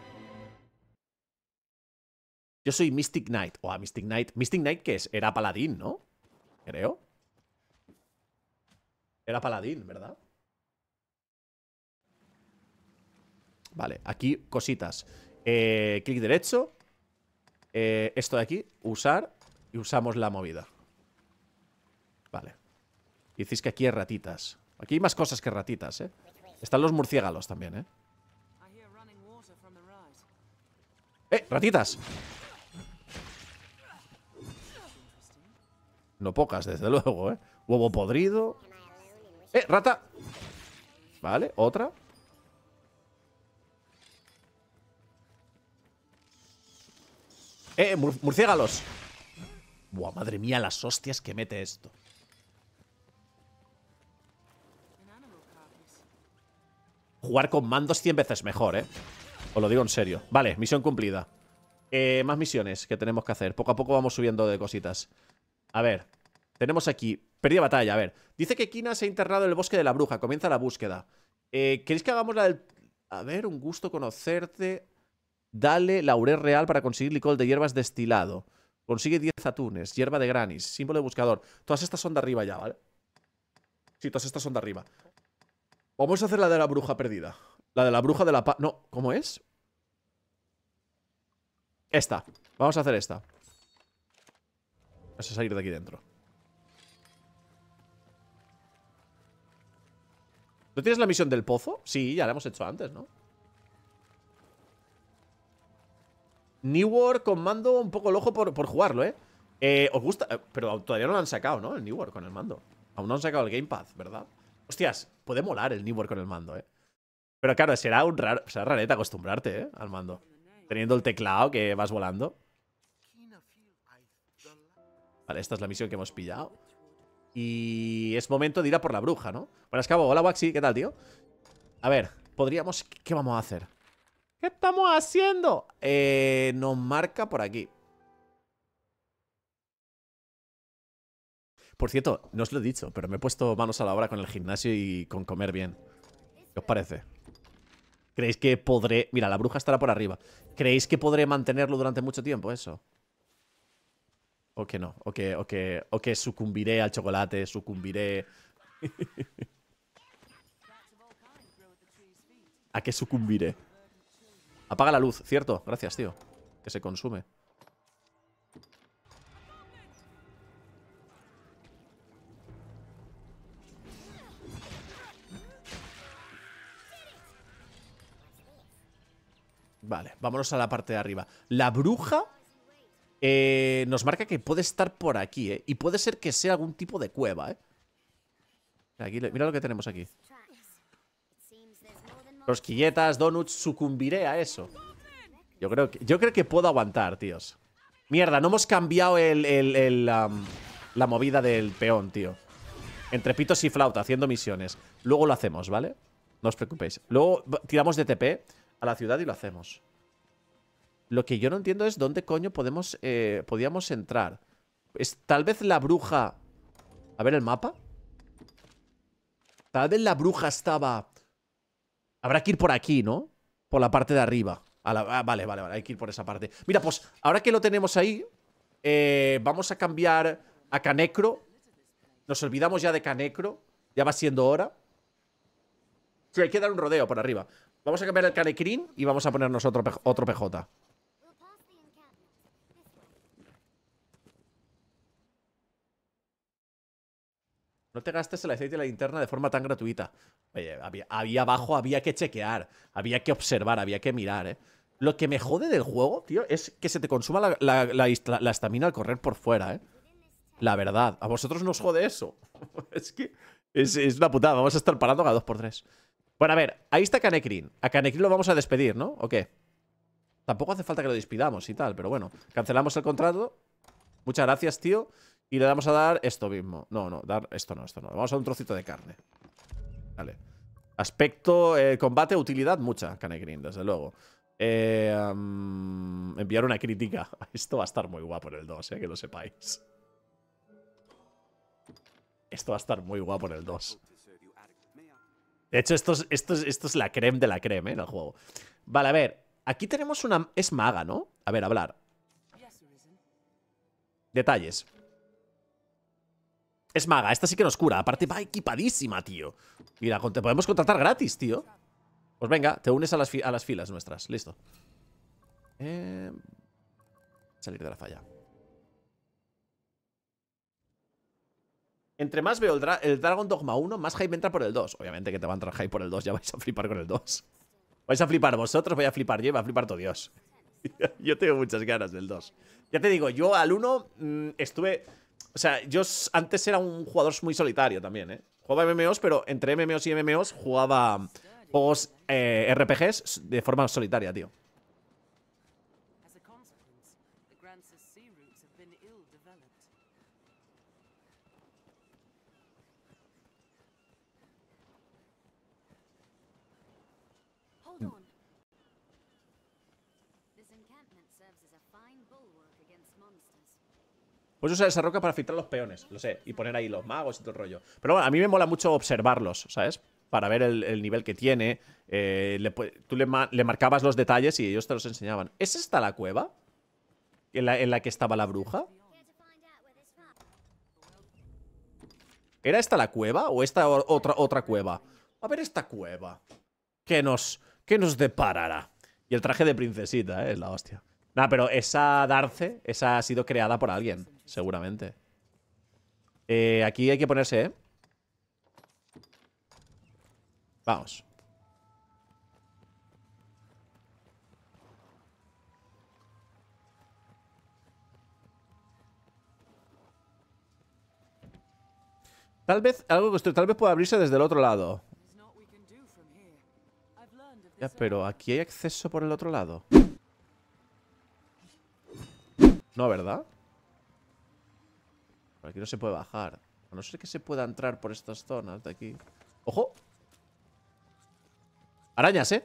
Yo soy Mystic Knight. O a Mystic Knight. ¿Mystic Knight qué es? Era paladín, ¿no? Creo. Era paladín, ¿verdad? Vale, aquí cositas. Eh, clic derecho. Eh, esto de aquí, usar. Y usamos la movida. Vale. Y decís que aquí hay ratitas. Aquí hay más cosas que ratitas, ¿eh? Están los murciélagos también, ¿eh? ¡Eh! ¡Ratitas! No pocas, desde luego, ¿eh? Huevo podrido. ¡Eh, rata! Vale, otra. ¡Eh, murciégalos! Buah, madre mía, las hostias que mete esto. Jugar con mandos 100 veces mejor, ¿eh? Os lo digo en serio. Vale, misión cumplida. Eh, más misiones que tenemos que hacer. Poco a poco vamos subiendo de cositas. A ver, tenemos aquí Perdida batalla, a ver. Dice que Kina se ha internado en el bosque de la bruja. Comienza la búsqueda. Eh, ¿Queréis que hagamos la del... A ver, un gusto conocerte. Dale laurel real para conseguir licor de hierbas destilado. Consigue 10 atunes, hierba de granis, símbolo de buscador. Todas estas son de arriba ya, ¿vale? Sí, todas estas son de arriba. Vamos a hacer la de la bruja perdida. La de la bruja de la... Pa no, ¿cómo es? Esta. Vamos a hacer esta. Vas a salir de aquí dentro. ¿No tienes la misión del pozo? Sí, ya la hemos hecho antes, ¿no? New World con mando un poco loco por, por jugarlo, ¿eh? eh os gusta... Eh, pero todavía no lo han sacado, ¿no? El New World con el mando. Aún no han sacado el Gamepad, ¿verdad? Hostias, puede molar el New World con el mando, ¿eh? Pero claro, será un raro... Será rareta acostumbrarte, ¿eh? Al mando. Teniendo el teclado que vas volando. Vale, esta es la misión que hemos pillado. Y es momento de ir a por la bruja, ¿no? Buenas, cabo. Hola, Waxi. ¿Qué tal, tío? A ver, podríamos... ¿Qué vamos a hacer? ¿Qué estamos haciendo? Eh, nos marca por aquí. Por cierto, no os lo he dicho, pero me he puesto manos a la obra con el gimnasio y con comer bien. ¿Qué os parece? ¿Creéis que podré...? Mira, la bruja estará por arriba. ¿Creéis que podré mantenerlo durante mucho tiempo, eso? O que no. O que, o sucumbiré al chocolate, sucumbiré. ¿A qué sucumbiré? Apaga la luz, cierto. Gracias, tío. Que se consume. Vale, vámonos a la parte de arriba. La bruja eh, nos marca que puede estar por aquí, ¿eh? Y puede ser que sea algún tipo de cueva, ¿eh? mira lo que tenemos aquí. Los Rosquilletas, donuts, sucumbiré a eso. Yo creo que, yo creo que puedo aguantar, tíos. Mierda, no hemos cambiado el, la movida del peón, tío. Entre pitos y flauta, haciendo misiones. Luego lo hacemos, ¿vale? No os preocupéis. Luego tiramos de TP a la ciudad y lo hacemos. Lo que yo no entiendo es dónde coño podemos, eh, podíamos entrar. Es, tal vez la bruja... A ver el mapa. Tal vez la bruja estaba... Habrá que ir por aquí, ¿no? Por la parte de arriba. Ah, vale, vale, vale. Hay que ir por esa parte. Mira, pues ahora que lo tenemos ahí, eh, vamos a cambiar a Canecro. Nos olvidamos ya de Canecro. Ya va siendo hora. Sí, hay que dar un rodeo por arriba. Vamos a cambiar el Canecrin y vamos a ponernos otro, otro PJ. No te gastes el aceite de la linterna de forma tan gratuita. Oye, había, abajo, había que chequear, había que observar, había que mirar, ¿eh? Lo que me jode del juego, tío, es que se te consuma la, estamina al correr por fuera, ¿eh? La verdad, a vosotros no os jode eso. es que es, una putada, vamos a estar parando cada dos por tres. Bueno, a ver, ahí está Canekrin. A Canekrin lo vamos a despedir, ¿no? ¿O qué? Tampoco hace falta que lo despidamos y tal, pero bueno. Cancelamos el contrato. Muchas gracias, tío. Y le vamos a dar esto mismo. No, no, dar esto no, esto no. Vamos a un trocito de carne. Vale. Aspecto, eh, combate, utilidad, mucha, Canegrin, desde luego. Eh, enviar una crítica. Esto va a estar muy guapo en el 2, ya eh, que lo sepáis. Esto va a estar muy guapo en el 2. De hecho, esto es, esto es la creme de la creme en el juego. Vale, a ver. Aquí tenemos una... Es maga, ¿no? A ver, hablar. Detalles. Es maga, esta sí que nos cura. Aparte va equipadísima, tío. Mira, te podemos contratar gratis, tío. Pues venga, te unes a las, a las filas nuestras. Listo. Eh, salir de la falla. Entre más veo el, Dragon Dogma 1, más hype entra por el 2. Obviamente que te va a entrar hype por el 2, ya vais a flipar con el 2. Vais a flipar vosotros, voy a flipar yo y va a flipar todo Dios. yo tengo muchas ganas del 2. Ya te digo, yo al 1 mm, estuve... O sea, yo antes era un jugador muy solitario también, ¿eh? Jugaba MMOs, pero entre MMOs y MMOs jugaba juegos eh, RPGs de forma solitaria, tío. Puedes usar esa roca para filtrar los peones, lo sé, y poner ahí los magos y todo el rollo. Pero bueno, a mí me mola mucho observarlos, ¿sabes? Para ver el, nivel que tiene. Eh, tú le, marcabas los detalles y ellos te los enseñaban. ¿Es esta la cueva? ¿En la, que estaba la bruja? ¿Era esta la cueva o esta otra, otra cueva? A ver esta cueva. ¿Qué nos, nos deparará? Y el traje de princesita, ¿eh? es la hostia. Nah, pero esa Darce, esa ha sido creada por alguien seguramente. Eh, aquí hay que ponerse, ¿eh? Vamos. Tal vez algo vuestro, tal vez pueda abrirse desde el otro lado. Ya, pero aquí hay acceso por el otro lado. No, ¿verdad? aquí no se puede bajar. A no ser que se pueda entrar por estas zonas de aquí. ¡Ojo! Arañas, ¿eh?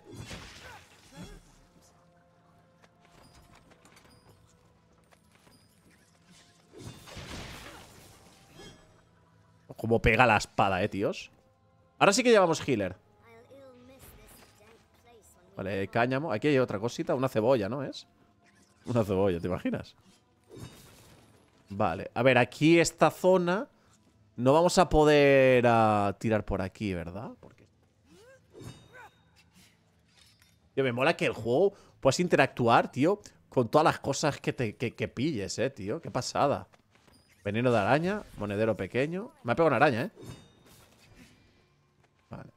Como pega la espada, eh, tíos Ahora sí que llevamos healer Vale, cáñamo Aquí hay otra cosita, una cebolla, ¿no es? Una cebolla, ¿te imaginas? Vale, a ver, aquí esta zona no vamos a poder ah, tirar por aquí, ¿verdad? Porque... Yo me mola que el juego Puedes interactuar, tío, con todas las cosas que, te, que, pilles, eh, tío. Qué pasada. Veneno de araña, monedero pequeño. Me ha pegado una araña, eh. Vale.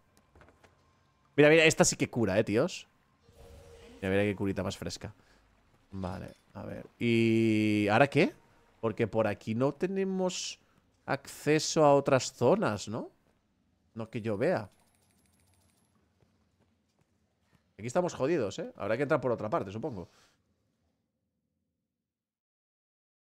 Mira, mira, esta sí que cura, eh, tíos. Mira, mira qué curita más fresca. Vale, a ver. ¿Y ahora qué? Porque por aquí no tenemos acceso a otras zonas, ¿no? No que yo vea. Aquí estamos jodidos, ¿eh? Habrá que entrar por otra parte, supongo.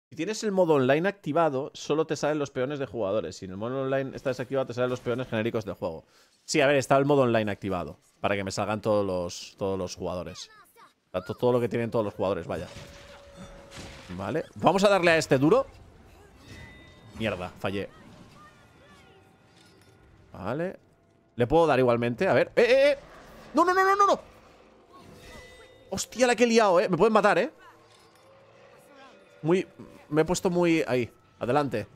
Si tienes el modo online activado, solo te salen los peones de jugadores. Si en el modo online está desactivado, te salen los peones genéricos del juego. Sí, a ver, está el modo online activado. Para que me salgan todos los, todos los jugadores. Todo lo que tienen todos los jugadores, vaya. Vale, vamos a darle a este duro Mierda, fallé Vale Le puedo dar igualmente, a ver ¡Eh, eh, eh! ¡No, no, no, no, no! no! Hostia, la que he liado, eh Me pueden matar, eh Muy... Me he puesto muy... Ahí, adelante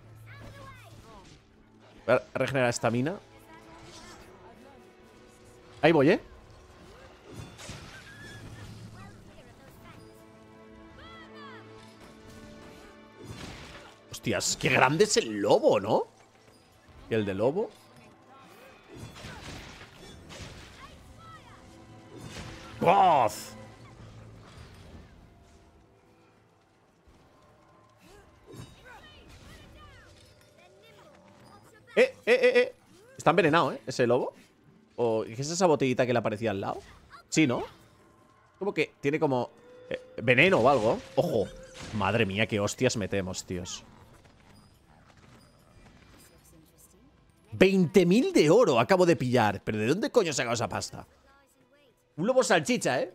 Voy a regenerar esta mina Ahí voy, eh qué grande es el lobo, ¿no? ¿Y el de lobo? ¡God! Eh, eh, eh, eh. Está envenenado, ¿eh? Ese lobo. ¿O qué es esa botellita que le aparecía al lado? Sí, ¿no? Como que tiene como... Eh, veneno o algo. Ojo. Madre mía, qué hostias metemos, tíos. 20.000 de oro acabo de pillar. ¿Pero de dónde coño saca esa pasta? Un lobo salchicha, ¿eh?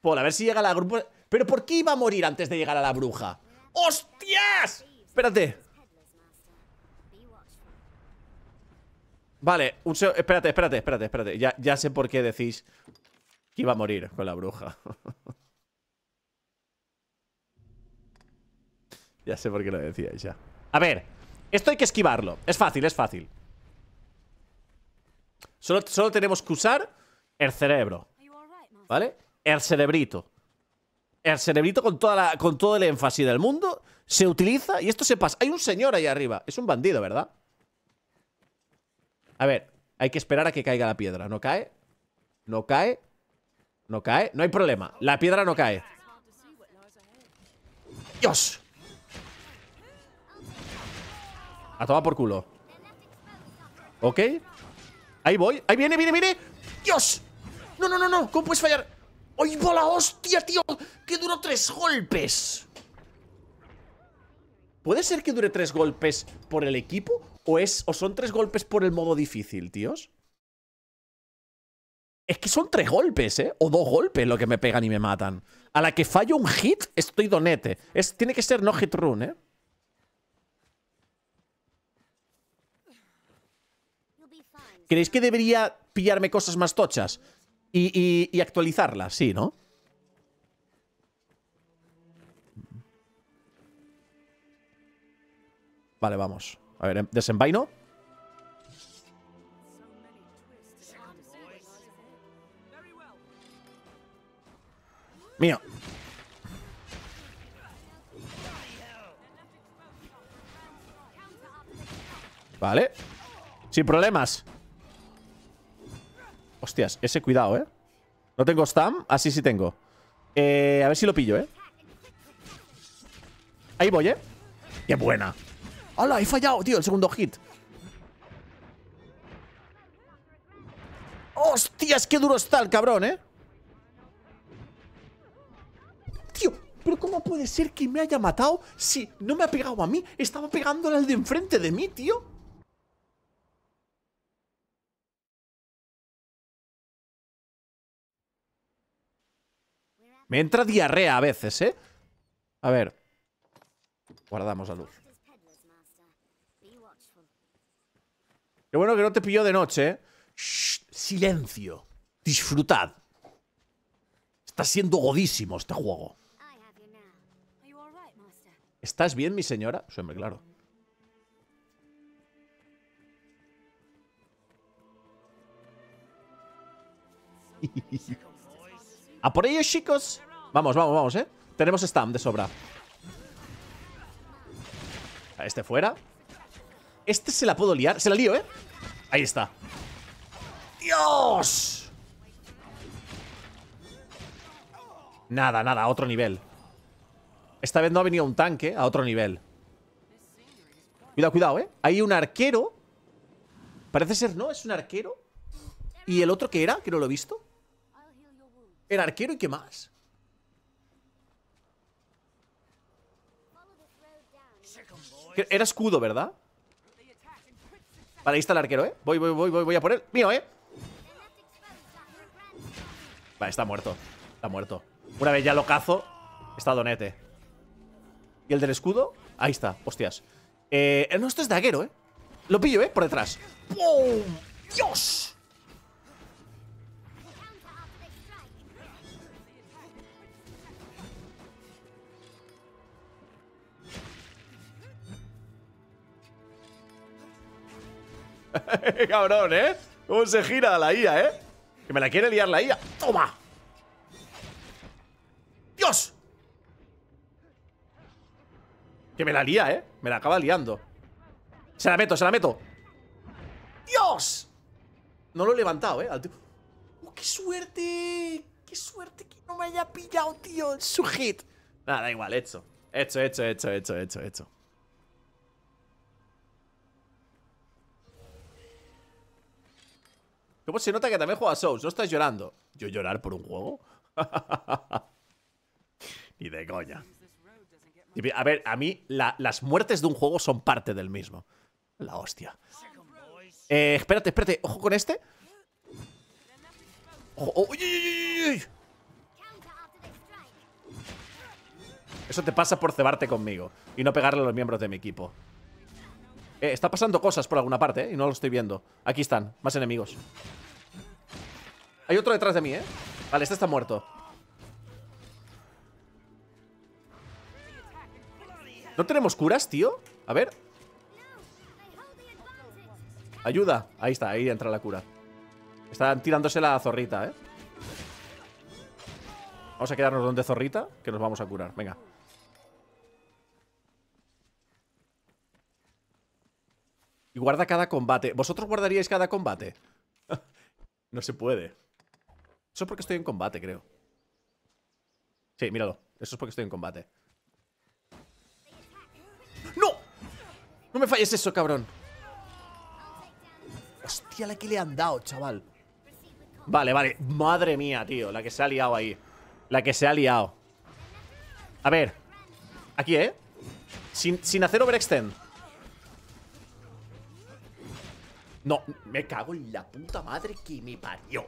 Por, a ver si llega la grupo... ¿Pero por qué iba a morir antes de llegar a la bruja? ¡Hostias! Espérate. Vale, un seo... Espérate, espérate, espérate, espérate. Ya, ya sé por qué decís que iba a morir con la bruja. ya sé por qué lo decíais ya. A ver, esto hay que esquivarlo. Es fácil, es fácil. Solo, solo tenemos que usar el cerebro. ¿Vale? El cerebrito. El cerebrito con, toda la, con todo el énfasis del mundo se utiliza y esto se pasa. Hay un señor ahí arriba. Es un bandido, ¿verdad? A ver, hay que esperar a que caiga la piedra. ¿No cae? ¿No cae? ¿No cae? No hay problema. La piedra no cae. ¡Dios! A tomar por culo. ¿Ok? Ahí voy. Ahí viene, viene, viene. ¡Dios! No, no, no, no. ¿Cómo puedes fallar? ¡Ay, bola! ¡Hostia, tío! ¡Que duró tres golpes! ¿Puede ser que dure tres golpes por el equipo? ¿O, es, o son tres golpes por el modo difícil, tíos? Es que son tres golpes, ¿eh? O dos golpes lo que me pegan y me matan. A la que fallo un hit, estoy donete. Es, tiene que ser no hit run, ¿eh? ¿Creéis que debería pillarme cosas más tochas? Y, actualizarlas, sí, ¿no? Vale, vamos. A ver, em, desenvaino. Mío. Vale. Sin problemas. Hostias, ese cuidado, ¿eh? No tengo stam, así sí tengo. Eh, a ver si lo pillo, ¿eh? Ahí voy, ¿eh? ¡Qué buena! ¡Hala! He fallado, tío, el segundo hit. ¡Hostias! ¡Qué duro está el cabrón, eh! Tío, pero ¿cómo puede ser que me haya matado si no me ha pegado a mí? Estaba pegándole al de enfrente de mí, tío. Me entra diarrea a veces, ¿eh? A ver. Guardamos la luz. Qué bueno que no te pilló de noche, ¿eh? silencio. Disfrutad. Está siendo godísimo este juego. ¿Estás bien, mi señora? Siempre, claro. A por ellos, chicos Vamos, vamos, vamos, eh Tenemos Stamp de sobra A este fuera Este se la puedo liar Se la lío, eh Ahí está ¡Dios! Nada, nada, a otro nivel Esta vez no ha venido un tanque A otro nivel Cuidado, cuidado, eh Hay un arquero Parece ser, ¿no? Es un arquero ¿Y el otro qué era? Que no lo he visto el arquero y qué más. Era escudo, ¿verdad? Vale, ahí está el arquero, ¿eh? Voy, voy, voy, voy, voy a por él. Mío, ¿eh? Vale, está muerto. Está muerto. Una vez ya lo cazo, está donete. ¿Y el del escudo? Ahí está, hostias. Eh, no, esto es daguero, ¿eh? Lo pillo, ¿eh? Por detrás. ¡Dios! Eh, cabrón, ¿eh? ¿Cómo se gira la IA, eh? Que me la quiere liar la IA. ¡Toma! ¡Dios! Que me la lía, ¿eh? Me la acaba liando. Se la meto, se la meto. ¡Dios! No lo he levantado, ¿eh? ¡Oh, qué suerte! ¡Qué suerte que no me haya pillado, tío! Su hit. Nada, da igual, hecho. Hecho, hecho, hecho, hecho, hecho, hecho. ¿Cómo se nota que también juega Souls? ¿No estás llorando? ¿Yo llorar por un juego? Ni de coña. A ver, a mí las muertes de un juego son parte del mismo. La hostia. Eh, espérate, espérate. Ojo con este. Eso te pasa por cebarte conmigo y no pegarle a los miembros de mi equipo. Eh, está pasando cosas por alguna parte, ¿eh? Y no lo estoy viendo. Aquí están, más enemigos. Hay otro detrás de mí, ¿eh? Vale, este está muerto. ¿No tenemos curas, tío? A ver. Ayuda. Ahí está, ahí entra la cura. Están tirándose la zorrita, ¿eh? Vamos a quedarnos donde zorrita, que nos vamos a curar. Venga. Y guarda cada combate. ¿Vosotros guardaríais cada combate? no se puede. Eso es porque estoy en combate, creo. Sí, míralo. Eso es porque estoy en combate. ¡No! No me falles eso, cabrón. Hostia, la que le han dado, chaval. Vale, vale. Madre mía, tío. La que se ha liado ahí. La que se ha liado. A ver. Aquí, ¿eh? Sin, sin hacer overextend. No, me cago en la puta madre que me parió.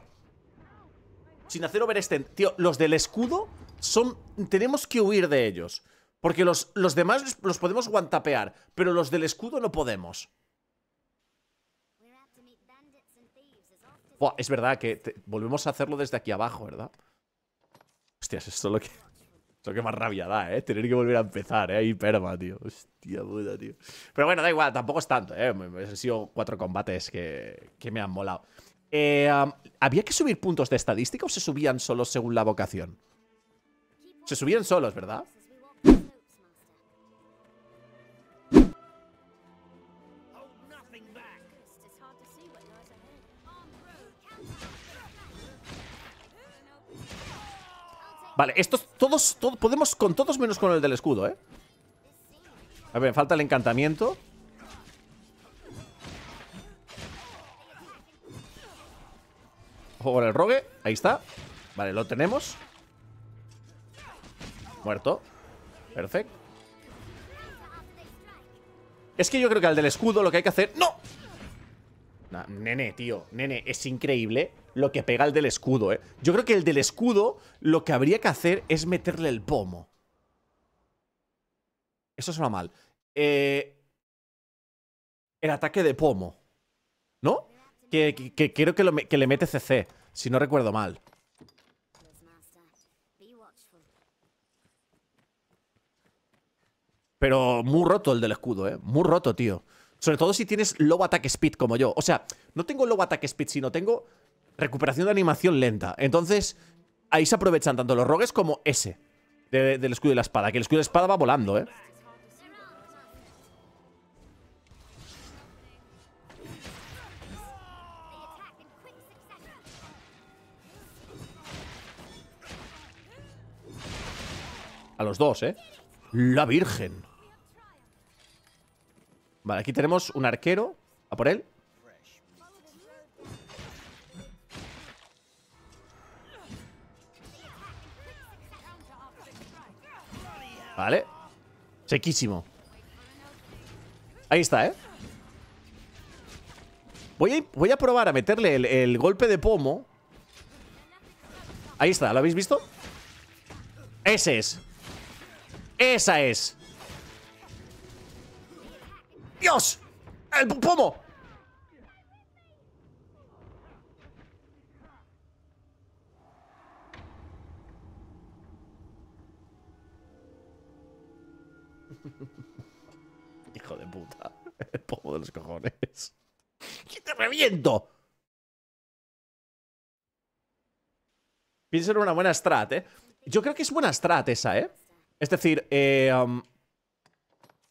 Sin hacer overextend. Tío, los del escudo son... Tenemos que huir de ellos. Porque los, demás los podemos guantapear. Pero los del escudo no podemos. Buah, es verdad que volvemos a hacerlo desde aquí abajo, ¿verdad? Hostias, esto lo que... Esto que más rabia da, ¿eh? Tener que volver a empezar, ¿eh? Ahí tío. Hostia puta, tío. Pero bueno, da igual, tampoco es tanto, ¿eh? Han sido cuatro combates que, me han molado. Eh, ¿Había que subir puntos de estadística o se subían solos según la vocación? Se subían solos, ¿verdad? Vale, estos todos, podemos con todos menos con el del escudo, ¿eh? A ver, falta el encantamiento. Ojo el rogue. Ahí está. Vale, lo tenemos. Muerto. Perfecto. Es que yo creo que al del escudo lo que hay que hacer... ¡No! nene, tío. Nene, es increíble lo que pega el del escudo, ¿eh? Yo creo que el del escudo lo que habría que hacer es meterle el pomo. Eso suena mal. Eh, el ataque de pomo. ¿No? Que, que, que que, que le mete CC, si no recuerdo mal. Pero muy roto el del escudo, ¿eh? Muy roto, tío. Sobre todo si tienes low attack speed como yo. O sea, no tengo low attack speed, sino tengo recuperación de animación lenta. Entonces, ahí se aprovechan tanto los rogues como ese del escudo de la espada. Que el escudo de la espada va volando, ¿eh? A los dos, ¿eh? La Virgen. Vale, aquí tenemos un arquero. A por él. Vale. Sequísimo. Ahí está, ¿eh? Voy a, voy a probar a meterle el, el golpe de pomo. Ahí está, ¿lo habéis visto? Ese es. Esa es. ¡Dios! ¡El pomo! el pomo de los cojones. ¡Que te reviento! Piensa en una buena strat, ¿eh? Yo creo que es buena strat esa, ¿eh? Es decir, eh, um,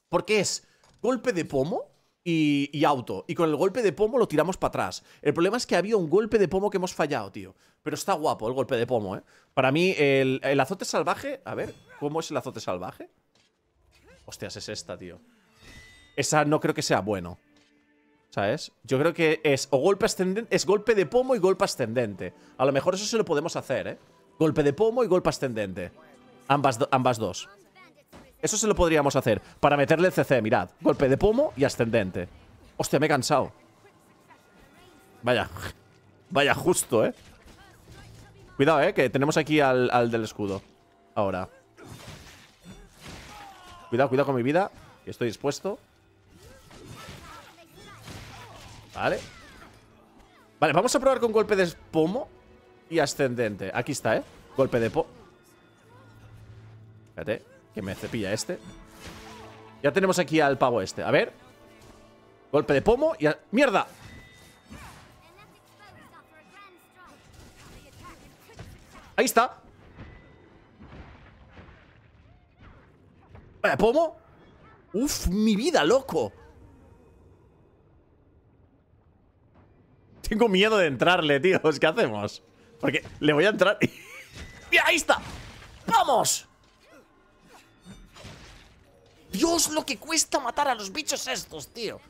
porque es golpe de pomo y, auto. Y con el golpe de pomo lo tiramos para atrás. El problema es que había un golpe de pomo que hemos fallado, tío. Pero está guapo el golpe de pomo, ¿eh? Para mí, el, el azote salvaje... A ver, ¿cómo es el azote salvaje? Hostias, es esta, tío esa no creo que sea bueno. ¿Sabes? Yo creo que es o golpe ascendente, es golpe de pomo y golpe ascendente. A lo mejor eso se lo podemos hacer, ¿eh? Golpe de pomo y golpe ascendente. Ambas, ambas dos. Eso se lo podríamos hacer para meterle el CC, mirad. Golpe de pomo y ascendente. Hostia, me he cansado. Vaya. Vaya justo, ¿eh? Cuidado, ¿eh? Que tenemos aquí al, del escudo. Ahora. Cuidado, cuidado con mi vida. estoy dispuesto. Vale Vale, vamos a probar con golpe de pomo Y ascendente, aquí está, eh Golpe de pomo Espérate, que me cepilla este Ya tenemos aquí al pavo este A ver Golpe de pomo y... ¡Mierda! Ahí está Vaya pomo Uf, mi vida, loco Tengo miedo de entrarle, tío. ¿Qué hacemos? Porque le voy a entrar y... ¡Ahí está! ¡Vamos! Dios, lo que cuesta matar a los bichos estos, tío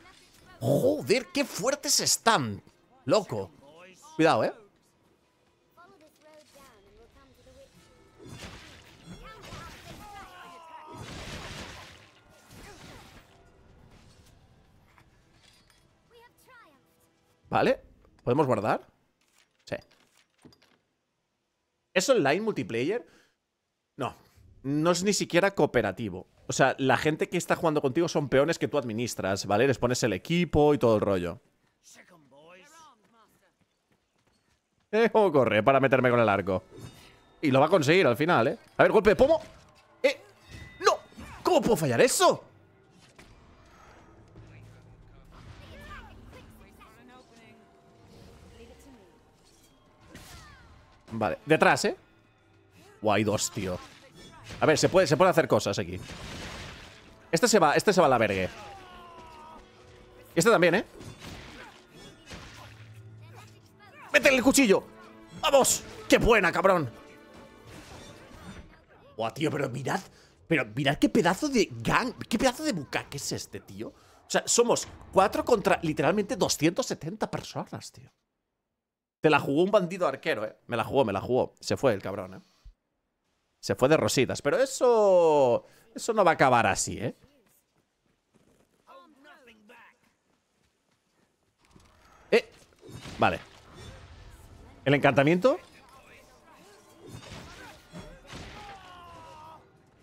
Joder, qué fuertes están Loco Cuidado, eh Vale ¿Podemos guardar? Sí. ¿Es online multiplayer? No. No es ni siquiera cooperativo. O sea, la gente que está jugando contigo son peones que tú administras, ¿vale? Les pones el equipo y todo el rollo. Eh, corre para meterme con el arco? Y lo va a conseguir al final, ¿eh? A ver, golpe de pomo. ¡Eh! ¡No! ¿Cómo puedo fallar eso? Vale, detrás, ¿eh? Guay hay dos, tío A ver, se puede, se puede hacer cosas aquí Este se va, este se va a la vergue Este también, ¿eh? ¡Métele el cuchillo! ¡Vamos! ¡Qué buena, cabrón! Guau, tío, pero mirad Pero mirad qué pedazo de gang Qué pedazo de qué es este, tío O sea, somos cuatro contra literalmente 270 personas, tío te la jugó un bandido arquero, ¿eh? Me la jugó, me la jugó. Se fue el cabrón, ¿eh? Se fue de rositas. Pero eso... Eso no va a acabar así, ¿eh? Eh. Vale. El encantamiento.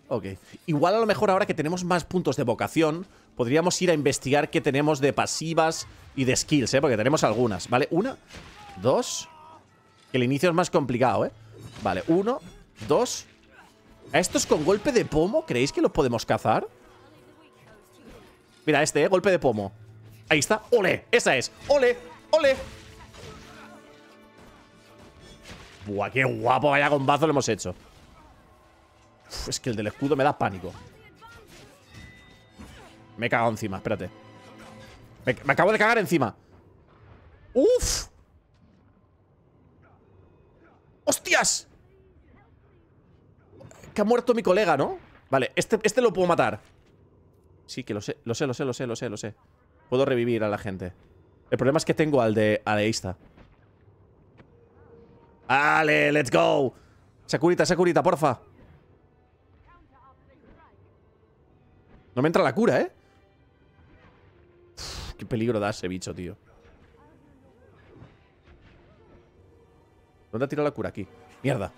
Ok. Igual a lo mejor ahora que tenemos más puntos de vocación, podríamos ir a investigar qué tenemos de pasivas y de skills, ¿eh? Porque tenemos algunas, ¿vale? Una Dos. el inicio es más complicado, ¿eh? Vale, uno, dos. ¿A estos con golpe de pomo creéis que los podemos cazar? Mira, este, ¿eh? Golpe de pomo. Ahí está. ¡Ole! Esa es. ¡Ole! ¡Ole! Buah, qué guapo. Vaya gombazo lo hemos hecho. es que el del escudo me da pánico. Me he cagado encima, espérate. Me, me acabo de cagar encima. ¡Uf! ¡Hostias! Que ha muerto mi colega, ¿no? Vale, este, este, lo puedo matar. Sí, que lo sé, lo sé, lo sé, lo sé, lo sé, lo sé. Puedo revivir a la gente. El problema es que tengo al de, Aleista. ¡Ale, let's go! Sakurita, Sakurita, porfa. No me entra la cura, ¿eh? qué peligro da ese bicho, tío. ¿Dónde ha tirado la cura? Aquí. Mierda.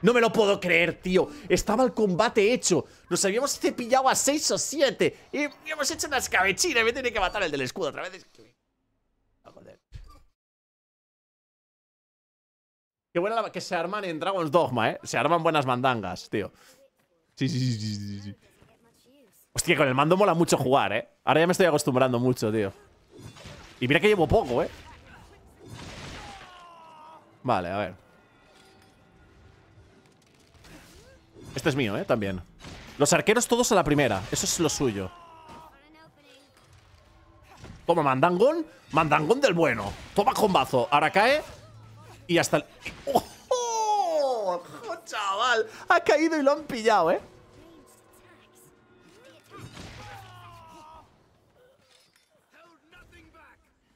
No me lo puedo creer, tío. Estaba el combate hecho. Nos habíamos cepillado a 6 o 7. Y hemos hecho una escabechina. Y me tiene que matar el del escudo otra vez. Qué buena la que se arman en Dragon's Dogma, ¿eh? Se arman buenas mandangas, tío. Sí, sí, sí, sí, sí. Hostia, con el mando mola mucho jugar, ¿eh? Ahora ya me estoy acostumbrando mucho, tío. Y mira que llevo poco, ¿eh? Vale, a ver. Este es mío, ¿eh? También. Los arqueros todos a la primera. Eso es lo suyo. Toma, mandangón. Mandangón del bueno. Toma combazo. Ahora cae. Y hasta el... ¡Oh! ¡Oh! ¡Chaval! Ha caído y lo han pillado, ¿eh?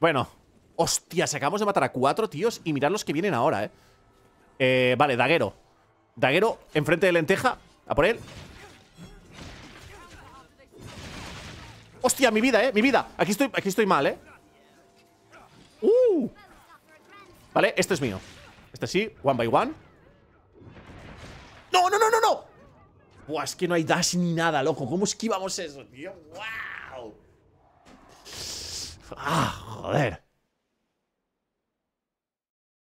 Bueno. Hostia, se acabamos de matar a cuatro tíos y mirad los que vienen ahora, ¿eh? eh vale, daguero. Daguero enfrente de lenteja. A por él. Hostia, mi vida, ¿eh? Mi vida. Aquí estoy, aquí estoy mal, ¿eh? ¡Uh! Vale, esto es mío. Este sí, one by one. ¡No, no, no, no, no! Buah, es que no hay dash ni nada, loco. ¿Cómo esquivamos eso, tío? ¡Guau! ¡Ah, joder!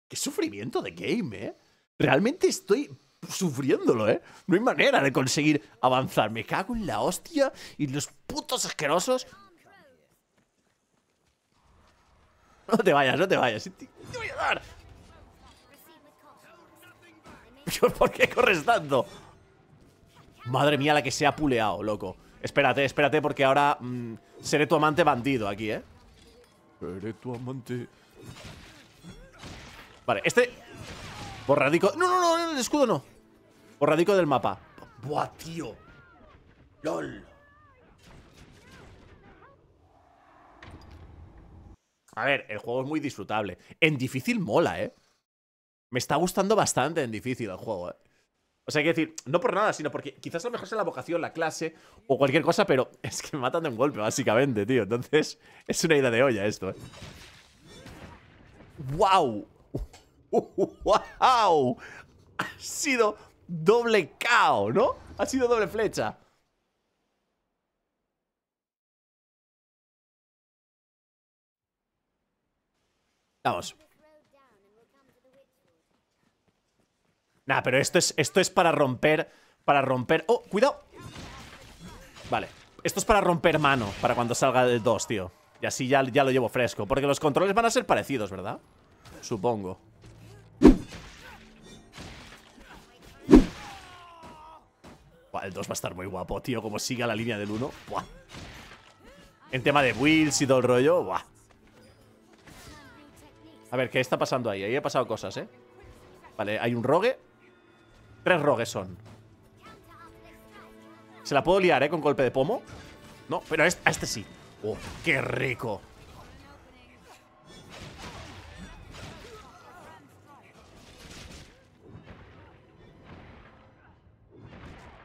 ¡Qué sufrimiento de game, eh! Realmente estoy sufriéndolo, ¿eh? No hay manera de conseguir avanzar. Me cago en la hostia y los putos asquerosos. No te vayas, no te vayas. Te, voy a dar. ¿Por qué corres tanto? Madre mía, la que se ha puleado, loco. Espérate, espérate, porque ahora mm, seré tu amante bandido aquí, ¿eh? Eres tu amante. Vale, este... Borradico... No, no, no, el escudo no. Borradico del mapa. Buah, tío. LOL. A ver, el juego es muy disfrutable. En difícil mola, ¿eh? Me está gustando bastante en difícil el juego, ¿eh? O sea, hay que decir, no por nada, sino porque quizás a lo mejor sea la vocación, la clase o cualquier cosa, pero es que me matan de un golpe, básicamente, tío. Entonces, es una idea de olla esto, ¿eh? ¡Wow! ¡Wow! Ha sido doble cao, ¿no? Ha sido doble flecha. Vamos. Nah, pero esto es, esto es para romper... Para romper... ¡Oh, cuidado! Vale. Esto es para romper mano, para cuando salga el 2, tío. Y así ya, ya lo llevo fresco. Porque los controles van a ser parecidos, ¿verdad? Supongo. Buah, el 2 va a estar muy guapo, tío. Como siga la línea del 1. En tema de wheels y todo el rollo. Buah. A ver, ¿qué está pasando ahí? Ahí he pasado cosas, ¿eh? Vale, hay un rogue. Tres rogues son. Se la puedo liar, ¿eh? Con golpe de pomo. No, pero a este, este sí. ¡Oh, qué rico!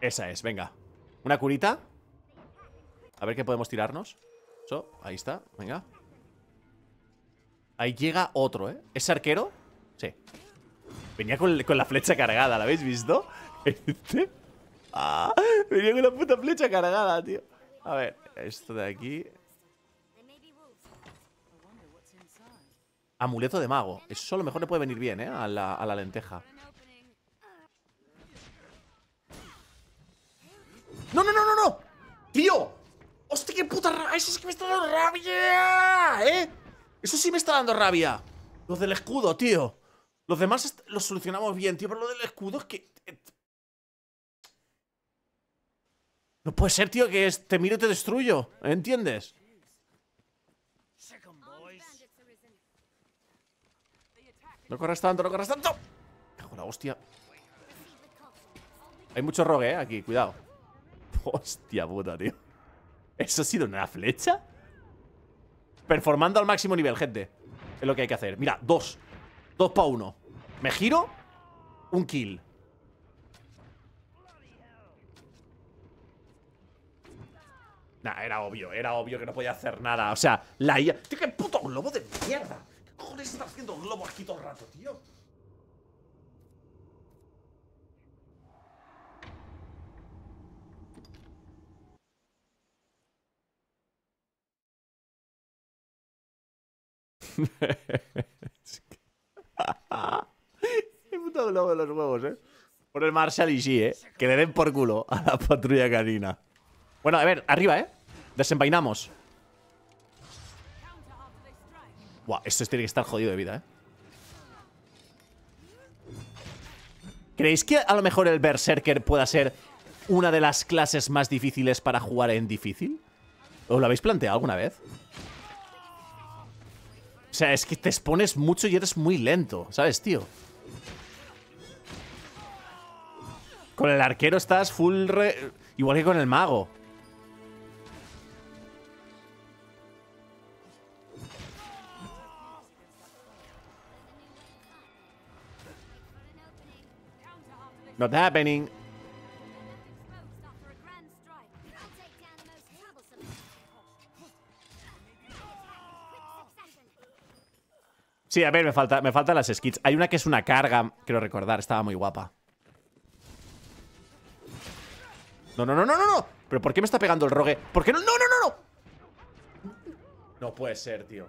Esa es, venga. Una curita. A ver qué podemos tirarnos. Eso, ahí está, venga. Ahí llega otro, ¿eh? ¿Es arquero? Sí. Venía con, la flecha cargada, ¿la habéis visto? Este... Ah, venía con la puta flecha cargada, tío. A ver, esto de aquí... Amuleto de mago. Eso a lo mejor le puede venir bien, ¿eh? A la, a la lenteja. ¡No, no, no, no, no! ¡Tío! ¡Hostia, qué puta rabia! ¡Eso es que me está dando rabia! ¿Eh? Eso sí me está dando rabia. Los del escudo, tío. Los demás los solucionamos bien, tío, pero lo del escudo es que... Eh, no puede ser, tío, que te este miro y te destruyo. ¿Entiendes? No corres tanto, no corres tanto. Cago la hostia. Hay mucho rogue, eh, aquí, cuidado. Hostia puta, tío. ¿Eso ha sido una flecha? Performando al máximo nivel, gente. Es lo que hay que hacer. Mira, dos. Dos pa' uno. Me giro. Un kill. Nah, era obvio, era obvio que no podía hacer nada. O sea, la IA. Tío, qué puto globo de mierda. ¿Qué cojones está haciendo globo aquí todo el rato, tío? He puto globo de los huevos, eh. Por el Marshall y sí, eh. Que le den por culo a la patrulla canina. Bueno, a ver, arriba, eh. Desenvainamos. Buah, esto tiene que estar jodido de vida, eh. ¿Creéis que a lo mejor el Berserker pueda ser una de las clases más difíciles para jugar en difícil? ¿Os lo habéis planteado alguna vez? O sea, es que te expones mucho y eres muy lento, ¿sabes, tío? Con el arquero estás full... Re... Igual que con el mago. Not happening. a ver, me, falta, me faltan las skits. Hay una que es una carga, quiero recordar, estaba muy guapa. No, no, no, no, no, no. ¿Pero por qué me está pegando el rogue? ¿Por qué no? ¡No, no, no, no! No puede ser, tío.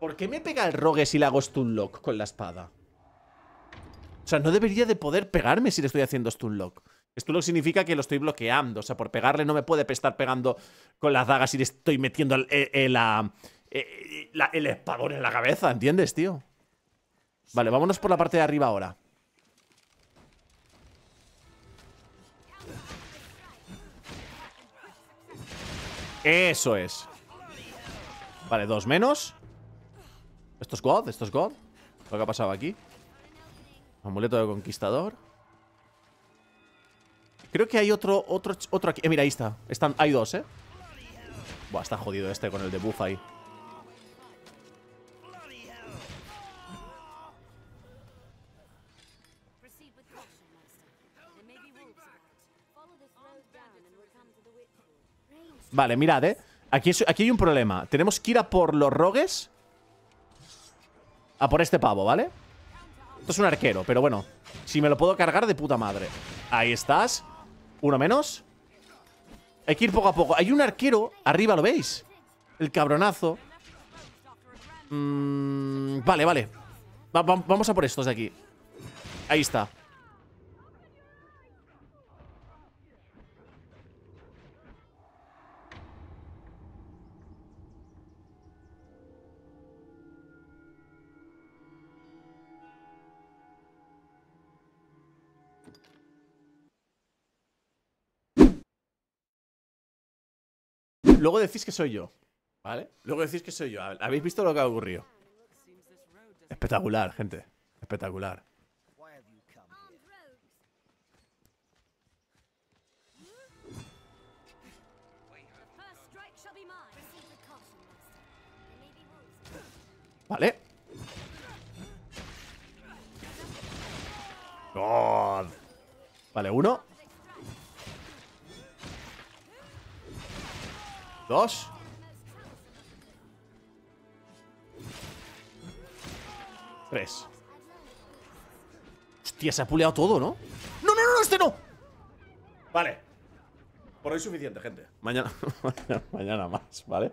¿Por qué me pega el rogue si le hago stun lock con la espada? O sea, no debería de poder pegarme si le estoy haciendo stun lock. Stun lock significa que lo estoy bloqueando. O sea, por pegarle no me puede estar pegando con las dagas si le estoy metiendo el, el, eh, eh, el espadón en la cabeza, ¿entiendes, tío? Vale, vámonos por la parte de arriba ahora. Eso es. Vale, dos menos. Esto es God, esto es God. Lo que ha pasado aquí. Amuleto de conquistador. Creo que hay otro, otro, otro aquí. Eh, mira, ahí está. Están, hay dos, ¿eh? Buah, está jodido este con el debuff ahí. Vale, mirad, eh. Aquí, aquí hay un problema. Tenemos que ir a por los rogues. A por este pavo, ¿vale? Esto es un arquero, pero bueno. Si me lo puedo cargar, de puta madre. Ahí estás. Uno menos. Hay que ir poco a poco. Hay un arquero arriba, ¿lo veis? El cabronazo. Mm, vale, vale. vamos a por estos de aquí. Ahí está. Luego decís que soy yo, ¿vale? Luego decís que soy yo. ¿Habéis visto lo que ha ocurrido? Espectacular, gente. Espectacular. Vale. God. Vale, uno. Dos. Tres. Hostia, se ha puleado todo, ¿no? ¡No, no, no, este no! Vale. Por hoy suficiente, gente. Mañana, mañana más, ¿vale?